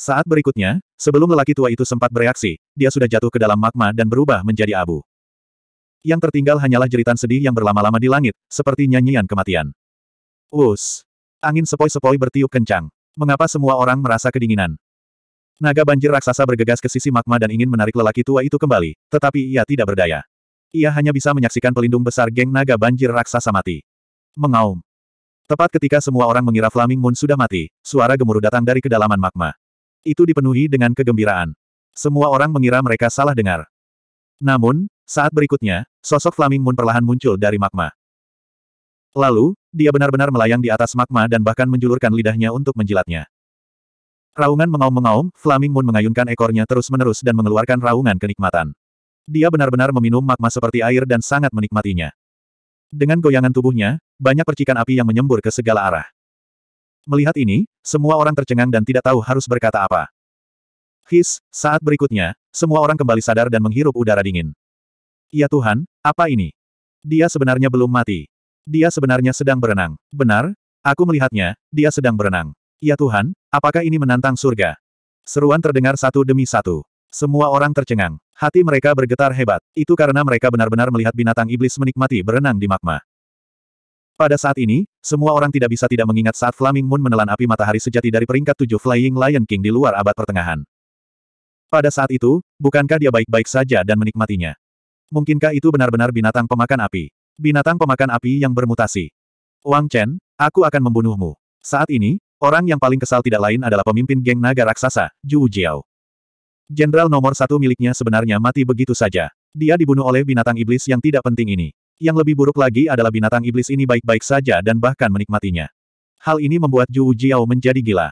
Saat berikutnya, sebelum lelaki tua itu sempat bereaksi, dia sudah jatuh ke dalam magma dan berubah menjadi abu. Yang tertinggal hanyalah jeritan sedih yang berlama-lama di langit, seperti nyanyian kematian. Us. Angin sepoi-sepoi bertiup kencang. Mengapa semua orang merasa kedinginan? Naga banjir raksasa bergegas ke sisi magma dan ingin menarik lelaki tua itu kembali, tetapi ia tidak berdaya. Ia hanya bisa menyaksikan pelindung besar geng naga banjir raksasa mati. Mengaum. Tepat ketika semua orang mengira Flaming Moon sudah mati, suara gemuruh datang dari kedalaman magma. Itu dipenuhi dengan kegembiraan. Semua orang mengira mereka salah dengar. Namun, saat berikutnya, sosok Flaming Moon perlahan muncul dari magma. Lalu, dia benar-benar melayang di atas magma dan bahkan menjulurkan lidahnya untuk menjilatnya. Raungan mengaum-mengaum, Flaming Moon mengayunkan ekornya terus-menerus dan mengeluarkan raungan kenikmatan. Dia benar-benar meminum magma seperti air dan sangat menikmatinya. Dengan goyangan tubuhnya, banyak percikan api yang menyembur ke segala arah. Melihat ini, semua orang tercengang dan tidak tahu harus berkata apa. His, saat berikutnya, semua orang kembali sadar dan menghirup udara dingin. Ya Tuhan, apa ini? Dia sebenarnya belum mati. Dia sebenarnya sedang berenang. Benar? Aku melihatnya, dia sedang berenang. Ya Tuhan, apakah ini menantang surga? Seruan terdengar satu demi satu. Semua orang tercengang. Hati mereka bergetar hebat. Itu karena mereka benar-benar melihat binatang iblis menikmati berenang di magma. Pada saat ini, semua orang tidak bisa tidak mengingat saat Flaming Moon menelan api matahari sejati dari peringkat tujuh Flying Lion King di luar abad pertengahan. Pada saat itu, bukankah dia baik-baik saja dan menikmatinya? Mungkinkah itu benar-benar binatang pemakan api? Binatang pemakan api yang bermutasi. Wang Chen, aku akan membunuhmu. Saat ini, orang yang paling kesal tidak lain adalah pemimpin geng naga raksasa, Zhu Jiao. Jenderal nomor satu miliknya sebenarnya mati begitu saja. Dia dibunuh oleh binatang iblis yang tidak penting ini. Yang lebih buruk lagi adalah binatang iblis ini baik-baik saja dan bahkan menikmatinya. Hal ini membuat Ju Jiao menjadi gila.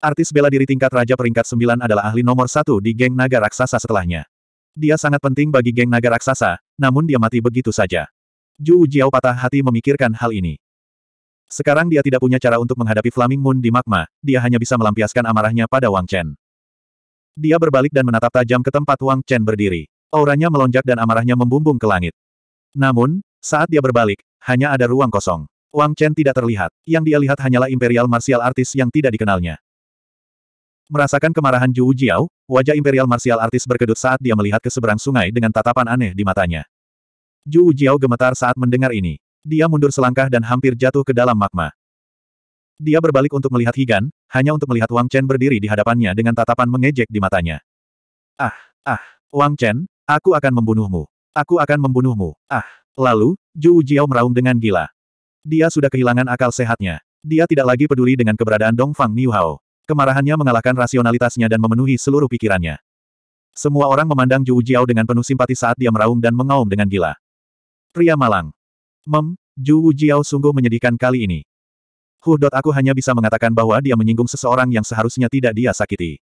Artis bela diri tingkat Raja peringkat 9 adalah ahli nomor satu di geng naga raksasa setelahnya. Dia sangat penting bagi geng naga raksasa, namun dia mati begitu saja. Ju Jiao patah hati memikirkan hal ini. Sekarang dia tidak punya cara untuk menghadapi Flaming Moon di magma, dia hanya bisa melampiaskan amarahnya pada Wang Chen. Dia berbalik dan menatap tajam ke tempat Wang Chen berdiri. Auranya melonjak dan amarahnya membumbung ke langit. Namun, saat dia berbalik, hanya ada ruang kosong. Wang Chen tidak terlihat, yang dia lihat hanyalah Imperial Martial Artist yang tidak dikenalnya. Merasakan kemarahan Zhu Jiao, wajah Imperial Martial Artist berkedut saat dia melihat ke seberang sungai dengan tatapan aneh di matanya. Zhu Jiao gemetar saat mendengar ini. Dia mundur selangkah dan hampir jatuh ke dalam magma. Dia berbalik untuk melihat Higan, hanya untuk melihat Wang Chen berdiri di hadapannya dengan tatapan mengejek di matanya. Ah, ah, Wang Chen, aku akan membunuhmu. Aku akan membunuhmu. Ah! Lalu, Ju Jiao meraung dengan gila. Dia sudah kehilangan akal sehatnya. Dia tidak lagi peduli dengan keberadaan Dong Fang Niu Hao. Kemarahannya mengalahkan rasionalitasnya dan memenuhi seluruh pikirannya. Semua orang memandang Ju Jiao dengan penuh simpati saat dia meraung dan mengaum dengan gila. Pria malang. Mem, Ju Jiao sungguh menyedihkan kali ini. Huh dot aku hanya bisa mengatakan bahwa dia menyinggung seseorang yang seharusnya tidak dia sakiti.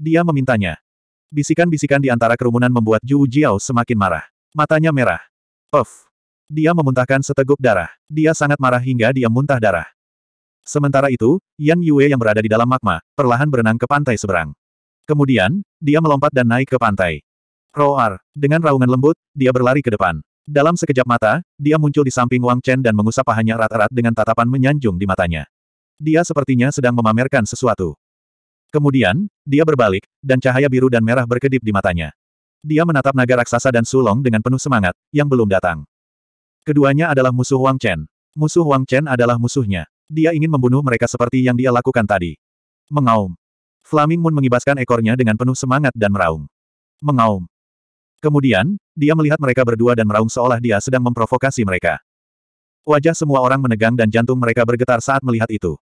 Dia memintanya. Bisikan-bisikan di antara kerumunan membuat Ju Jiao semakin marah. Matanya merah. Of. Dia memuntahkan seteguk darah. Dia sangat marah hingga dia muntah darah. Sementara itu, Yan Yue yang berada di dalam magma, perlahan berenang ke pantai seberang. Kemudian, dia melompat dan naik ke pantai. Roar. Dengan raungan lembut, dia berlari ke depan. Dalam sekejap mata, dia muncul di samping Wang Chen dan mengusap pahanya erat-erat dengan tatapan menyanjung di matanya. Dia sepertinya sedang memamerkan sesuatu. Kemudian, dia berbalik, dan cahaya biru dan merah berkedip di matanya. Dia menatap naga raksasa dan sulong dengan penuh semangat, yang belum datang. Keduanya adalah musuh Wang Chen. Musuh Wang Chen adalah musuhnya. Dia ingin membunuh mereka seperti yang dia lakukan tadi. Mengaum. Flaming Moon mengibaskan ekornya dengan penuh semangat dan meraung. Mengaum. Kemudian, dia melihat mereka berdua dan meraung seolah dia sedang memprovokasi mereka. Wajah semua orang menegang dan jantung mereka bergetar saat melihat itu.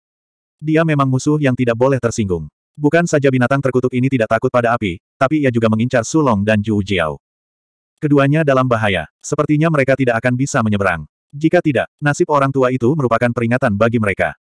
Dia memang musuh yang tidak boleh tersinggung. Bukan saja binatang terkutuk ini tidak takut pada api, tapi ia juga mengincar Sulong dan Zhu Jiao. Keduanya dalam bahaya. Sepertinya mereka tidak akan bisa menyeberang. Jika tidak, nasib orang tua itu merupakan peringatan bagi mereka.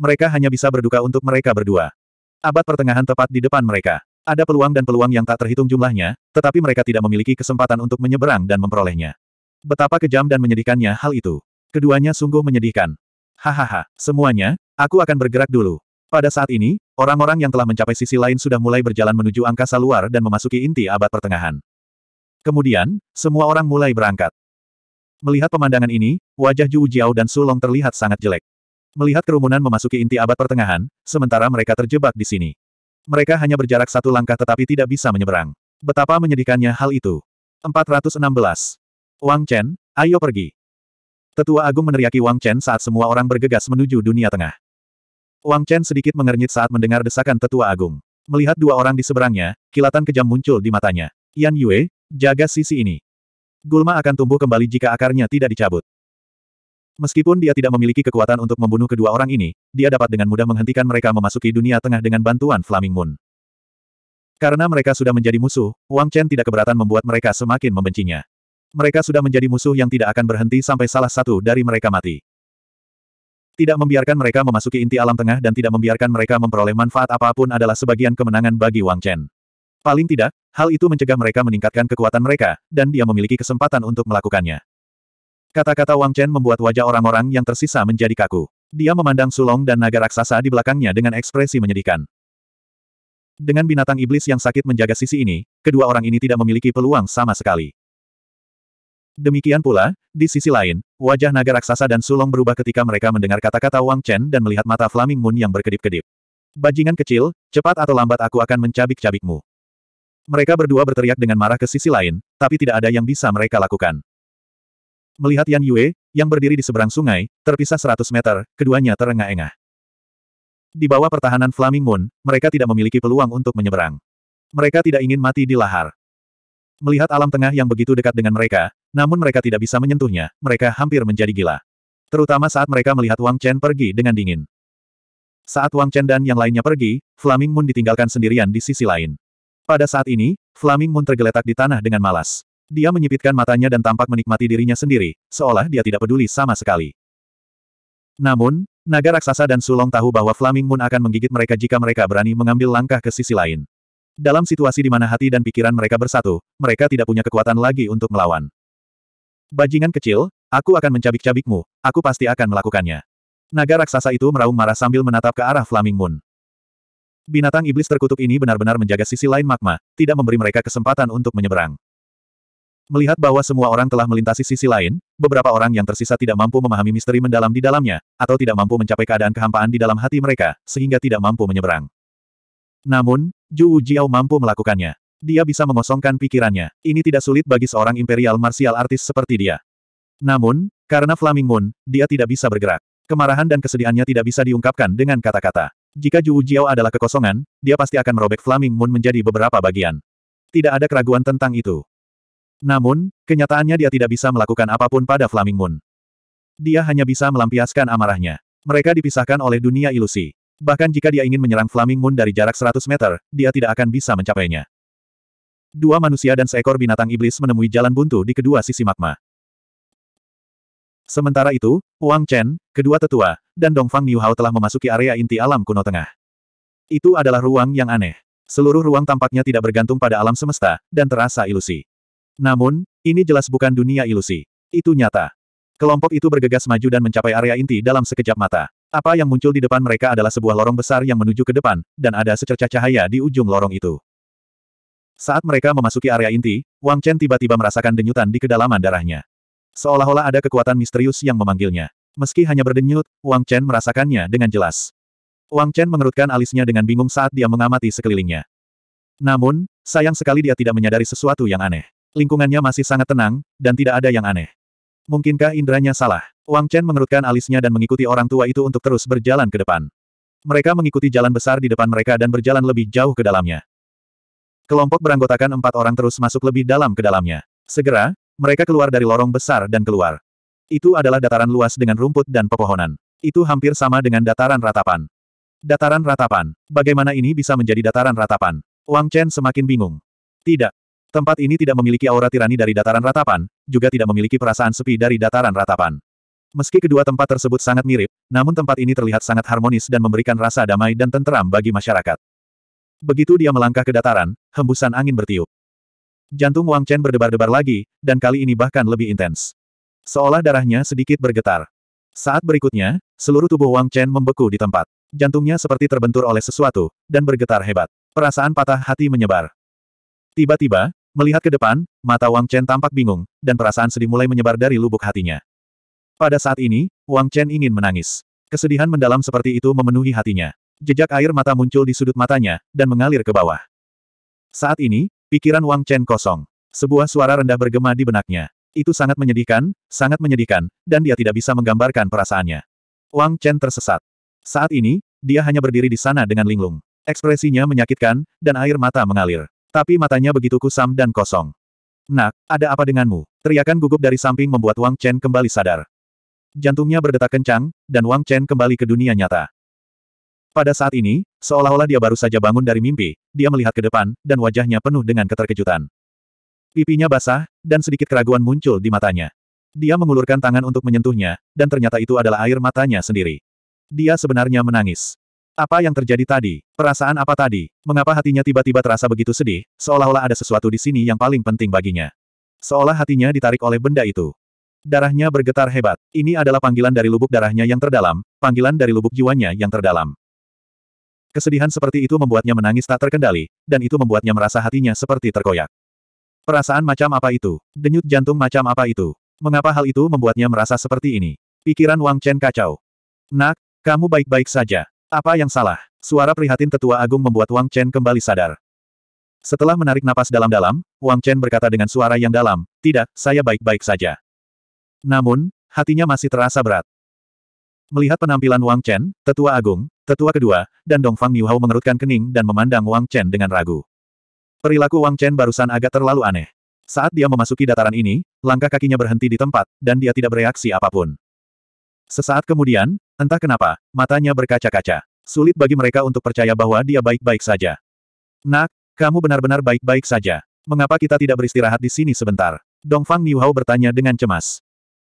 Mereka hanya bisa berduka untuk mereka berdua. Abad pertengahan tepat di depan mereka. Ada peluang dan peluang yang tak terhitung jumlahnya, tetapi mereka tidak memiliki kesempatan untuk menyeberang dan memperolehnya. Betapa kejam dan menyedihkannya hal itu. Keduanya sungguh menyedihkan. Hahaha, semuanya, aku akan bergerak dulu. Pada saat ini, Orang-orang yang telah mencapai sisi lain sudah mulai berjalan menuju angkasa luar dan memasuki inti abad pertengahan. Kemudian, semua orang mulai berangkat. Melihat pemandangan ini, wajah Ju Jiao dan Sulong terlihat sangat jelek. Melihat kerumunan memasuki inti abad pertengahan, sementara mereka terjebak di sini. Mereka hanya berjarak satu langkah tetapi tidak bisa menyeberang. Betapa menyedihkannya hal itu. 416. Wang Chen, ayo pergi. Tetua Agung meneriaki Wang Chen saat semua orang bergegas menuju dunia tengah. Wang Chen sedikit mengernyit saat mendengar desakan tetua agung. Melihat dua orang di seberangnya, kilatan kejam muncul di matanya. Yan Yue, jaga sisi ini. Gulma akan tumbuh kembali jika akarnya tidak dicabut. Meskipun dia tidak memiliki kekuatan untuk membunuh kedua orang ini, dia dapat dengan mudah menghentikan mereka memasuki dunia tengah dengan bantuan Flaming Moon. Karena mereka sudah menjadi musuh, Wang Chen tidak keberatan membuat mereka semakin membencinya. Mereka sudah menjadi musuh yang tidak akan berhenti sampai salah satu dari mereka mati. Tidak membiarkan mereka memasuki inti alam tengah dan tidak membiarkan mereka memperoleh manfaat apapun adalah sebagian kemenangan bagi Wang Chen. Paling tidak, hal itu mencegah mereka meningkatkan kekuatan mereka, dan dia memiliki kesempatan untuk melakukannya. Kata-kata Wang Chen membuat wajah orang-orang yang tersisa menjadi kaku. Dia memandang Sulong dan naga raksasa di belakangnya dengan ekspresi menyedihkan. Dengan binatang iblis yang sakit menjaga sisi ini, kedua orang ini tidak memiliki peluang sama sekali. Demikian pula, di sisi lain, wajah naga raksasa dan sulong berubah ketika mereka mendengar kata-kata Wang Chen dan melihat mata Flaming Moon yang berkedip-kedip. Bajingan kecil, cepat atau lambat aku akan mencabik-cabikmu. Mereka berdua berteriak dengan marah ke sisi lain, tapi tidak ada yang bisa mereka lakukan. Melihat Yan Yue, yang berdiri di seberang sungai, terpisah 100 meter, keduanya terengah-engah. Di bawah pertahanan Flaming Moon, mereka tidak memiliki peluang untuk menyeberang. Mereka tidak ingin mati di lahar. Melihat alam tengah yang begitu dekat dengan mereka, namun mereka tidak bisa menyentuhnya, mereka hampir menjadi gila. Terutama saat mereka melihat Wang Chen pergi dengan dingin. Saat Wang Chen dan yang lainnya pergi, Flaming Moon ditinggalkan sendirian di sisi lain. Pada saat ini, Flaming Moon tergeletak di tanah dengan malas. Dia menyipitkan matanya dan tampak menikmati dirinya sendiri, seolah dia tidak peduli sama sekali. Namun, naga raksasa dan Sulong tahu bahwa Flaming Moon akan menggigit mereka jika mereka berani mengambil langkah ke sisi lain. Dalam situasi di mana hati dan pikiran mereka bersatu, mereka tidak punya kekuatan lagi untuk melawan. Bajingan kecil, aku akan mencabik-cabikmu, aku pasti akan melakukannya. Naga raksasa itu meraung marah sambil menatap ke arah Flaming Moon. Binatang iblis terkutuk ini benar-benar menjaga sisi lain magma, tidak memberi mereka kesempatan untuk menyeberang. Melihat bahwa semua orang telah melintasi sisi lain, beberapa orang yang tersisa tidak mampu memahami misteri mendalam di dalamnya, atau tidak mampu mencapai keadaan kehampaan di dalam hati mereka, sehingga tidak mampu menyeberang. Namun, Zhu Jiao mampu melakukannya. Dia bisa mengosongkan pikirannya. Ini tidak sulit bagi seorang imperial martial artis seperti dia. Namun, karena Flaming Moon, dia tidak bisa bergerak. Kemarahan dan kesedihannya tidak bisa diungkapkan dengan kata-kata. Jika Zhu Jiao adalah kekosongan, dia pasti akan merobek Flaming Moon menjadi beberapa bagian. Tidak ada keraguan tentang itu. Namun, kenyataannya dia tidak bisa melakukan apapun pada Flaming Moon. Dia hanya bisa melampiaskan amarahnya. Mereka dipisahkan oleh dunia ilusi. Bahkan jika dia ingin menyerang Flaming Moon dari jarak 100 meter, dia tidak akan bisa mencapainya. Dua manusia dan seekor binatang iblis menemui jalan buntu di kedua sisi magma. Sementara itu, Wang Chen, kedua tetua, dan Dongfang Niuhao telah memasuki area inti alam kuno tengah. Itu adalah ruang yang aneh. Seluruh ruang tampaknya tidak bergantung pada alam semesta, dan terasa ilusi. Namun, ini jelas bukan dunia ilusi. Itu nyata. Kelompok itu bergegas maju dan mencapai area inti dalam sekejap mata. Apa yang muncul di depan mereka adalah sebuah lorong besar yang menuju ke depan, dan ada secerca cahaya di ujung lorong itu. Saat mereka memasuki area inti, Wang Chen tiba-tiba merasakan denyutan di kedalaman darahnya. Seolah-olah ada kekuatan misterius yang memanggilnya. Meski hanya berdenyut, Wang Chen merasakannya dengan jelas. Wang Chen mengerutkan alisnya dengan bingung saat dia mengamati sekelilingnya. Namun, sayang sekali dia tidak menyadari sesuatu yang aneh. Lingkungannya masih sangat tenang, dan tidak ada yang aneh. Mungkinkah inderanya salah? Wang Chen mengerutkan alisnya dan mengikuti orang tua itu untuk terus berjalan ke depan. Mereka mengikuti jalan besar di depan mereka dan berjalan lebih jauh ke dalamnya. Kelompok beranggotakan empat orang terus masuk lebih dalam ke dalamnya. Segera, mereka keluar dari lorong besar dan keluar. Itu adalah dataran luas dengan rumput dan pepohonan. Itu hampir sama dengan dataran ratapan. Dataran ratapan. Bagaimana ini bisa menjadi dataran ratapan? Wang Chen semakin bingung. Tidak, Tempat ini tidak memiliki aura tirani dari dataran ratapan, juga tidak memiliki perasaan sepi dari dataran ratapan. Meski kedua tempat tersebut sangat mirip, namun tempat ini terlihat sangat harmonis dan memberikan rasa damai dan tenteram bagi masyarakat. Begitu dia melangkah ke dataran, hembusan angin bertiup. Jantung Wang Chen berdebar-debar lagi, dan kali ini bahkan lebih intens. Seolah darahnya sedikit bergetar. Saat berikutnya, seluruh tubuh Wang Chen membeku di tempat. Jantungnya seperti terbentur oleh sesuatu, dan bergetar hebat. Perasaan patah hati menyebar. Tiba-tiba, melihat ke depan, mata Wang Chen tampak bingung, dan perasaan sedih mulai menyebar dari lubuk hatinya. Pada saat ini, Wang Chen ingin menangis. Kesedihan mendalam seperti itu memenuhi hatinya. Jejak air mata muncul di sudut matanya, dan mengalir ke bawah. Saat ini, pikiran Wang Chen kosong. Sebuah suara rendah bergema di benaknya. Itu sangat menyedihkan, sangat menyedihkan, dan dia tidak bisa menggambarkan perasaannya. Wang Chen tersesat. Saat ini, dia hanya berdiri di sana dengan linglung. Ekspresinya menyakitkan, dan air mata mengalir. Tapi matanya begitu kusam dan kosong. Nak, ada apa denganmu? Teriakan gugup dari samping membuat Wang Chen kembali sadar. Jantungnya berdetak kencang, dan Wang Chen kembali ke dunia nyata. Pada saat ini, seolah-olah dia baru saja bangun dari mimpi, dia melihat ke depan, dan wajahnya penuh dengan keterkejutan. Pipinya basah, dan sedikit keraguan muncul di matanya. Dia mengulurkan tangan untuk menyentuhnya, dan ternyata itu adalah air matanya sendiri. Dia sebenarnya menangis. Apa yang terjadi tadi? Perasaan apa tadi? Mengapa hatinya tiba-tiba terasa begitu sedih, seolah-olah ada sesuatu di sini yang paling penting baginya. Seolah hatinya ditarik oleh benda itu. Darahnya bergetar hebat. Ini adalah panggilan dari lubuk darahnya yang terdalam, panggilan dari lubuk jiwanya yang terdalam. Kesedihan seperti itu membuatnya menangis tak terkendali, dan itu membuatnya merasa hatinya seperti terkoyak. Perasaan macam apa itu? Denyut jantung macam apa itu? Mengapa hal itu membuatnya merasa seperti ini? Pikiran Wang Chen kacau. Nak, kamu baik-baik saja. Apa yang salah? Suara prihatin Tetua Agung membuat Wang Chen kembali sadar. Setelah menarik napas dalam-dalam, Wang Chen berkata dengan suara yang dalam, Tidak, saya baik-baik saja. Namun, hatinya masih terasa berat. Melihat penampilan Wang Chen, Tetua Agung, Tetua Kedua, dan Dongfang Niuhao mengerutkan kening dan memandang Wang Chen dengan ragu. Perilaku Wang Chen barusan agak terlalu aneh. Saat dia memasuki dataran ini, langkah kakinya berhenti di tempat, dan dia tidak bereaksi apapun. Sesaat kemudian, entah kenapa, matanya berkaca-kaca. Sulit bagi mereka untuk percaya bahwa dia baik-baik saja. Nak, kamu benar-benar baik-baik saja. Mengapa kita tidak beristirahat di sini sebentar? Dongfang Niuhao bertanya dengan cemas.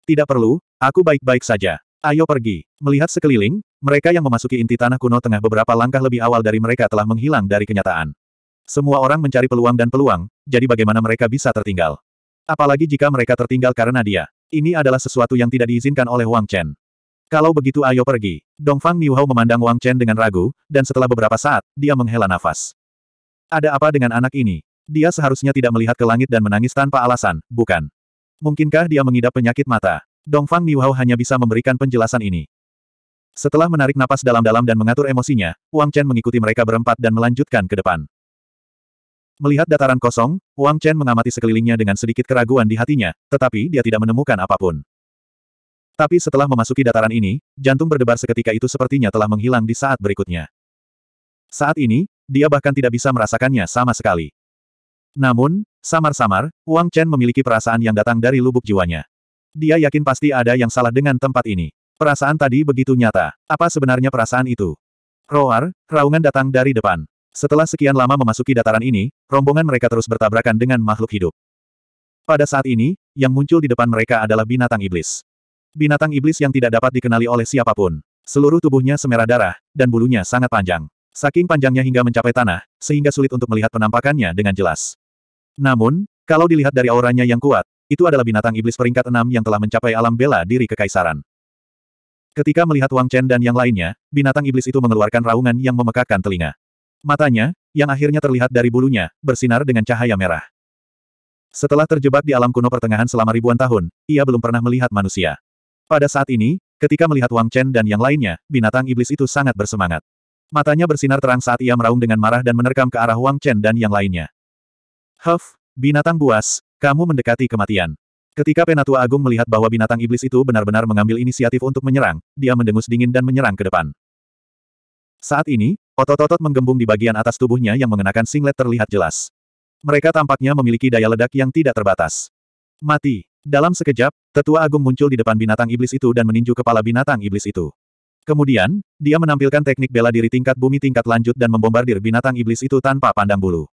Tidak perlu, aku baik-baik saja. Ayo pergi. Melihat sekeliling, mereka yang memasuki inti tanah kuno tengah beberapa langkah lebih awal dari mereka telah menghilang dari kenyataan. Semua orang mencari peluang dan peluang, jadi bagaimana mereka bisa tertinggal? Apalagi jika mereka tertinggal karena dia. Ini adalah sesuatu yang tidak diizinkan oleh Wang Chen. Kalau begitu ayo pergi. Dongfang Niuhao memandang Wang Chen dengan ragu, dan setelah beberapa saat, dia menghela nafas. Ada apa dengan anak ini? Dia seharusnya tidak melihat ke langit dan menangis tanpa alasan, bukan? Mungkinkah dia mengidap penyakit mata? Dongfang Niuhao hanya bisa memberikan penjelasan ini. Setelah menarik napas dalam-dalam dan mengatur emosinya, Wang Chen mengikuti mereka berempat dan melanjutkan ke depan. Melihat dataran kosong, Wang Chen mengamati sekelilingnya dengan sedikit keraguan di hatinya, tetapi dia tidak menemukan apapun. Tapi setelah memasuki dataran ini, jantung berdebar seketika itu sepertinya telah menghilang di saat berikutnya. Saat ini, dia bahkan tidak bisa merasakannya sama sekali. Namun, samar-samar, Wang Chen memiliki perasaan yang datang dari lubuk jiwanya. Dia yakin pasti ada yang salah dengan tempat ini. Perasaan tadi begitu nyata. Apa sebenarnya perasaan itu? Roar, raungan datang dari depan. Setelah sekian lama memasuki dataran ini, rombongan mereka terus bertabrakan dengan makhluk hidup. Pada saat ini, yang muncul di depan mereka adalah binatang iblis. Binatang iblis yang tidak dapat dikenali oleh siapapun. Seluruh tubuhnya semerah darah, dan bulunya sangat panjang. Saking panjangnya hingga mencapai tanah, sehingga sulit untuk melihat penampakannya dengan jelas. Namun, kalau dilihat dari auranya yang kuat, itu adalah binatang iblis peringkat enam yang telah mencapai alam bela diri kekaisaran. Ketika melihat Wang Chen dan yang lainnya, binatang iblis itu mengeluarkan raungan yang memekakkan telinga. Matanya, yang akhirnya terlihat dari bulunya, bersinar dengan cahaya merah. Setelah terjebak di alam kuno pertengahan selama ribuan tahun, ia belum pernah melihat manusia. Pada saat ini, ketika melihat Wang Chen dan yang lainnya, binatang iblis itu sangat bersemangat. Matanya bersinar terang saat ia meraung dengan marah dan menerkam ke arah Wang Chen dan yang lainnya. Huff, binatang buas, kamu mendekati kematian. Ketika Penatua Agung melihat bahwa binatang iblis itu benar-benar mengambil inisiatif untuk menyerang, dia mendengus dingin dan menyerang ke depan. Saat ini, otot-otot menggembung di bagian atas tubuhnya yang mengenakan singlet terlihat jelas. Mereka tampaknya memiliki daya ledak yang tidak terbatas. Mati. Dalam sekejap, tetua agung muncul di depan binatang iblis itu dan meninju kepala binatang iblis itu. Kemudian, dia menampilkan teknik bela diri tingkat bumi tingkat lanjut dan membombardir binatang iblis itu tanpa pandang bulu.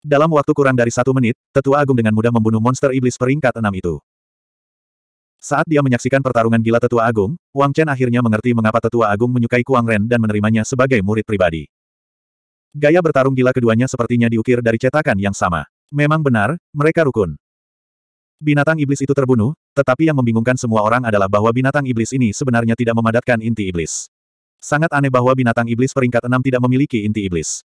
Dalam waktu kurang dari satu menit, tetua agung dengan mudah membunuh monster iblis peringkat enam itu. Saat dia menyaksikan pertarungan gila tetua agung, Wang Chen akhirnya mengerti mengapa tetua agung menyukai Kuang Ren dan menerimanya sebagai murid pribadi. Gaya bertarung gila keduanya sepertinya diukir dari cetakan yang sama. Memang benar, mereka rukun. Binatang iblis itu terbunuh, tetapi yang membingungkan semua orang adalah bahwa binatang iblis ini sebenarnya tidak memadatkan inti iblis. Sangat aneh bahwa binatang iblis peringkat enam tidak memiliki inti iblis.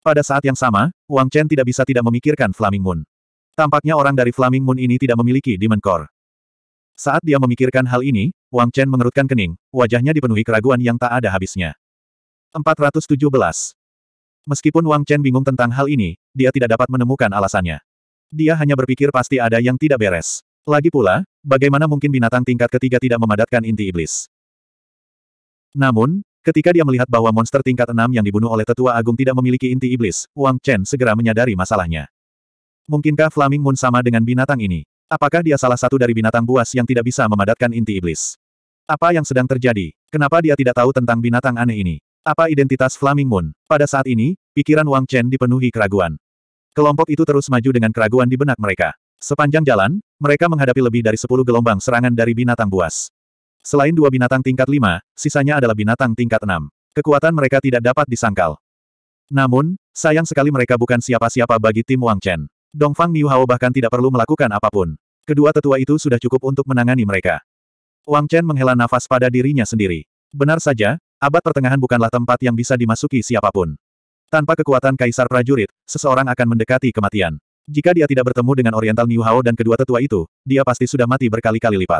Pada saat yang sama, Wang Chen tidak bisa tidak memikirkan Flaming Moon. Tampaknya orang dari Flaming Moon ini tidak memiliki Demon Core. Saat dia memikirkan hal ini, Wang Chen mengerutkan kening, wajahnya dipenuhi keraguan yang tak ada habisnya. 417. Meskipun Wang Chen bingung tentang hal ini, dia tidak dapat menemukan alasannya. Dia hanya berpikir pasti ada yang tidak beres. Lagi pula, bagaimana mungkin binatang tingkat ketiga tidak memadatkan inti iblis? Namun, ketika dia melihat bahwa monster tingkat enam yang dibunuh oleh tetua agung tidak memiliki inti iblis, Wang Chen segera menyadari masalahnya. Mungkinkah Flaming Moon sama dengan binatang ini? Apakah dia salah satu dari binatang buas yang tidak bisa memadatkan inti iblis? Apa yang sedang terjadi? Kenapa dia tidak tahu tentang binatang aneh ini? Apa identitas Flaming Moon? Pada saat ini, pikiran Wang Chen dipenuhi keraguan. Kelompok itu terus maju dengan keraguan di benak mereka. Sepanjang jalan, mereka menghadapi lebih dari sepuluh gelombang serangan dari binatang buas. Selain dua binatang tingkat lima, sisanya adalah binatang tingkat enam. Kekuatan mereka tidak dapat disangkal. Namun, sayang sekali mereka bukan siapa-siapa bagi tim Wang Chen. Dongfang Niuhao bahkan tidak perlu melakukan apapun. Kedua tetua itu sudah cukup untuk menangani mereka. Wang Chen menghela nafas pada dirinya sendiri. Benar saja, abad pertengahan bukanlah tempat yang bisa dimasuki siapapun. Tanpa kekuatan kaisar prajurit, seseorang akan mendekati kematian. Jika dia tidak bertemu dengan Oriental Niu Hao dan kedua tetua itu, dia pasti sudah mati berkali-kali lipat.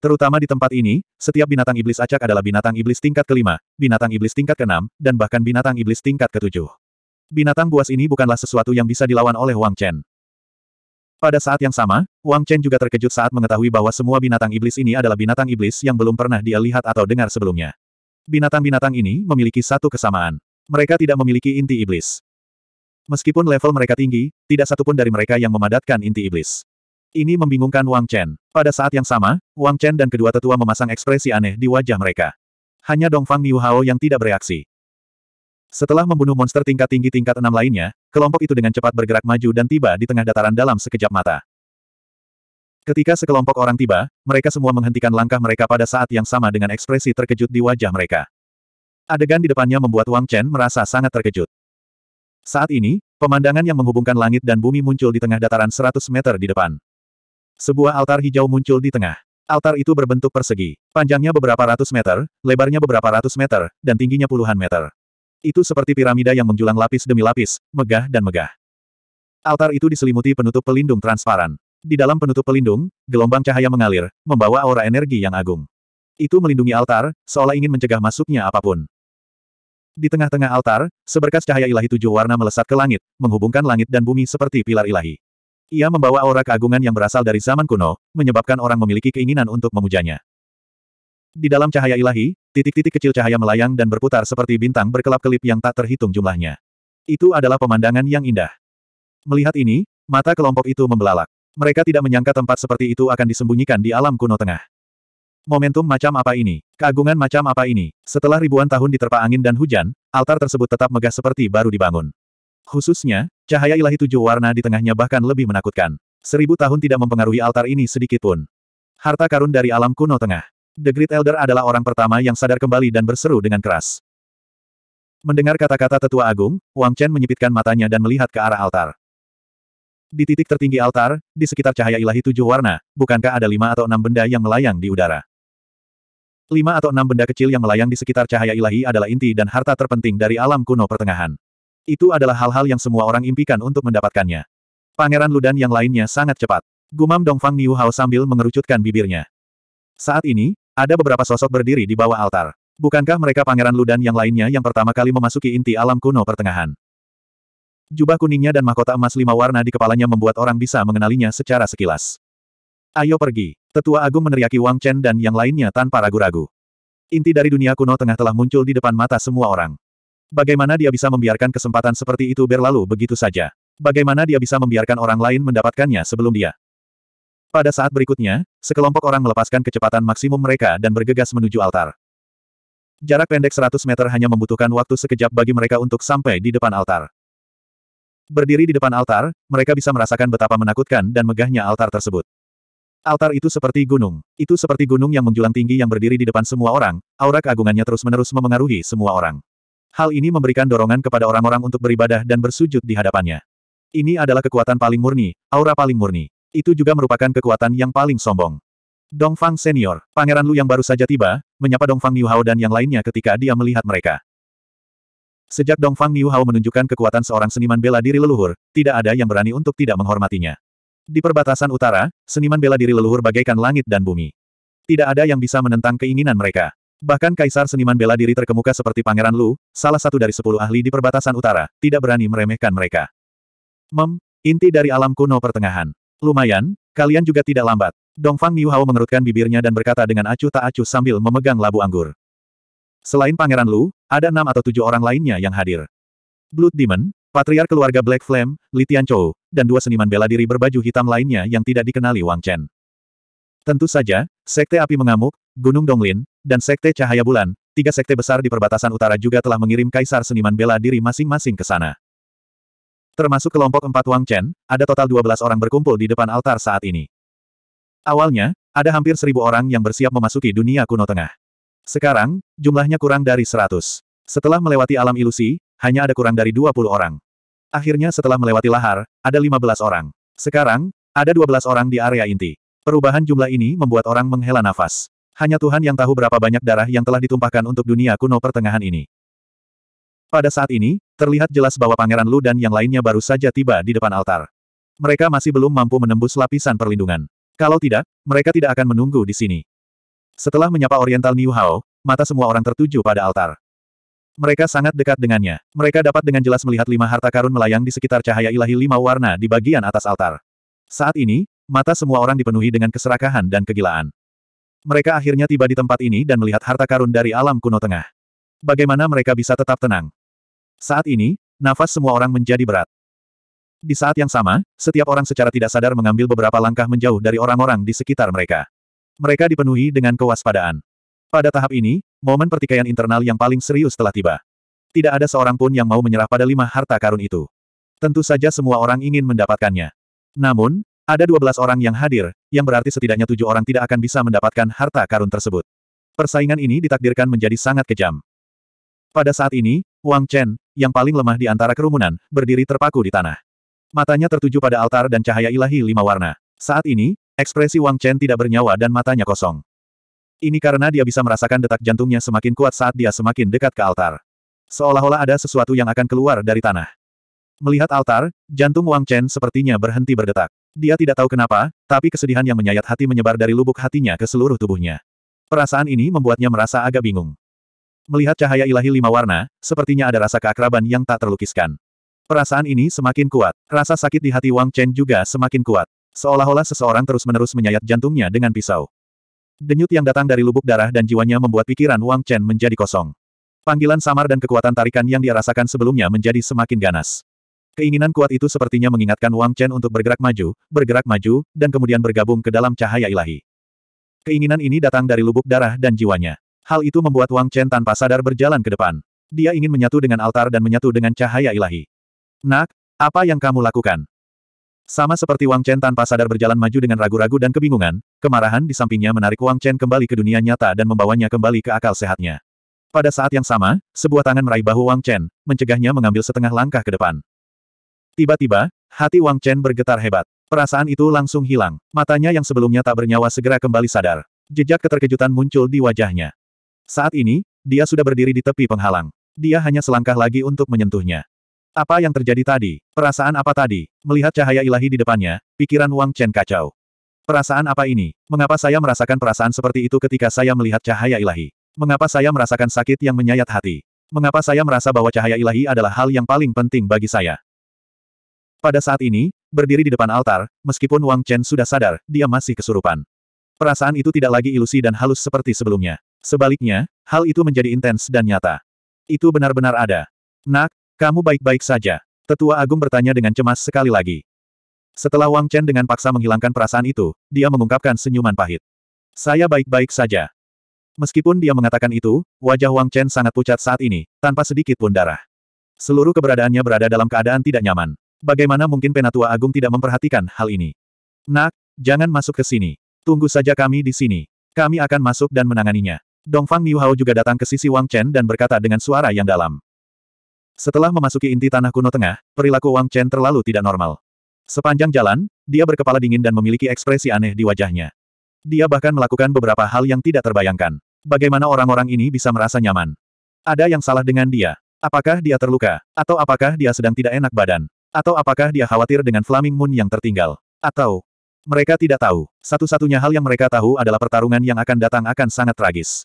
Terutama di tempat ini, setiap binatang iblis acak adalah binatang iblis tingkat kelima, binatang iblis tingkat keenam, dan bahkan binatang iblis tingkat ketujuh. Binatang buas ini bukanlah sesuatu yang bisa dilawan oleh Wang Chen. Pada saat yang sama, Wang Chen juga terkejut saat mengetahui bahwa semua binatang iblis ini adalah binatang iblis yang belum pernah dia lihat atau dengar sebelumnya. Binatang-binatang ini memiliki satu kesamaan. Mereka tidak memiliki inti iblis. Meskipun level mereka tinggi, tidak satupun dari mereka yang memadatkan inti iblis. Ini membingungkan Wang Chen. Pada saat yang sama, Wang Chen dan kedua tetua memasang ekspresi aneh di wajah mereka. Hanya Dongfang Niu Hao yang tidak bereaksi. Setelah membunuh monster tingkat tinggi tingkat enam lainnya, kelompok itu dengan cepat bergerak maju dan tiba di tengah dataran dalam sekejap mata. Ketika sekelompok orang tiba, mereka semua menghentikan langkah mereka pada saat yang sama dengan ekspresi terkejut di wajah mereka. Adegan di depannya membuat Wang Chen merasa sangat terkejut. Saat ini, pemandangan yang menghubungkan langit dan bumi muncul di tengah dataran 100 meter di depan. Sebuah altar hijau muncul di tengah. Altar itu berbentuk persegi, panjangnya beberapa ratus meter, lebarnya beberapa ratus meter, dan tingginya puluhan meter. Itu seperti piramida yang menjulang lapis demi lapis, megah dan megah. Altar itu diselimuti penutup pelindung transparan. Di dalam penutup pelindung, gelombang cahaya mengalir, membawa aura energi yang agung. Itu melindungi altar, seolah ingin mencegah masuknya apapun. Di tengah-tengah altar, seberkas cahaya ilahi tujuh warna melesat ke langit, menghubungkan langit dan bumi seperti pilar ilahi. Ia membawa aura keagungan yang berasal dari zaman kuno, menyebabkan orang memiliki keinginan untuk memujanya. Di dalam cahaya ilahi, titik-titik kecil cahaya melayang dan berputar seperti bintang berkelap-kelip yang tak terhitung jumlahnya. Itu adalah pemandangan yang indah. Melihat ini, mata kelompok itu membelalak. Mereka tidak menyangka tempat seperti itu akan disembunyikan di alam kuno tengah. Momentum macam apa ini? Keagungan macam apa ini? Setelah ribuan tahun diterpa angin dan hujan, altar tersebut tetap megah seperti baru dibangun. Khususnya, cahaya ilahi tujuh warna di tengahnya bahkan lebih menakutkan. Seribu tahun tidak mempengaruhi altar ini sedikit pun. Harta karun dari alam kuno tengah. The Great Elder adalah orang pertama yang sadar kembali dan berseru dengan keras. Mendengar kata-kata tetua agung, Wang Chen menyipitkan matanya dan melihat ke arah altar. Di titik tertinggi altar, di sekitar cahaya ilahi tujuh warna, bukankah ada lima atau enam benda yang melayang di udara? Lima atau enam benda kecil yang melayang di sekitar cahaya ilahi adalah inti dan harta terpenting dari alam kuno pertengahan. Itu adalah hal-hal yang semua orang impikan untuk mendapatkannya. Pangeran Ludan yang lainnya sangat cepat. Gumam Dongfang Niu Hao sambil mengerucutkan bibirnya. Saat ini, ada beberapa sosok berdiri di bawah altar. Bukankah mereka Pangeran Ludan yang lainnya yang pertama kali memasuki inti alam kuno pertengahan? Jubah kuningnya dan mahkota emas lima warna di kepalanya membuat orang bisa mengenalinya secara sekilas. Ayo pergi. Tetua Agung meneriaki Wang Chen dan yang lainnya tanpa ragu-ragu. Inti dari dunia kuno tengah telah muncul di depan mata semua orang. Bagaimana dia bisa membiarkan kesempatan seperti itu berlalu begitu saja? Bagaimana dia bisa membiarkan orang lain mendapatkannya sebelum dia? Pada saat berikutnya, sekelompok orang melepaskan kecepatan maksimum mereka dan bergegas menuju altar. Jarak pendek 100 meter hanya membutuhkan waktu sekejap bagi mereka untuk sampai di depan altar. Berdiri di depan altar, mereka bisa merasakan betapa menakutkan dan megahnya altar tersebut. Altar itu seperti gunung. Itu seperti gunung yang menjulang tinggi yang berdiri di depan semua orang, aura keagungannya terus-menerus memengaruhi semua orang. Hal ini memberikan dorongan kepada orang-orang untuk beribadah dan bersujud di hadapannya. Ini adalah kekuatan paling murni, aura paling murni. Itu juga merupakan kekuatan yang paling sombong. Dongfang Senior, Pangeran Lu yang baru saja tiba, menyapa Dongfang Niu dan yang lainnya ketika dia melihat mereka. Sejak Dongfang Niu menunjukkan kekuatan seorang seniman bela diri leluhur, tidak ada yang berani untuk tidak menghormatinya. Di perbatasan utara, seniman bela diri leluhur bagaikan langit dan bumi. Tidak ada yang bisa menentang keinginan mereka. Bahkan kaisar seniman bela diri terkemuka seperti Pangeran Lu, salah satu dari sepuluh ahli di perbatasan utara, tidak berani meremehkan mereka. Mem, inti dari alam kuno pertengahan. Lumayan, kalian juga tidak lambat. Dongfang Niu mengerutkan bibirnya dan berkata dengan acuh tak acuh sambil memegang labu anggur. Selain Pangeran Lu, ada enam atau tujuh orang lainnya yang hadir. Blood Demon, patriar keluarga Black Flame, Li Tianchou, dan dua seniman bela diri berbaju hitam lainnya yang tidak dikenali Wang Chen. Tentu saja, Sekte Api Mengamuk, Gunung Donglin, dan Sekte Cahaya Bulan, tiga sekte besar di perbatasan utara juga telah mengirim kaisar seniman bela diri masing-masing ke sana. Termasuk kelompok empat Wang Chen, ada total 12 orang berkumpul di depan altar saat ini. Awalnya, ada hampir seribu orang yang bersiap memasuki dunia kuno tengah. Sekarang, jumlahnya kurang dari seratus. Setelah melewati alam ilusi, hanya ada kurang dari dua puluh orang. Akhirnya setelah melewati lahar, ada 15 orang. Sekarang, ada 12 orang di area inti. Perubahan jumlah ini membuat orang menghela nafas. Hanya Tuhan yang tahu berapa banyak darah yang telah ditumpahkan untuk dunia kuno pertengahan ini. Pada saat ini, terlihat jelas bahwa Pangeran Lu dan yang lainnya baru saja tiba di depan altar. Mereka masih belum mampu menembus lapisan perlindungan. Kalau tidak, mereka tidak akan menunggu di sini. Setelah menyapa Oriental New Hao, mata semua orang tertuju pada altar. Mereka sangat dekat dengannya. Mereka dapat dengan jelas melihat lima harta karun melayang di sekitar cahaya ilahi lima warna di bagian atas altar. Saat ini, mata semua orang dipenuhi dengan keserakahan dan kegilaan. Mereka akhirnya tiba di tempat ini dan melihat harta karun dari alam kuno tengah. Bagaimana mereka bisa tetap tenang? Saat ini, nafas semua orang menjadi berat. Di saat yang sama, setiap orang secara tidak sadar mengambil beberapa langkah menjauh dari orang-orang di sekitar mereka. Mereka dipenuhi dengan kewaspadaan. Pada tahap ini, Momen pertikaian internal yang paling serius telah tiba. Tidak ada seorang pun yang mau menyerah pada lima harta karun itu. Tentu saja semua orang ingin mendapatkannya. Namun, ada dua belas orang yang hadir, yang berarti setidaknya tujuh orang tidak akan bisa mendapatkan harta karun tersebut. Persaingan ini ditakdirkan menjadi sangat kejam. Pada saat ini, Wang Chen, yang paling lemah di antara kerumunan, berdiri terpaku di tanah. Matanya tertuju pada altar dan cahaya ilahi lima warna. Saat ini, ekspresi Wang Chen tidak bernyawa dan matanya kosong. Ini karena dia bisa merasakan detak jantungnya semakin kuat saat dia semakin dekat ke altar. Seolah-olah ada sesuatu yang akan keluar dari tanah. Melihat altar, jantung Wang Chen sepertinya berhenti berdetak. Dia tidak tahu kenapa, tapi kesedihan yang menyayat hati menyebar dari lubuk hatinya ke seluruh tubuhnya. Perasaan ini membuatnya merasa agak bingung. Melihat cahaya ilahi lima warna, sepertinya ada rasa keakraban yang tak terlukiskan. Perasaan ini semakin kuat. Rasa sakit di hati Wang Chen juga semakin kuat. Seolah-olah seseorang terus-menerus menyayat jantungnya dengan pisau. Denyut yang datang dari lubuk darah dan jiwanya membuat pikiran Wang Chen menjadi kosong. Panggilan samar dan kekuatan tarikan yang dia rasakan sebelumnya menjadi semakin ganas. Keinginan kuat itu sepertinya mengingatkan Wang Chen untuk bergerak maju, bergerak maju, dan kemudian bergabung ke dalam cahaya ilahi. Keinginan ini datang dari lubuk darah dan jiwanya. Hal itu membuat Wang Chen tanpa sadar berjalan ke depan. Dia ingin menyatu dengan altar dan menyatu dengan cahaya ilahi. Nak, apa yang kamu lakukan? Sama seperti Wang Chen tanpa sadar berjalan maju dengan ragu-ragu dan kebingungan, kemarahan di sampingnya menarik Wang Chen kembali ke dunia nyata dan membawanya kembali ke akal sehatnya. Pada saat yang sama, sebuah tangan meraih bahu Wang Chen, mencegahnya mengambil setengah langkah ke depan. Tiba-tiba, hati Wang Chen bergetar hebat. Perasaan itu langsung hilang. Matanya yang sebelumnya tak bernyawa segera kembali sadar. Jejak keterkejutan muncul di wajahnya. Saat ini, dia sudah berdiri di tepi penghalang. Dia hanya selangkah lagi untuk menyentuhnya. Apa yang terjadi tadi? Perasaan apa tadi? Melihat cahaya ilahi di depannya, pikiran Wang Chen kacau. Perasaan apa ini? Mengapa saya merasakan perasaan seperti itu ketika saya melihat cahaya ilahi? Mengapa saya merasakan sakit yang menyayat hati? Mengapa saya merasa bahwa cahaya ilahi adalah hal yang paling penting bagi saya? Pada saat ini, berdiri di depan altar, meskipun Wang Chen sudah sadar, dia masih kesurupan. Perasaan itu tidak lagi ilusi dan halus seperti sebelumnya. Sebaliknya, hal itu menjadi intens dan nyata. Itu benar-benar ada. Nak, kamu baik-baik saja. Tetua Agung bertanya dengan cemas sekali lagi. Setelah Wang Chen dengan paksa menghilangkan perasaan itu, dia mengungkapkan senyuman pahit. Saya baik-baik saja. Meskipun dia mengatakan itu, wajah Wang Chen sangat pucat saat ini, tanpa sedikit pun darah. Seluruh keberadaannya berada dalam keadaan tidak nyaman. Bagaimana mungkin Penatua Agung tidak memperhatikan hal ini? Nak, jangan masuk ke sini. Tunggu saja kami di sini. Kami akan masuk dan menanganinya. Dongfang Miuhao juga datang ke sisi Wang Chen dan berkata dengan suara yang dalam. Setelah memasuki inti tanah kuno tengah, perilaku Wang Chen terlalu tidak normal. Sepanjang jalan, dia berkepala dingin dan memiliki ekspresi aneh di wajahnya. Dia bahkan melakukan beberapa hal yang tidak terbayangkan. Bagaimana orang-orang ini bisa merasa nyaman? Ada yang salah dengan dia. Apakah dia terluka? Atau apakah dia sedang tidak enak badan? Atau apakah dia khawatir dengan Flaming Moon yang tertinggal? Atau mereka tidak tahu. Satu-satunya hal yang mereka tahu adalah pertarungan yang akan datang akan sangat tragis.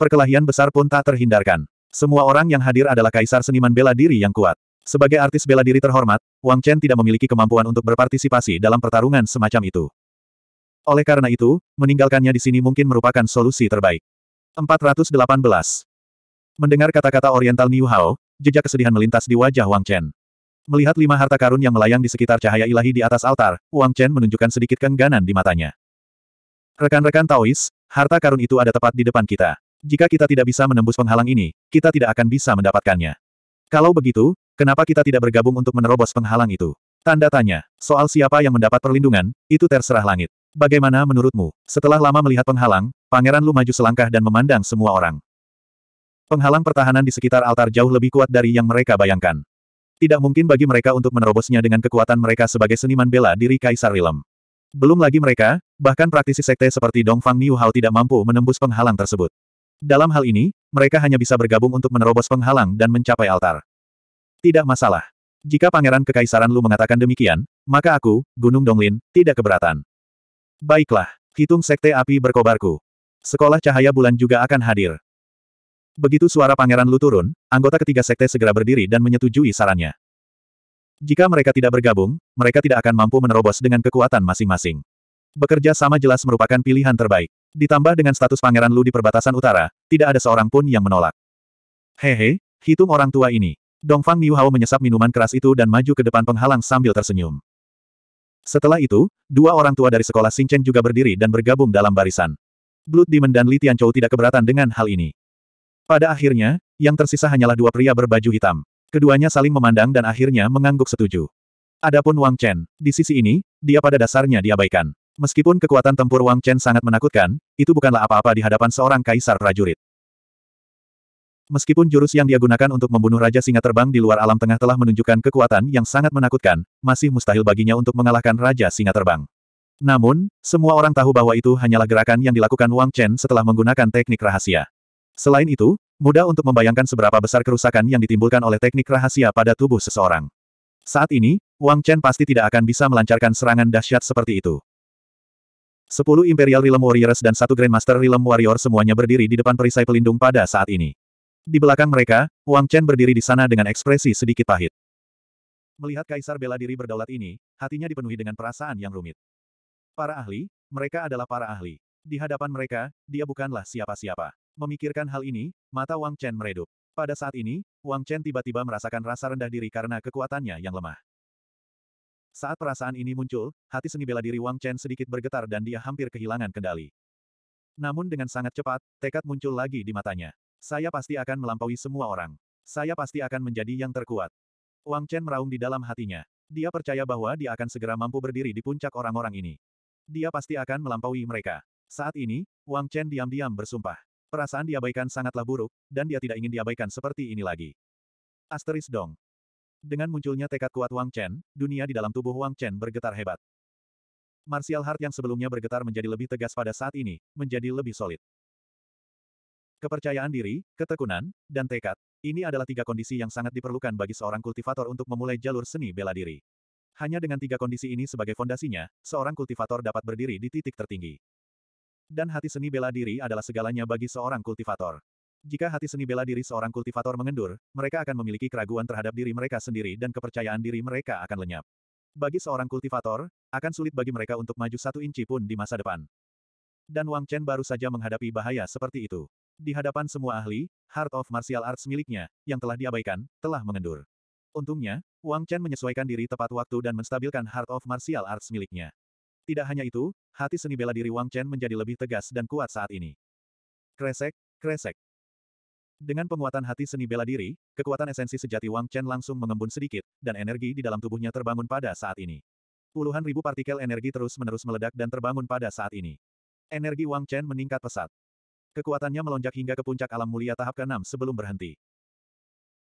Perkelahian besar pun tak terhindarkan. Semua orang yang hadir adalah kaisar seniman bela diri yang kuat. Sebagai artis bela diri terhormat, Wang Chen tidak memiliki kemampuan untuk berpartisipasi dalam pertarungan semacam itu. Oleh karena itu, meninggalkannya di sini mungkin merupakan solusi terbaik. 418. Mendengar kata-kata Oriental Niu Hao, jejak kesedihan melintas di wajah Wang Chen. Melihat lima harta karun yang melayang di sekitar cahaya ilahi di atas altar, Wang Chen menunjukkan sedikit kengganan di matanya. Rekan-rekan Taois, harta karun itu ada tepat di depan kita. Jika kita tidak bisa menembus penghalang ini, kita tidak akan bisa mendapatkannya. Kalau begitu, kenapa kita tidak bergabung untuk menerobos penghalang itu? Tanda tanya, soal siapa yang mendapat perlindungan, itu terserah langit. Bagaimana menurutmu? Setelah lama melihat penghalang, Pangeran Lu maju selangkah dan memandang semua orang. Penghalang pertahanan di sekitar altar jauh lebih kuat dari yang mereka bayangkan. Tidak mungkin bagi mereka untuk menerobosnya dengan kekuatan mereka sebagai seniman bela diri Kaisar Rilem. Belum lagi mereka, bahkan praktisi sekte seperti Dongfang Niu tidak mampu menembus penghalang tersebut. Dalam hal ini, mereka hanya bisa bergabung untuk menerobos penghalang dan mencapai altar. Tidak masalah. Jika Pangeran Kekaisaran Lu mengatakan demikian, maka aku, Gunung Donglin, tidak keberatan. Baiklah, hitung sekte api berkobarku. Sekolah cahaya bulan juga akan hadir. Begitu suara Pangeran Lu turun, anggota ketiga sekte segera berdiri dan menyetujui sarannya. Jika mereka tidak bergabung, mereka tidak akan mampu menerobos dengan kekuatan masing-masing. Bekerja sama jelas merupakan pilihan terbaik. Ditambah dengan status Pangeran Lu di perbatasan utara, tidak ada seorang pun yang menolak. Hehe, hitung orang tua ini. Dongfang Miuhao menyesap minuman keras itu dan maju ke depan penghalang sambil tersenyum. Setelah itu, dua orang tua dari sekolah Xingchen juga berdiri dan bergabung dalam barisan. Blood Demon dan Li Tianchou tidak keberatan dengan hal ini. Pada akhirnya, yang tersisa hanyalah dua pria berbaju hitam. Keduanya saling memandang dan akhirnya mengangguk setuju. Adapun Wang Chen, di sisi ini, dia pada dasarnya diabaikan. Meskipun kekuatan tempur Wang Chen sangat menakutkan, itu bukanlah apa-apa di hadapan seorang kaisar prajurit. Meskipun jurus yang dia gunakan untuk membunuh Raja Singa Terbang di luar alam tengah telah menunjukkan kekuatan yang sangat menakutkan, masih mustahil baginya untuk mengalahkan Raja Singa Terbang. Namun, semua orang tahu bahwa itu hanyalah gerakan yang dilakukan Wang Chen setelah menggunakan teknik rahasia. Selain itu, mudah untuk membayangkan seberapa besar kerusakan yang ditimbulkan oleh teknik rahasia pada tubuh seseorang. Saat ini, Wang Chen pasti tidak akan bisa melancarkan serangan dahsyat seperti itu. Sepuluh Imperial Realm Warriors dan satu Grandmaster Realm Warrior semuanya berdiri di depan perisai pelindung pada saat ini. Di belakang mereka, Wang Chen berdiri di sana dengan ekspresi sedikit pahit. Melihat kaisar bela diri berdaulat ini, hatinya dipenuhi dengan perasaan yang rumit. Para ahli, mereka adalah para ahli. Di hadapan mereka, dia bukanlah siapa-siapa. Memikirkan hal ini, mata Wang Chen meredup. Pada saat ini, Wang Chen tiba-tiba merasakan rasa rendah diri karena kekuatannya yang lemah. Saat perasaan ini muncul, hati seni bela diri Wang Chen sedikit bergetar dan dia hampir kehilangan kendali. Namun dengan sangat cepat, tekad muncul lagi di matanya. Saya pasti akan melampaui semua orang. Saya pasti akan menjadi yang terkuat. Wang Chen meraung di dalam hatinya. Dia percaya bahwa dia akan segera mampu berdiri di puncak orang-orang ini. Dia pasti akan melampaui mereka. Saat ini, Wang Chen diam-diam bersumpah. Perasaan diabaikan sangatlah buruk, dan dia tidak ingin diabaikan seperti ini lagi. Asteris dong. Dengan munculnya tekad kuat Wang Chen, dunia di dalam tubuh Wang Chen bergetar hebat. Martial Heart yang sebelumnya bergetar menjadi lebih tegas pada saat ini, menjadi lebih solid. Kepercayaan diri, ketekunan, dan tekad, ini adalah tiga kondisi yang sangat diperlukan bagi seorang kultivator untuk memulai jalur seni bela diri. Hanya dengan tiga kondisi ini sebagai fondasinya, seorang kultivator dapat berdiri di titik tertinggi. Dan hati seni bela diri adalah segalanya bagi seorang kultivator. Jika hati seni bela diri seorang kultivator mengendur, mereka akan memiliki keraguan terhadap diri mereka sendiri dan kepercayaan diri mereka akan lenyap. Bagi seorang kultivator, akan sulit bagi mereka untuk maju satu inci pun di masa depan. Dan Wang Chen baru saja menghadapi bahaya seperti itu. Di hadapan semua ahli, Heart of Martial Arts miliknya, yang telah diabaikan, telah mengendur. Untungnya, Wang Chen menyesuaikan diri tepat waktu dan menstabilkan Heart of Martial Arts miliknya. Tidak hanya itu, hati seni bela diri Wang Chen menjadi lebih tegas dan kuat saat ini. Kresek, kresek. Dengan penguatan hati seni bela diri, kekuatan esensi sejati Wang Chen langsung mengembun sedikit, dan energi di dalam tubuhnya terbangun pada saat ini. Puluhan ribu partikel energi terus-menerus meledak dan terbangun pada saat ini. Energi Wang Chen meningkat pesat. Kekuatannya melonjak hingga ke puncak alam mulia tahap ke-6 sebelum berhenti.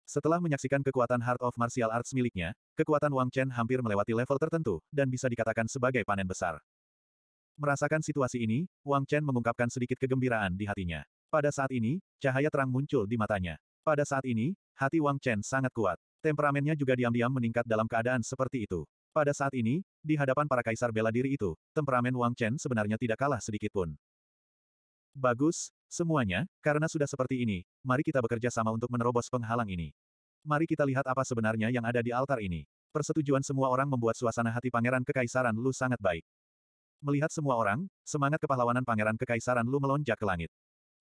Setelah menyaksikan kekuatan Heart of Martial Arts miliknya, kekuatan Wang Chen hampir melewati level tertentu, dan bisa dikatakan sebagai panen besar. Merasakan situasi ini, Wang Chen mengungkapkan sedikit kegembiraan di hatinya. Pada saat ini, cahaya terang muncul di matanya. Pada saat ini, hati Wang Chen sangat kuat. Temperamennya juga diam-diam meningkat dalam keadaan seperti itu. Pada saat ini, di hadapan para kaisar bela diri itu, temperamen Wang Chen sebenarnya tidak kalah sedikit pun. Bagus, semuanya, karena sudah seperti ini, mari kita bekerja sama untuk menerobos penghalang ini. Mari kita lihat apa sebenarnya yang ada di altar ini. Persetujuan semua orang membuat suasana hati Pangeran Kekaisaran Lu sangat baik. Melihat semua orang, semangat kepahlawanan Pangeran Kekaisaran Lu melonjak ke langit.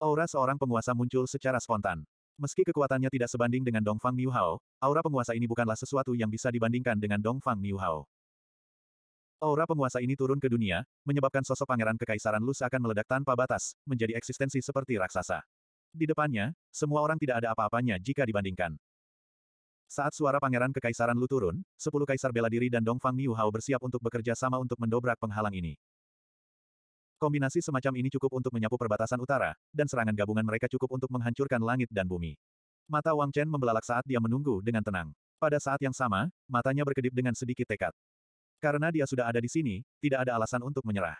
Aura seorang penguasa muncul secara spontan. Meski kekuatannya tidak sebanding dengan Dongfang Niuhao, aura penguasa ini bukanlah sesuatu yang bisa dibandingkan dengan Dongfang Niuhao. Aura penguasa ini turun ke dunia, menyebabkan sosok pangeran kekaisaran Lu seakan meledak tanpa batas, menjadi eksistensi seperti raksasa. Di depannya, semua orang tidak ada apa-apanya jika dibandingkan. Saat suara pangeran kekaisaran Lu turun, sepuluh kaisar bela diri dan Dongfang Niuhao bersiap untuk bekerja sama untuk mendobrak penghalang ini. Kombinasi semacam ini cukup untuk menyapu perbatasan utara, dan serangan gabungan mereka cukup untuk menghancurkan langit dan bumi. Mata Wang Chen membelalak saat dia menunggu dengan tenang. Pada saat yang sama, matanya berkedip dengan sedikit tekad. Karena dia sudah ada di sini, tidak ada alasan untuk menyerah.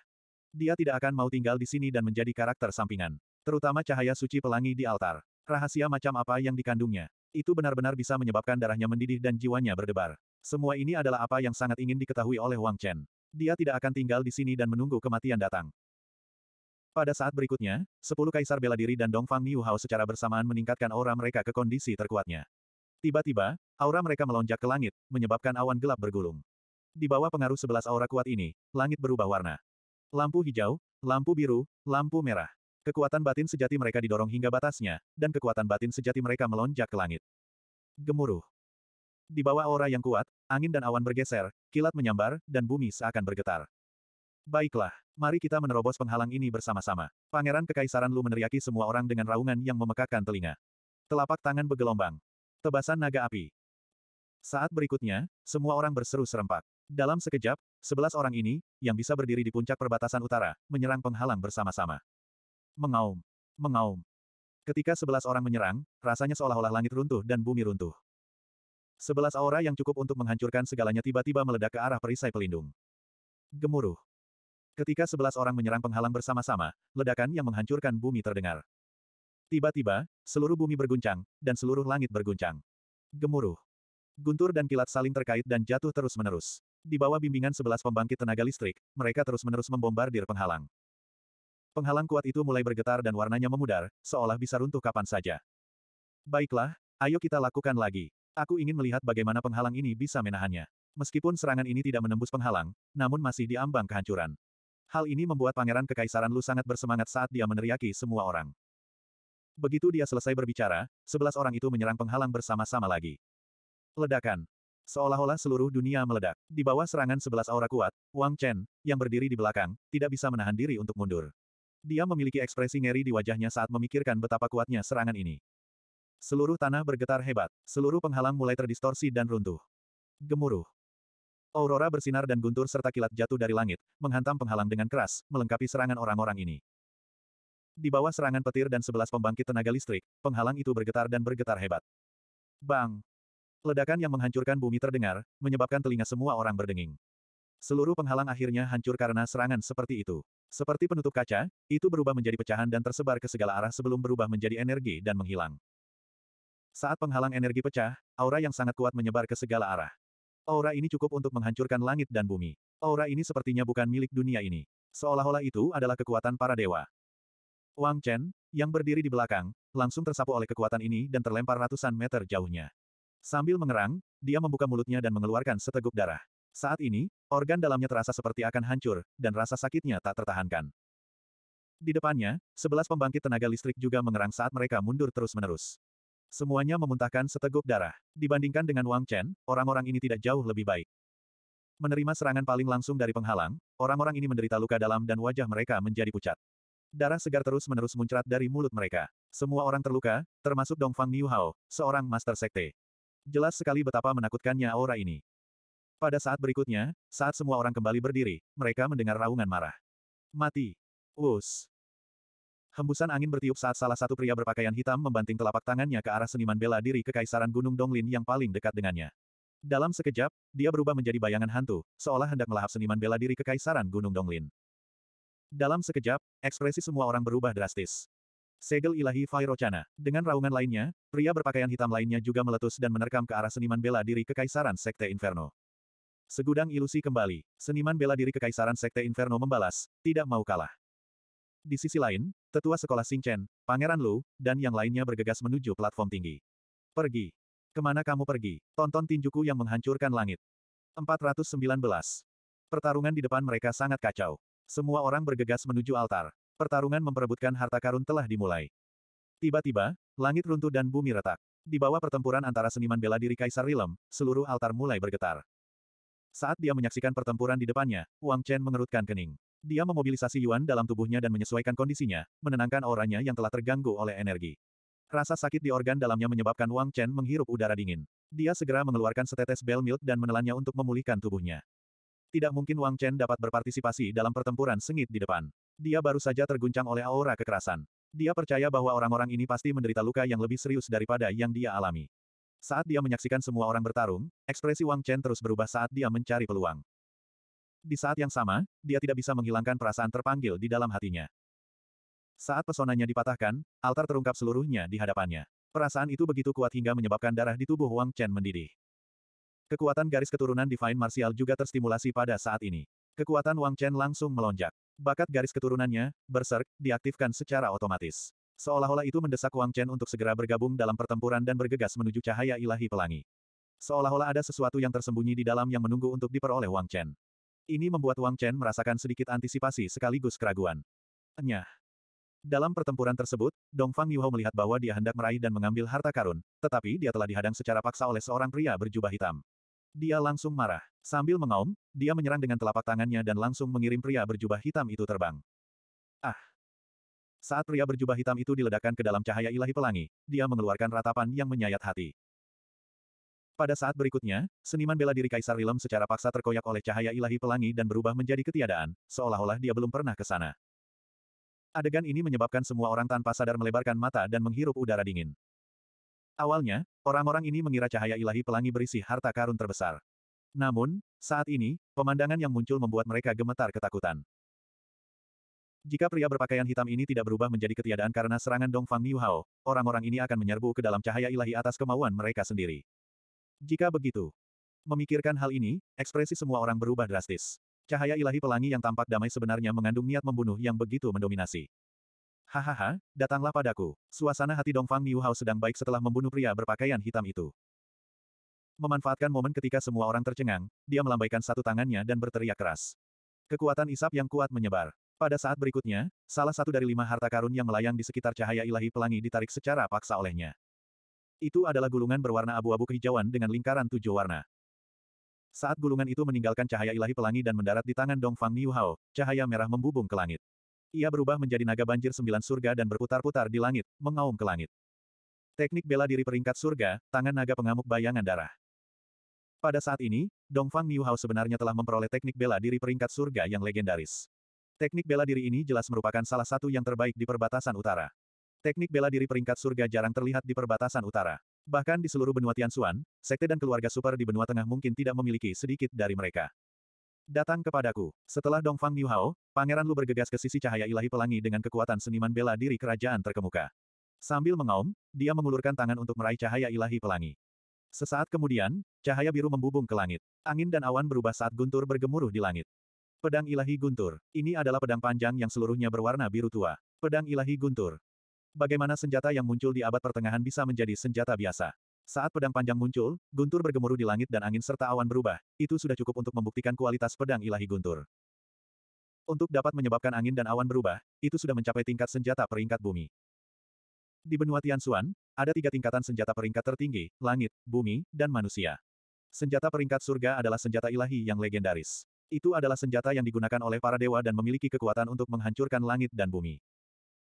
Dia tidak akan mau tinggal di sini dan menjadi karakter sampingan. Terutama cahaya suci pelangi di altar. Rahasia macam apa yang dikandungnya. Itu benar-benar bisa menyebabkan darahnya mendidih dan jiwanya berdebar. Semua ini adalah apa yang sangat ingin diketahui oleh Wang Chen. Dia tidak akan tinggal di sini dan menunggu kematian datang. Pada saat berikutnya, sepuluh kaisar bela diri dan Dongfang Niu secara bersamaan meningkatkan aura mereka ke kondisi terkuatnya. Tiba-tiba, aura mereka melonjak ke langit, menyebabkan awan gelap bergulung. Di bawah pengaruh sebelas aura kuat ini, langit berubah warna. Lampu hijau, lampu biru, lampu merah. Kekuatan batin sejati mereka didorong hingga batasnya, dan kekuatan batin sejati mereka melonjak ke langit. Gemuruh. Di bawah aura yang kuat, angin dan awan bergeser, kilat menyambar, dan bumi seakan bergetar. Baiklah. Mari kita menerobos penghalang ini bersama-sama. Pangeran Kekaisaran Lu meneriaki semua orang dengan raungan yang memekakkan telinga. Telapak tangan bergelombang. Tebasan naga api. Saat berikutnya, semua orang berseru serempak. Dalam sekejap, sebelas orang ini, yang bisa berdiri di puncak perbatasan utara, menyerang penghalang bersama-sama. Mengaum. Mengaum. Ketika sebelas orang menyerang, rasanya seolah-olah langit runtuh dan bumi runtuh. Sebelas aura yang cukup untuk menghancurkan segalanya tiba-tiba meledak ke arah perisai pelindung. Gemuruh. Ketika sebelas orang menyerang penghalang bersama-sama, ledakan yang menghancurkan bumi terdengar. Tiba-tiba, seluruh bumi berguncang, dan seluruh langit berguncang. Gemuruh. Guntur dan kilat saling terkait dan jatuh terus-menerus. Di bawah bimbingan sebelas pembangkit tenaga listrik, mereka terus-menerus membombardir penghalang. Penghalang kuat itu mulai bergetar dan warnanya memudar, seolah bisa runtuh kapan saja. Baiklah, ayo kita lakukan lagi. Aku ingin melihat bagaimana penghalang ini bisa menahannya. Meskipun serangan ini tidak menembus penghalang, namun masih diambang kehancuran. Hal ini membuat Pangeran Kekaisaran Lu sangat bersemangat saat dia meneriaki semua orang. Begitu dia selesai berbicara, sebelas orang itu menyerang penghalang bersama-sama lagi. Ledakan. Seolah-olah seluruh dunia meledak. Di bawah serangan sebelas aura kuat, Wang Chen, yang berdiri di belakang, tidak bisa menahan diri untuk mundur. Dia memiliki ekspresi ngeri di wajahnya saat memikirkan betapa kuatnya serangan ini. Seluruh tanah bergetar hebat, seluruh penghalang mulai terdistorsi dan runtuh. Gemuruh. Aurora bersinar dan guntur serta kilat jatuh dari langit, menghantam penghalang dengan keras, melengkapi serangan orang-orang ini. Di bawah serangan petir dan sebelas pembangkit tenaga listrik, penghalang itu bergetar dan bergetar hebat. Bang! Ledakan yang menghancurkan bumi terdengar, menyebabkan telinga semua orang berdenging. Seluruh penghalang akhirnya hancur karena serangan seperti itu. Seperti penutup kaca, itu berubah menjadi pecahan dan tersebar ke segala arah sebelum berubah menjadi energi dan menghilang. Saat penghalang energi pecah, aura yang sangat kuat menyebar ke segala arah. Aura ini cukup untuk menghancurkan langit dan bumi. Aura ini sepertinya bukan milik dunia ini. Seolah-olah itu adalah kekuatan para dewa. Wang Chen, yang berdiri di belakang, langsung tersapu oleh kekuatan ini dan terlempar ratusan meter jauhnya. Sambil mengerang, dia membuka mulutnya dan mengeluarkan seteguk darah. Saat ini, organ dalamnya terasa seperti akan hancur, dan rasa sakitnya tak tertahankan. Di depannya, sebelas pembangkit tenaga listrik juga mengerang saat mereka mundur terus-menerus. Semuanya memuntahkan seteguk darah. Dibandingkan dengan Wang Chen, orang-orang ini tidak jauh lebih baik. Menerima serangan paling langsung dari penghalang, orang-orang ini menderita luka dalam dan wajah mereka menjadi pucat. Darah segar terus-menerus muncrat dari mulut mereka. Semua orang terluka, termasuk Dongfang Niuhao, seorang master sekte. Jelas sekali betapa menakutkannya aura ini. Pada saat berikutnya, saat semua orang kembali berdiri, mereka mendengar raungan marah. Mati. us. Hembusan angin bertiup saat salah satu pria berpakaian hitam membanting telapak tangannya ke arah seniman bela diri kekaisaran Gunung Donglin yang paling dekat dengannya. Dalam sekejap, dia berubah menjadi bayangan hantu, seolah hendak melahap seniman bela diri kekaisaran Gunung Donglin. Dalam sekejap, ekspresi semua orang berubah drastis. Segel ilahi Vairocana. Dengan raungan lainnya, pria berpakaian hitam lainnya juga meletus dan menerkam ke arah seniman bela diri kekaisaran Sekte Inferno. Segudang ilusi kembali. Seniman bela diri kekaisaran Sekte Inferno membalas, tidak mau kalah. Di sisi lain, tetua sekolah Sing Chen, Pangeran Lu, dan yang lainnya bergegas menuju platform tinggi. Pergi. Kemana kamu pergi? Tonton tinjuku yang menghancurkan langit. 419. Pertarungan di depan mereka sangat kacau. Semua orang bergegas menuju altar. Pertarungan memperebutkan harta karun telah dimulai. Tiba-tiba, langit runtuh dan bumi retak. Di bawah pertempuran antara seniman bela diri Kaisar Rilem, seluruh altar mulai bergetar. Saat dia menyaksikan pertempuran di depannya, Wang Chen mengerutkan kening. Dia memobilisasi Yuan dalam tubuhnya dan menyesuaikan kondisinya, menenangkan auranya yang telah terganggu oleh energi. Rasa sakit di organ dalamnya menyebabkan Wang Chen menghirup udara dingin. Dia segera mengeluarkan setetes bel milk dan menelannya untuk memulihkan tubuhnya. Tidak mungkin Wang Chen dapat berpartisipasi dalam pertempuran sengit di depan. Dia baru saja terguncang oleh aura kekerasan. Dia percaya bahwa orang-orang ini pasti menderita luka yang lebih serius daripada yang dia alami. Saat dia menyaksikan semua orang bertarung, ekspresi Wang Chen terus berubah saat dia mencari peluang. Di saat yang sama, dia tidak bisa menghilangkan perasaan terpanggil di dalam hatinya. Saat pesonanya dipatahkan, altar terungkap seluruhnya di hadapannya. Perasaan itu begitu kuat hingga menyebabkan darah di tubuh Wang Chen mendidih. Kekuatan garis keturunan Divine Martial juga terstimulasi pada saat ini. Kekuatan Wang Chen langsung melonjak. Bakat garis keturunannya, Berserk, diaktifkan secara otomatis. Seolah-olah itu mendesak Wang Chen untuk segera bergabung dalam pertempuran dan bergegas menuju cahaya ilahi pelangi. Seolah-olah ada sesuatu yang tersembunyi di dalam yang menunggu untuk diperoleh Wang Chen. Ini membuat Wang Chen merasakan sedikit antisipasi sekaligus keraguan. Enyah. Dalam pertempuran tersebut, Dongfang Yuhao melihat bahwa dia hendak meraih dan mengambil harta karun, tetapi dia telah dihadang secara paksa oleh seorang pria berjubah hitam. Dia langsung marah. Sambil mengaum, dia menyerang dengan telapak tangannya dan langsung mengirim pria berjubah hitam itu terbang. Ah! Saat pria berjubah hitam itu diledakkan ke dalam cahaya ilahi pelangi, dia mengeluarkan ratapan yang menyayat hati. Pada saat berikutnya, seniman bela diri Kaisar Rilem secara paksa terkoyak oleh cahaya ilahi pelangi dan berubah menjadi ketiadaan, seolah-olah dia belum pernah ke sana. Adegan ini menyebabkan semua orang tanpa sadar melebarkan mata dan menghirup udara dingin. Awalnya, orang-orang ini mengira cahaya ilahi pelangi berisi harta karun terbesar. Namun, saat ini, pemandangan yang muncul membuat mereka gemetar ketakutan. Jika pria berpakaian hitam ini tidak berubah menjadi ketiadaan karena serangan Dongfang Niu Hao, orang-orang ini akan menyerbu ke dalam cahaya ilahi atas kemauan mereka sendiri. Jika begitu, memikirkan hal ini, ekspresi semua orang berubah drastis. Cahaya ilahi pelangi yang tampak damai sebenarnya mengandung niat membunuh yang begitu mendominasi. Hahaha, datanglah padaku. Suasana hati Dongfang Niuhao sedang baik setelah membunuh pria berpakaian hitam itu. Memanfaatkan momen ketika semua orang tercengang, dia melambaikan satu tangannya dan berteriak keras. Kekuatan isap yang kuat menyebar. Pada saat berikutnya, salah satu dari lima harta karun yang melayang di sekitar cahaya ilahi pelangi ditarik secara paksa olehnya. Itu adalah gulungan berwarna abu-abu kehijauan dengan lingkaran tujuh warna. Saat gulungan itu meninggalkan cahaya ilahi pelangi dan mendarat di tangan Dongfang Niuhao, cahaya merah membubung ke langit. Ia berubah menjadi naga banjir sembilan surga dan berputar-putar di langit, mengaum ke langit. Teknik bela diri peringkat surga, tangan naga pengamuk bayangan darah. Pada saat ini, Dongfang Niuhao sebenarnya telah memperoleh teknik bela diri peringkat surga yang legendaris. Teknik bela diri ini jelas merupakan salah satu yang terbaik di perbatasan utara. Teknik bela diri peringkat surga jarang terlihat di perbatasan utara. Bahkan di seluruh benua Tianxuan, sekte dan keluarga super di benua tengah mungkin tidak memiliki sedikit dari mereka. Datang kepadaku. Setelah Dongfang Niuhao, Pangeran Lu bergegas ke sisi cahaya ilahi pelangi dengan kekuatan seniman bela diri kerajaan terkemuka. Sambil mengaum, dia mengulurkan tangan untuk meraih cahaya ilahi pelangi. Sesaat kemudian, cahaya biru membubung ke langit. Angin dan awan berubah saat guntur bergemuruh di langit. Pedang ilahi guntur. Ini adalah pedang panjang yang seluruhnya berwarna biru tua. Pedang ilahi guntur. Bagaimana senjata yang muncul di abad pertengahan bisa menjadi senjata biasa? Saat pedang panjang muncul, guntur bergemuruh di langit dan angin serta awan berubah, itu sudah cukup untuk membuktikan kualitas pedang ilahi guntur. Untuk dapat menyebabkan angin dan awan berubah, itu sudah mencapai tingkat senjata peringkat bumi. Di benua Tianxuan, ada tiga tingkatan senjata peringkat tertinggi, langit, bumi, dan manusia. Senjata peringkat surga adalah senjata ilahi yang legendaris. Itu adalah senjata yang digunakan oleh para dewa dan memiliki kekuatan untuk menghancurkan langit dan bumi.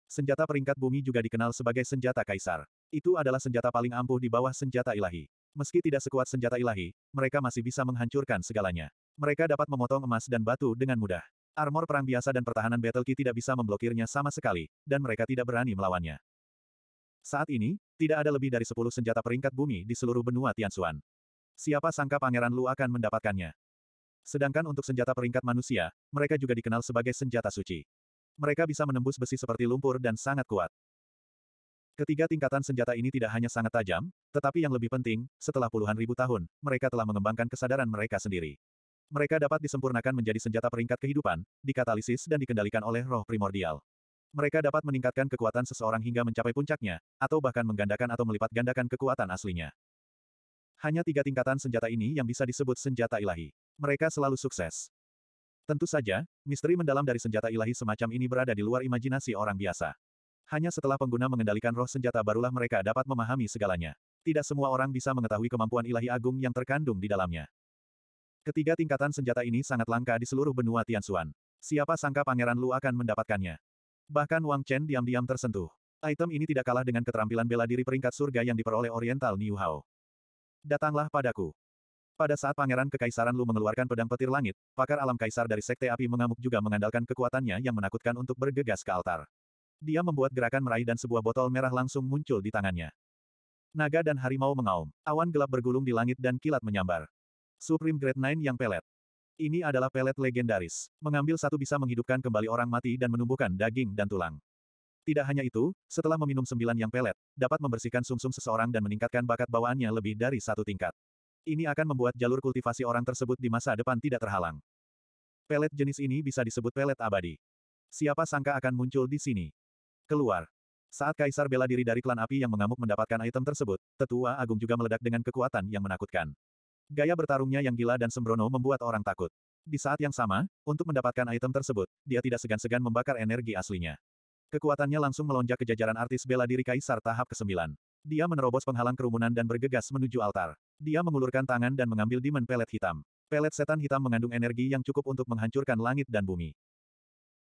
Senjata peringkat bumi juga dikenal sebagai senjata kaisar. Itu adalah senjata paling ampuh di bawah senjata ilahi. Meski tidak sekuat senjata ilahi, mereka masih bisa menghancurkan segalanya. Mereka dapat memotong emas dan batu dengan mudah. Armor perang biasa dan pertahanan Battle Key tidak bisa memblokirnya sama sekali, dan mereka tidak berani melawannya. Saat ini, tidak ada lebih dari 10 senjata peringkat bumi di seluruh benua Tianxuan. Siapa sangka Pangeran Lu akan mendapatkannya? Sedangkan untuk senjata peringkat manusia, mereka juga dikenal sebagai senjata suci. Mereka bisa menembus besi seperti lumpur dan sangat kuat. Ketiga tingkatan senjata ini tidak hanya sangat tajam, tetapi yang lebih penting, setelah puluhan ribu tahun, mereka telah mengembangkan kesadaran mereka sendiri. Mereka dapat disempurnakan menjadi senjata peringkat kehidupan, dikatalisis dan dikendalikan oleh roh primordial. Mereka dapat meningkatkan kekuatan seseorang hingga mencapai puncaknya, atau bahkan menggandakan atau melipat gandakan kekuatan aslinya. Hanya tiga tingkatan senjata ini yang bisa disebut senjata ilahi. Mereka selalu sukses. Tentu saja, misteri mendalam dari senjata ilahi semacam ini berada di luar imajinasi orang biasa. Hanya setelah pengguna mengendalikan roh senjata barulah mereka dapat memahami segalanya. Tidak semua orang bisa mengetahui kemampuan ilahi agung yang terkandung di dalamnya. Ketiga tingkatan senjata ini sangat langka di seluruh benua Tianxuan. Siapa sangka Pangeran Lu akan mendapatkannya. Bahkan Wang Chen diam-diam tersentuh. Item ini tidak kalah dengan keterampilan bela diri peringkat surga yang diperoleh Oriental Niu Hao. Datanglah padaku. Pada saat Pangeran Kekaisaran Lu mengeluarkan pedang petir langit, pakar alam kaisar dari Sekte Api mengamuk juga mengandalkan kekuatannya yang menakutkan untuk bergegas ke altar. Dia membuat gerakan meraih dan sebuah botol merah langsung muncul di tangannya. Naga dan harimau mengaum, awan gelap bergulung di langit dan kilat menyambar. Supreme Grade 9 yang pelet. Ini adalah pelet legendaris. Mengambil satu bisa menghidupkan kembali orang mati dan menumbuhkan daging dan tulang. Tidak hanya itu, setelah meminum sembilan yang pelet, dapat membersihkan sumsum -sum seseorang dan meningkatkan bakat bawaannya lebih dari satu tingkat. Ini akan membuat jalur kultivasi orang tersebut di masa depan tidak terhalang. Pelet jenis ini bisa disebut pelet abadi. Siapa sangka akan muncul di sini? Keluar. Saat Kaisar bela diri dari klan api yang mengamuk mendapatkan item tersebut, tetua agung juga meledak dengan kekuatan yang menakutkan. Gaya bertarungnya yang gila dan sembrono membuat orang takut. Di saat yang sama, untuk mendapatkan item tersebut, dia tidak segan-segan membakar energi aslinya. Kekuatannya langsung melonjak ke jajaran artis bela diri Kaisar tahap ke-9. Dia menerobos penghalang kerumunan dan bergegas menuju altar. Dia mengulurkan tangan dan mengambil dimen pelet hitam. Pelet setan hitam mengandung energi yang cukup untuk menghancurkan langit dan bumi.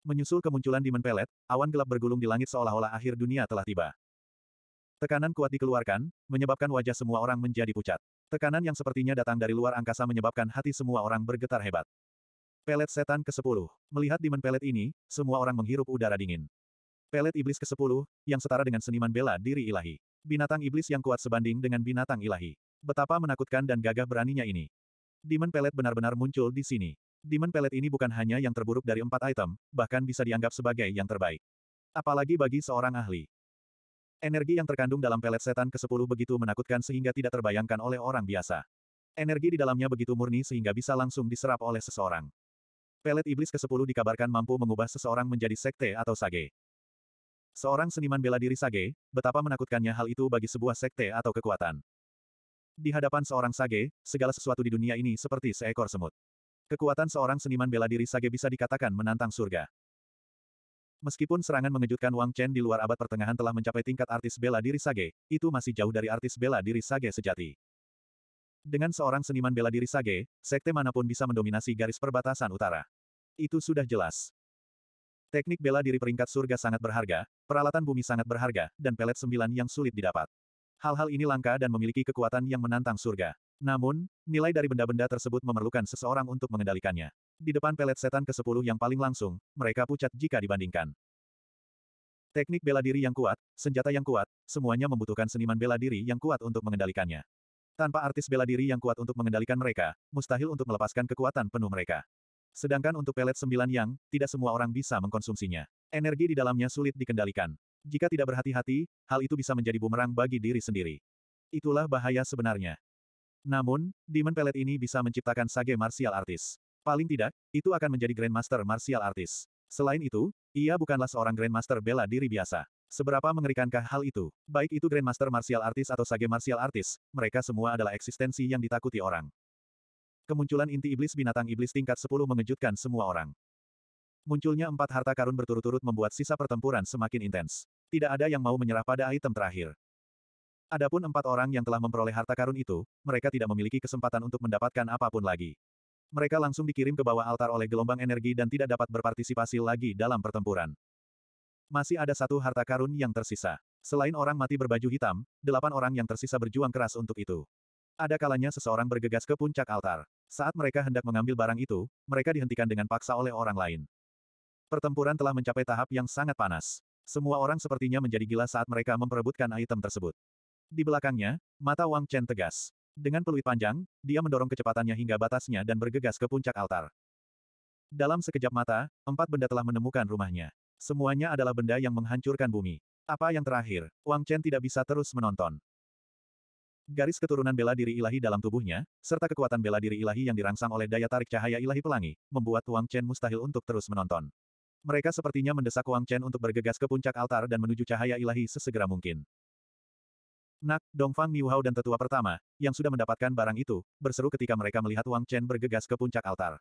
Menyusul kemunculan dimen pelet, awan gelap bergulung di langit seolah-olah akhir dunia telah tiba. Tekanan kuat dikeluarkan, menyebabkan wajah semua orang menjadi pucat. Tekanan yang sepertinya datang dari luar angkasa menyebabkan hati semua orang bergetar hebat. Pelet setan ke-10. Melihat dimen pelet ini, semua orang menghirup udara dingin. Pelet iblis ke-10, yang setara dengan seniman bela diri ilahi. Binatang iblis yang kuat sebanding dengan binatang ilahi. Betapa menakutkan dan gagah beraninya ini. Demon Pelet benar-benar muncul di sini. Demon Pelet ini bukan hanya yang terburuk dari empat item, bahkan bisa dianggap sebagai yang terbaik. Apalagi bagi seorang ahli. Energi yang terkandung dalam pelet setan ke-10 begitu menakutkan sehingga tidak terbayangkan oleh orang biasa. Energi di dalamnya begitu murni sehingga bisa langsung diserap oleh seseorang. Pelet iblis ke-10 dikabarkan mampu mengubah seseorang menjadi sekte atau sage. Seorang seniman bela diri Sage, betapa menakutkannya hal itu bagi sebuah sekte atau kekuatan. Di hadapan seorang sage, segala sesuatu di dunia ini seperti seekor semut. Kekuatan seorang seniman bela diri sage bisa dikatakan menantang surga. Meskipun serangan mengejutkan Wang Chen di luar abad pertengahan telah mencapai tingkat artis bela diri sage, itu masih jauh dari artis bela diri sage sejati. Dengan seorang seniman bela diri sage, sekte manapun bisa mendominasi garis perbatasan utara. Itu sudah jelas. Teknik bela diri peringkat surga sangat berharga, peralatan bumi sangat berharga, dan pelet sembilan yang sulit didapat. Hal-hal ini langka dan memiliki kekuatan yang menantang surga. Namun, nilai dari benda-benda tersebut memerlukan seseorang untuk mengendalikannya. Di depan pelet setan ke-10 yang paling langsung, mereka pucat jika dibandingkan. Teknik bela diri yang kuat, senjata yang kuat, semuanya membutuhkan seniman bela diri yang kuat untuk mengendalikannya. Tanpa artis bela diri yang kuat untuk mengendalikan mereka, mustahil untuk melepaskan kekuatan penuh mereka. Sedangkan untuk pelet sembilan yang, tidak semua orang bisa mengkonsumsinya. Energi di dalamnya sulit dikendalikan. Jika tidak berhati-hati, hal itu bisa menjadi bumerang bagi diri sendiri. Itulah bahaya sebenarnya. Namun, Demon Pellet ini bisa menciptakan sage martial artis. Paling tidak, itu akan menjadi Grandmaster martial artis. Selain itu, ia bukanlah seorang Grandmaster bela diri biasa. Seberapa mengerikankah hal itu? Baik itu Grandmaster martial artis atau sage martial artis, mereka semua adalah eksistensi yang ditakuti orang. Kemunculan inti iblis binatang iblis tingkat 10 mengejutkan semua orang. Munculnya empat harta karun berturut-turut membuat sisa pertempuran semakin intens tidak ada yang mau menyerah pada item terakhir. Adapun empat orang yang telah memperoleh harta karun itu, mereka tidak memiliki kesempatan untuk mendapatkan apapun lagi. Mereka langsung dikirim ke bawah altar oleh gelombang energi dan tidak dapat berpartisipasi lagi dalam pertempuran. Masih ada satu harta karun yang tersisa. Selain orang mati berbaju hitam, delapan orang yang tersisa berjuang keras untuk itu. Ada kalanya seseorang bergegas ke puncak altar. Saat mereka hendak mengambil barang itu, mereka dihentikan dengan paksa oleh orang lain. Pertempuran telah mencapai tahap yang sangat panas. Semua orang sepertinya menjadi gila saat mereka memperebutkan item tersebut. Di belakangnya, mata Wang Chen tegas. Dengan peluit panjang, dia mendorong kecepatannya hingga batasnya dan bergegas ke puncak altar. Dalam sekejap mata, empat benda telah menemukan rumahnya. Semuanya adalah benda yang menghancurkan bumi. Apa yang terakhir, Wang Chen tidak bisa terus menonton. Garis keturunan bela diri ilahi dalam tubuhnya, serta kekuatan bela diri ilahi yang dirangsang oleh daya tarik cahaya ilahi pelangi, membuat Wang Chen mustahil untuk terus menonton. Mereka sepertinya mendesak Wang Chen untuk bergegas ke puncak altar dan menuju cahaya ilahi sesegera mungkin. Nak, Dongfang Niuhao dan tetua pertama, yang sudah mendapatkan barang itu, berseru ketika mereka melihat Wang Chen bergegas ke puncak altar.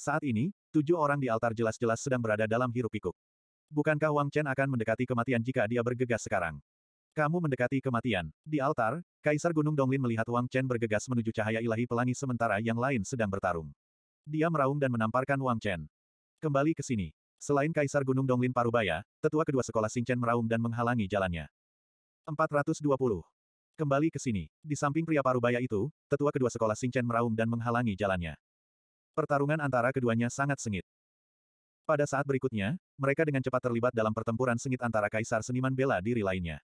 Saat ini, tujuh orang di altar jelas-jelas sedang berada dalam hirup pikuk Bukankah Wang Chen akan mendekati kematian jika dia bergegas sekarang? Kamu mendekati kematian. Di altar, Kaisar Gunung Donglin melihat Wang Chen bergegas menuju cahaya ilahi pelangi sementara yang lain sedang bertarung. Dia meraung dan menamparkan Wang Chen. Kembali ke sini. Selain Kaisar Gunung Donglin Parubaya, tetua kedua sekolah Singchen meraung dan menghalangi jalannya. 420. Kembali ke sini. Di samping pria Parubaya itu, tetua kedua sekolah Singchen meraung dan menghalangi jalannya. Pertarungan antara keduanya sangat sengit. Pada saat berikutnya, mereka dengan cepat terlibat dalam pertempuran sengit antara kaisar seniman bela diri lainnya.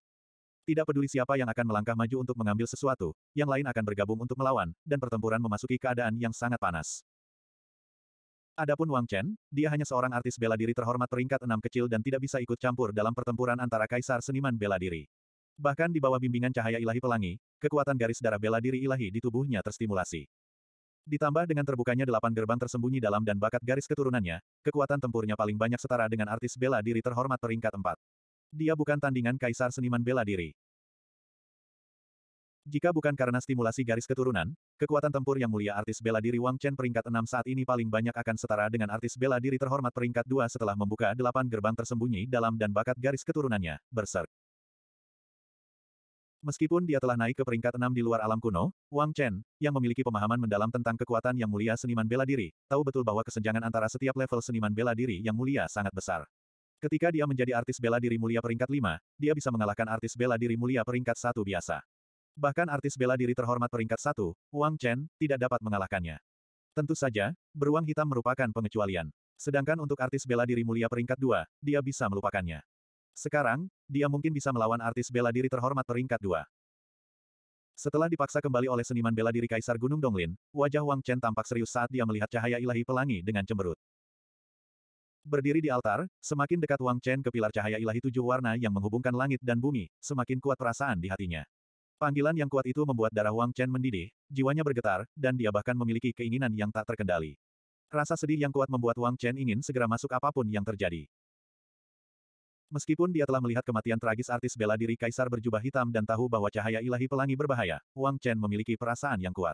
Tidak peduli siapa yang akan melangkah maju untuk mengambil sesuatu, yang lain akan bergabung untuk melawan, dan pertempuran memasuki keadaan yang sangat panas. Adapun Wang Chen, dia hanya seorang artis bela diri terhormat peringkat enam kecil dan tidak bisa ikut campur dalam pertempuran antara kaisar seniman bela diri. Bahkan di bawah bimbingan cahaya ilahi pelangi, kekuatan garis darah bela diri ilahi di tubuhnya terstimulasi. Ditambah dengan terbukanya delapan gerbang tersembunyi dalam dan bakat garis keturunannya, kekuatan tempurnya paling banyak setara dengan artis bela diri terhormat peringkat empat. Dia bukan tandingan kaisar seniman bela diri, jika bukan karena stimulasi garis keturunan, kekuatan tempur yang mulia artis bela diri Wang Chen peringkat 6 saat ini paling banyak akan setara dengan artis bela diri terhormat peringkat 2 setelah membuka 8 gerbang tersembunyi dalam dan bakat garis keturunannya, berserk. Meskipun dia telah naik ke peringkat 6 di luar alam kuno, Wang Chen, yang memiliki pemahaman mendalam tentang kekuatan yang mulia seniman bela diri, tahu betul bahwa kesenjangan antara setiap level seniman bela diri yang mulia sangat besar. Ketika dia menjadi artis bela diri mulia peringkat 5, dia bisa mengalahkan artis bela diri mulia peringkat 1 biasa. Bahkan artis bela diri terhormat peringkat satu, Wang Chen, tidak dapat mengalahkannya. Tentu saja, beruang hitam merupakan pengecualian. Sedangkan untuk artis bela diri mulia peringkat dua, dia bisa melupakannya. Sekarang, dia mungkin bisa melawan artis bela diri terhormat peringkat dua. Setelah dipaksa kembali oleh seniman bela diri Kaisar Gunung Donglin, wajah Wang Chen tampak serius saat dia melihat cahaya ilahi pelangi dengan cemberut. Berdiri di altar, semakin dekat Wang Chen ke pilar cahaya ilahi tujuh warna yang menghubungkan langit dan bumi, semakin kuat perasaan di hatinya. Panggilan yang kuat itu membuat darah Wang Chen mendidih, jiwanya bergetar, dan dia bahkan memiliki keinginan yang tak terkendali. Rasa sedih yang kuat membuat Wang Chen ingin segera masuk apapun yang terjadi. Meskipun dia telah melihat kematian tragis artis bela diri Kaisar berjubah hitam dan tahu bahwa cahaya ilahi pelangi berbahaya, Wang Chen memiliki perasaan yang kuat.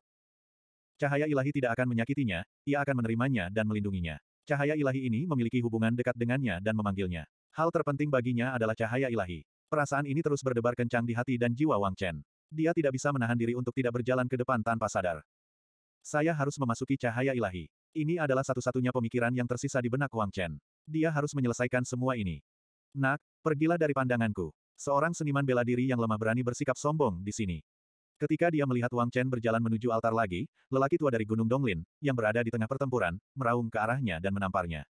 Cahaya ilahi tidak akan menyakitinya, ia akan menerimanya dan melindunginya. Cahaya ilahi ini memiliki hubungan dekat dengannya dan memanggilnya. Hal terpenting baginya adalah cahaya ilahi. Perasaan ini terus berdebar kencang di hati dan jiwa Wang Chen. Dia tidak bisa menahan diri untuk tidak berjalan ke depan tanpa sadar. Saya harus memasuki cahaya ilahi. Ini adalah satu-satunya pemikiran yang tersisa di benak Wang Chen. Dia harus menyelesaikan semua ini. Nak, pergilah dari pandanganku. Seorang seniman bela diri yang lemah berani bersikap sombong di sini. Ketika dia melihat Wang Chen berjalan menuju altar lagi, lelaki tua dari Gunung Donglin, yang berada di tengah pertempuran, meraung ke arahnya dan menamparnya.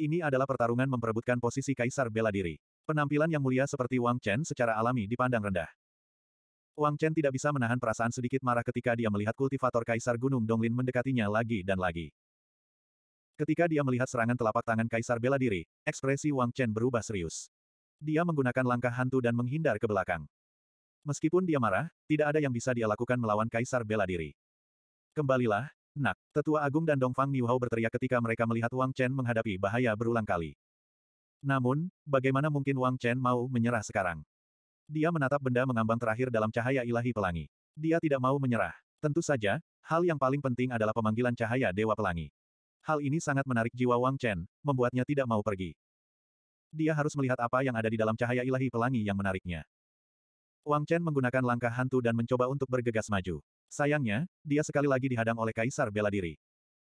Ini adalah pertarungan memperebutkan posisi kaisar bela diri. Penampilan yang mulia seperti Wang Chen secara alami dipandang rendah. Wang Chen tidak bisa menahan perasaan sedikit marah ketika dia melihat kultivator Kaisar Gunung Donglin mendekatinya lagi dan lagi. Ketika dia melihat serangan telapak tangan Kaisar bela diri, ekspresi Wang Chen berubah serius. Dia menggunakan langkah hantu dan menghindar ke belakang. Meskipun dia marah, tidak ada yang bisa dia lakukan melawan Kaisar bela diri. Kembalilah, nak. Tetua Agung dan Dongfang Niuhao berteriak ketika mereka melihat Wang Chen menghadapi bahaya berulang kali. Namun, bagaimana mungkin Wang Chen mau menyerah sekarang? Dia menatap benda mengambang terakhir dalam cahaya ilahi pelangi. Dia tidak mau menyerah. Tentu saja, hal yang paling penting adalah pemanggilan cahaya Dewa Pelangi. Hal ini sangat menarik jiwa Wang Chen, membuatnya tidak mau pergi. Dia harus melihat apa yang ada di dalam cahaya ilahi pelangi yang menariknya. Wang Chen menggunakan langkah hantu dan mencoba untuk bergegas maju. Sayangnya, dia sekali lagi dihadang oleh Kaisar Bela Diri.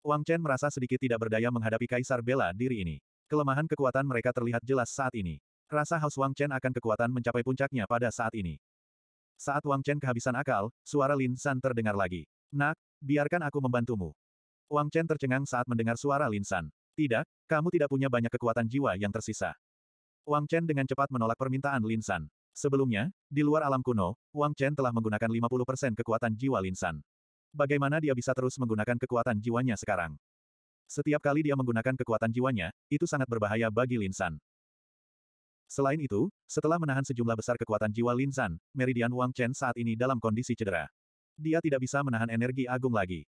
Wang Chen merasa sedikit tidak berdaya menghadapi Kaisar Bela Diri ini. Kelemahan kekuatan mereka terlihat jelas saat ini. Rasa haus Wang Chen akan kekuatan mencapai puncaknya pada saat ini. Saat Wang Chen kehabisan akal, suara Lin San terdengar lagi. Nak, biarkan aku membantumu. Wang Chen tercengang saat mendengar suara Lin San. Tidak, kamu tidak punya banyak kekuatan jiwa yang tersisa. Wang Chen dengan cepat menolak permintaan Lin San. Sebelumnya, di luar alam kuno, Wang Chen telah menggunakan 50% kekuatan jiwa Lin San. Bagaimana dia bisa terus menggunakan kekuatan jiwanya sekarang? Setiap kali dia menggunakan kekuatan jiwanya, itu sangat berbahaya bagi Lin San. Selain itu, setelah menahan sejumlah besar kekuatan jiwa Lin San, Meridian Wang Chen saat ini dalam kondisi cedera. Dia tidak bisa menahan energi agung lagi.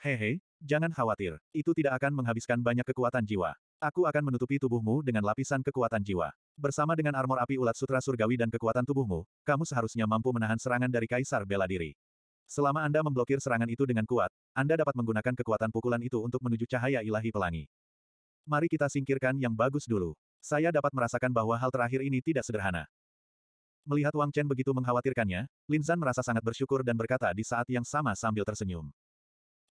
Hehe, jangan khawatir, itu tidak akan menghabiskan banyak kekuatan jiwa. Aku akan menutupi tubuhmu dengan lapisan kekuatan jiwa. Bersama dengan armor api ulat sutra surgawi dan kekuatan tubuhmu, kamu seharusnya mampu menahan serangan dari Kaisar Bela Diri. Selama Anda memblokir serangan itu dengan kuat, Anda dapat menggunakan kekuatan pukulan itu untuk menuju cahaya ilahi pelangi. Mari kita singkirkan yang bagus dulu. Saya dapat merasakan bahwa hal terakhir ini tidak sederhana. Melihat Wang Chen begitu mengkhawatirkannya, Lin Zan merasa sangat bersyukur dan berkata di saat yang sama sambil tersenyum.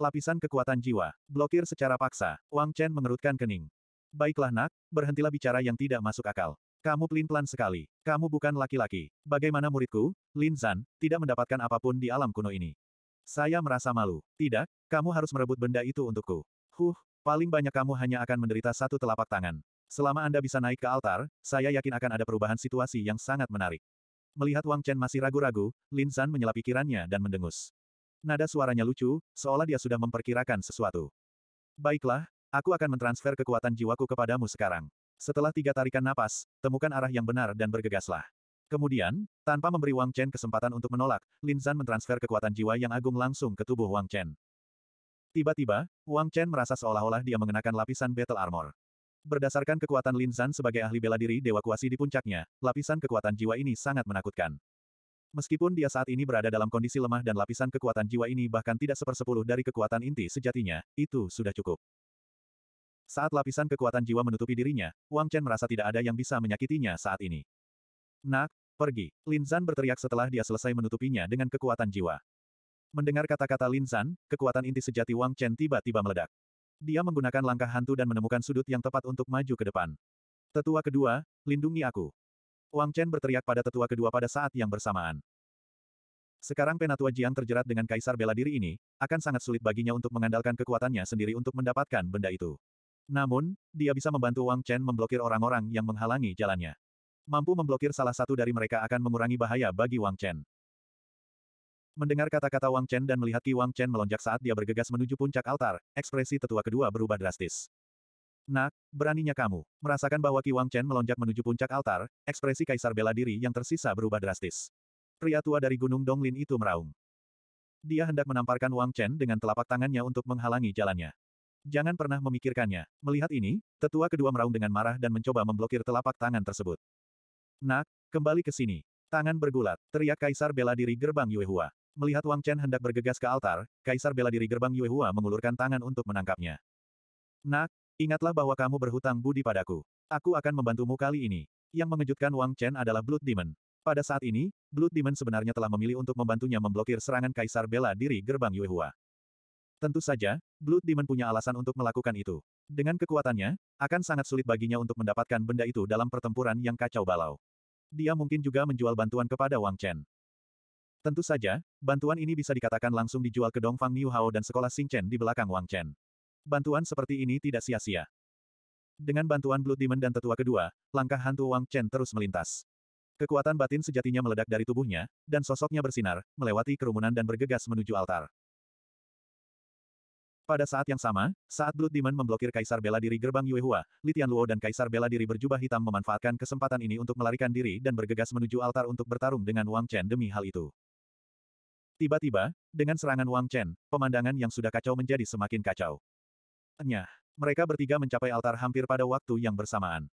Lapisan kekuatan jiwa, blokir secara paksa, Wang Chen mengerutkan kening. Baiklah nak, berhentilah bicara yang tidak masuk akal. Kamu pelin-pelan sekali. Kamu bukan laki-laki. Bagaimana muridku, Lin Zan, tidak mendapatkan apapun di alam kuno ini. Saya merasa malu. Tidak, kamu harus merebut benda itu untukku. Huh, paling banyak kamu hanya akan menderita satu telapak tangan. Selama Anda bisa naik ke altar, saya yakin akan ada perubahan situasi yang sangat menarik. Melihat Wang Chen masih ragu-ragu, Lin San menyela pikirannya dan mendengus. Nada suaranya lucu, seolah dia sudah memperkirakan sesuatu. Baiklah, aku akan mentransfer kekuatan jiwaku kepadamu sekarang. Setelah tiga tarikan napas, temukan arah yang benar dan bergegaslah. Kemudian, tanpa memberi Wang Chen kesempatan untuk menolak, Lin San mentransfer kekuatan jiwa yang agung langsung ke tubuh Wang Chen. Tiba-tiba, Wang Chen merasa seolah-olah dia mengenakan lapisan battle armor. Berdasarkan kekuatan Lin Zhan sebagai ahli bela diri Dewa Kuasi di puncaknya, lapisan kekuatan jiwa ini sangat menakutkan. Meskipun dia saat ini berada dalam kondisi lemah dan lapisan kekuatan jiwa ini bahkan tidak sepersepuluh dari kekuatan inti sejatinya, itu sudah cukup. Saat lapisan kekuatan jiwa menutupi dirinya, Wang Chen merasa tidak ada yang bisa menyakitinya saat ini. Nak, pergi. Lin Zhan berteriak setelah dia selesai menutupinya dengan kekuatan jiwa. Mendengar kata-kata Lin Zhan, kekuatan inti sejati Wang Chen tiba-tiba meledak. Dia menggunakan langkah hantu dan menemukan sudut yang tepat untuk maju ke depan. Tetua kedua, lindungi aku. Wang Chen berteriak pada tetua kedua pada saat yang bersamaan. Sekarang Penatua Jiang terjerat dengan kaisar bela diri ini, akan sangat sulit baginya untuk mengandalkan kekuatannya sendiri untuk mendapatkan benda itu. Namun, dia bisa membantu Wang Chen memblokir orang-orang yang menghalangi jalannya. Mampu memblokir salah satu dari mereka akan mengurangi bahaya bagi Wang Chen. Mendengar kata-kata Wang Chen dan melihat Ki Wang Chen melonjak saat dia bergegas menuju puncak altar, ekspresi tetua kedua berubah drastis. Nak, beraninya kamu. Merasakan bahwa Ki Wang Chen melonjak menuju puncak altar, ekspresi kaisar bela diri yang tersisa berubah drastis. Pria tua dari Gunung Donglin itu meraung. Dia hendak menamparkan Wang Chen dengan telapak tangannya untuk menghalangi jalannya. Jangan pernah memikirkannya. Melihat ini, tetua kedua meraung dengan marah dan mencoba memblokir telapak tangan tersebut. Nak, kembali ke sini. Tangan bergulat, teriak kaisar bela diri gerbang Yuehua. Melihat Wang Chen hendak bergegas ke altar, Kaisar bela diri gerbang Yuehua mengulurkan tangan untuk menangkapnya. Nak, ingatlah bahwa kamu berhutang budi padaku. Aku akan membantumu kali ini. Yang mengejutkan Wang Chen adalah Blood Demon. Pada saat ini, Blood Demon sebenarnya telah memilih untuk membantunya memblokir serangan Kaisar bela diri gerbang Yuehua. Tentu saja, Blood Demon punya alasan untuk melakukan itu. Dengan kekuatannya, akan sangat sulit baginya untuk mendapatkan benda itu dalam pertempuran yang kacau balau. Dia mungkin juga menjual bantuan kepada Wang Chen. Tentu saja, bantuan ini bisa dikatakan langsung dijual ke Dongfang Niu Hao dan sekolah Chen di belakang Wang Chen. Bantuan seperti ini tidak sia-sia. Dengan bantuan Blood Demon dan tetua kedua, langkah hantu Wang Chen terus melintas. Kekuatan batin sejatinya meledak dari tubuhnya, dan sosoknya bersinar, melewati kerumunan dan bergegas menuju altar. Pada saat yang sama, saat Blood Demon memblokir Kaisar Bela Diri Gerbang Yuehua, Litian Luo dan Kaisar Bela Diri berjubah hitam memanfaatkan kesempatan ini untuk melarikan diri dan bergegas menuju altar untuk bertarung dengan Wang Chen demi hal itu. Tiba-tiba, dengan serangan Wang Chen, pemandangan yang sudah kacau menjadi semakin kacau. Enyah, mereka bertiga mencapai altar hampir pada waktu yang bersamaan.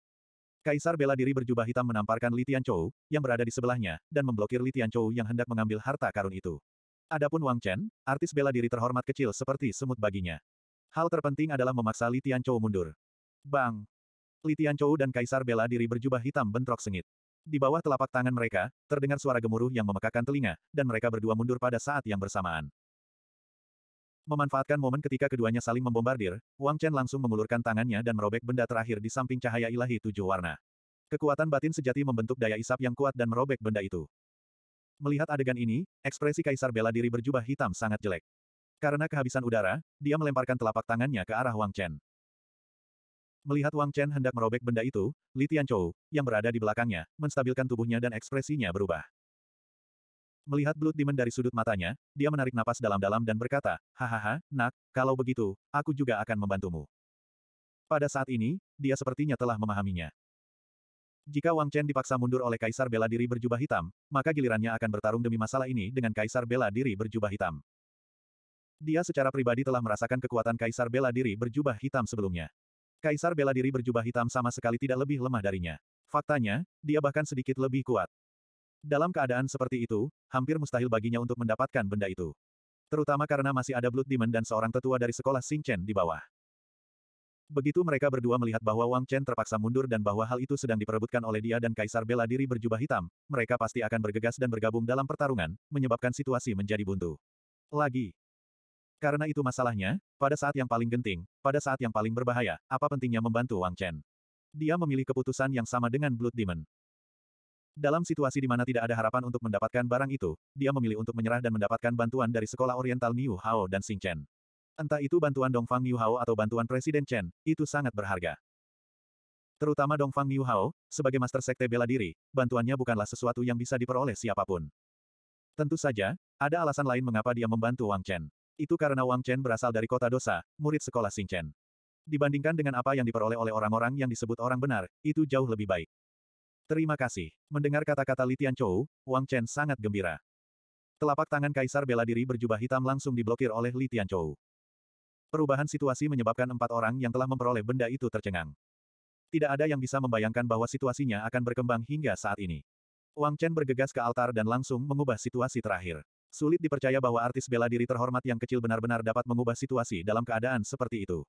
Kaisar bela diri berjubah hitam menamparkan Li Tianchou, yang berada di sebelahnya, dan memblokir Li Tianchou yang hendak mengambil harta karun itu. Adapun Wang Chen, artis bela diri terhormat kecil seperti semut baginya. Hal terpenting adalah memaksa Li Tianchou mundur. Bang! Li Tianchou dan Kaisar bela diri berjubah hitam bentrok sengit. Di bawah telapak tangan mereka, terdengar suara gemuruh yang memekakan telinga, dan mereka berdua mundur pada saat yang bersamaan. Memanfaatkan momen ketika keduanya saling membombardir, Wang Chen langsung mengulurkan tangannya dan merobek benda terakhir di samping cahaya ilahi tujuh warna. Kekuatan batin sejati membentuk daya isap yang kuat dan merobek benda itu. Melihat adegan ini, ekspresi kaisar bela diri berjubah hitam sangat jelek. Karena kehabisan udara, dia melemparkan telapak tangannya ke arah Wang Chen. Melihat Wang Chen hendak merobek benda itu, Li Tianchou, yang berada di belakangnya, menstabilkan tubuhnya dan ekspresinya berubah. Melihat Blood Demon dari sudut matanya, dia menarik napas dalam-dalam dan berkata, Hahaha, nak, kalau begitu, aku juga akan membantumu. Pada saat ini, dia sepertinya telah memahaminya. Jika Wang Chen dipaksa mundur oleh Kaisar Bela Diri berjubah hitam, maka gilirannya akan bertarung demi masalah ini dengan Kaisar Bela Diri berjubah hitam. Dia secara pribadi telah merasakan kekuatan Kaisar Bela Diri berjubah hitam sebelumnya. Kaisar bela diri berjubah hitam sama sekali tidak lebih lemah darinya. Faktanya, dia bahkan sedikit lebih kuat. Dalam keadaan seperti itu, hampir mustahil baginya untuk mendapatkan benda itu. Terutama karena masih ada Blood Demon dan seorang tetua dari sekolah Xing Chen di bawah. Begitu mereka berdua melihat bahwa Wang Chen terpaksa mundur dan bahwa hal itu sedang diperebutkan oleh dia dan Kaisar bela diri berjubah hitam, mereka pasti akan bergegas dan bergabung dalam pertarungan, menyebabkan situasi menjadi buntu. Lagi, karena itu masalahnya, pada saat yang paling genting, pada saat yang paling berbahaya, apa pentingnya membantu Wang Chen? Dia memilih keputusan yang sama dengan Blood Demon. Dalam situasi di mana tidak ada harapan untuk mendapatkan barang itu, dia memilih untuk menyerah dan mendapatkan bantuan dari Sekolah Oriental Niu Hao dan Sing Chen. Entah itu bantuan Dongfang Niu Hao atau bantuan Presiden Chen, itu sangat berharga. Terutama Dongfang Niu Hao, sebagai master sekte bela diri, bantuannya bukanlah sesuatu yang bisa diperoleh siapapun. Tentu saja, ada alasan lain mengapa dia membantu Wang Chen. Itu karena Wang Chen berasal dari kota dosa, murid sekolah Xing Chen. Dibandingkan dengan apa yang diperoleh oleh orang-orang yang disebut orang benar, itu jauh lebih baik. Terima kasih. Mendengar kata-kata Litian Chou, Wang Chen sangat gembira. Telapak tangan Kaisar bela diri berjubah hitam langsung diblokir oleh Litian Chou. Perubahan situasi menyebabkan empat orang yang telah memperoleh benda itu tercengang. Tidak ada yang bisa membayangkan bahwa situasinya akan berkembang hingga saat ini. Wang Chen bergegas ke altar dan langsung mengubah situasi terakhir. Sulit dipercaya bahwa artis bela diri terhormat yang kecil benar-benar dapat mengubah situasi dalam keadaan seperti itu.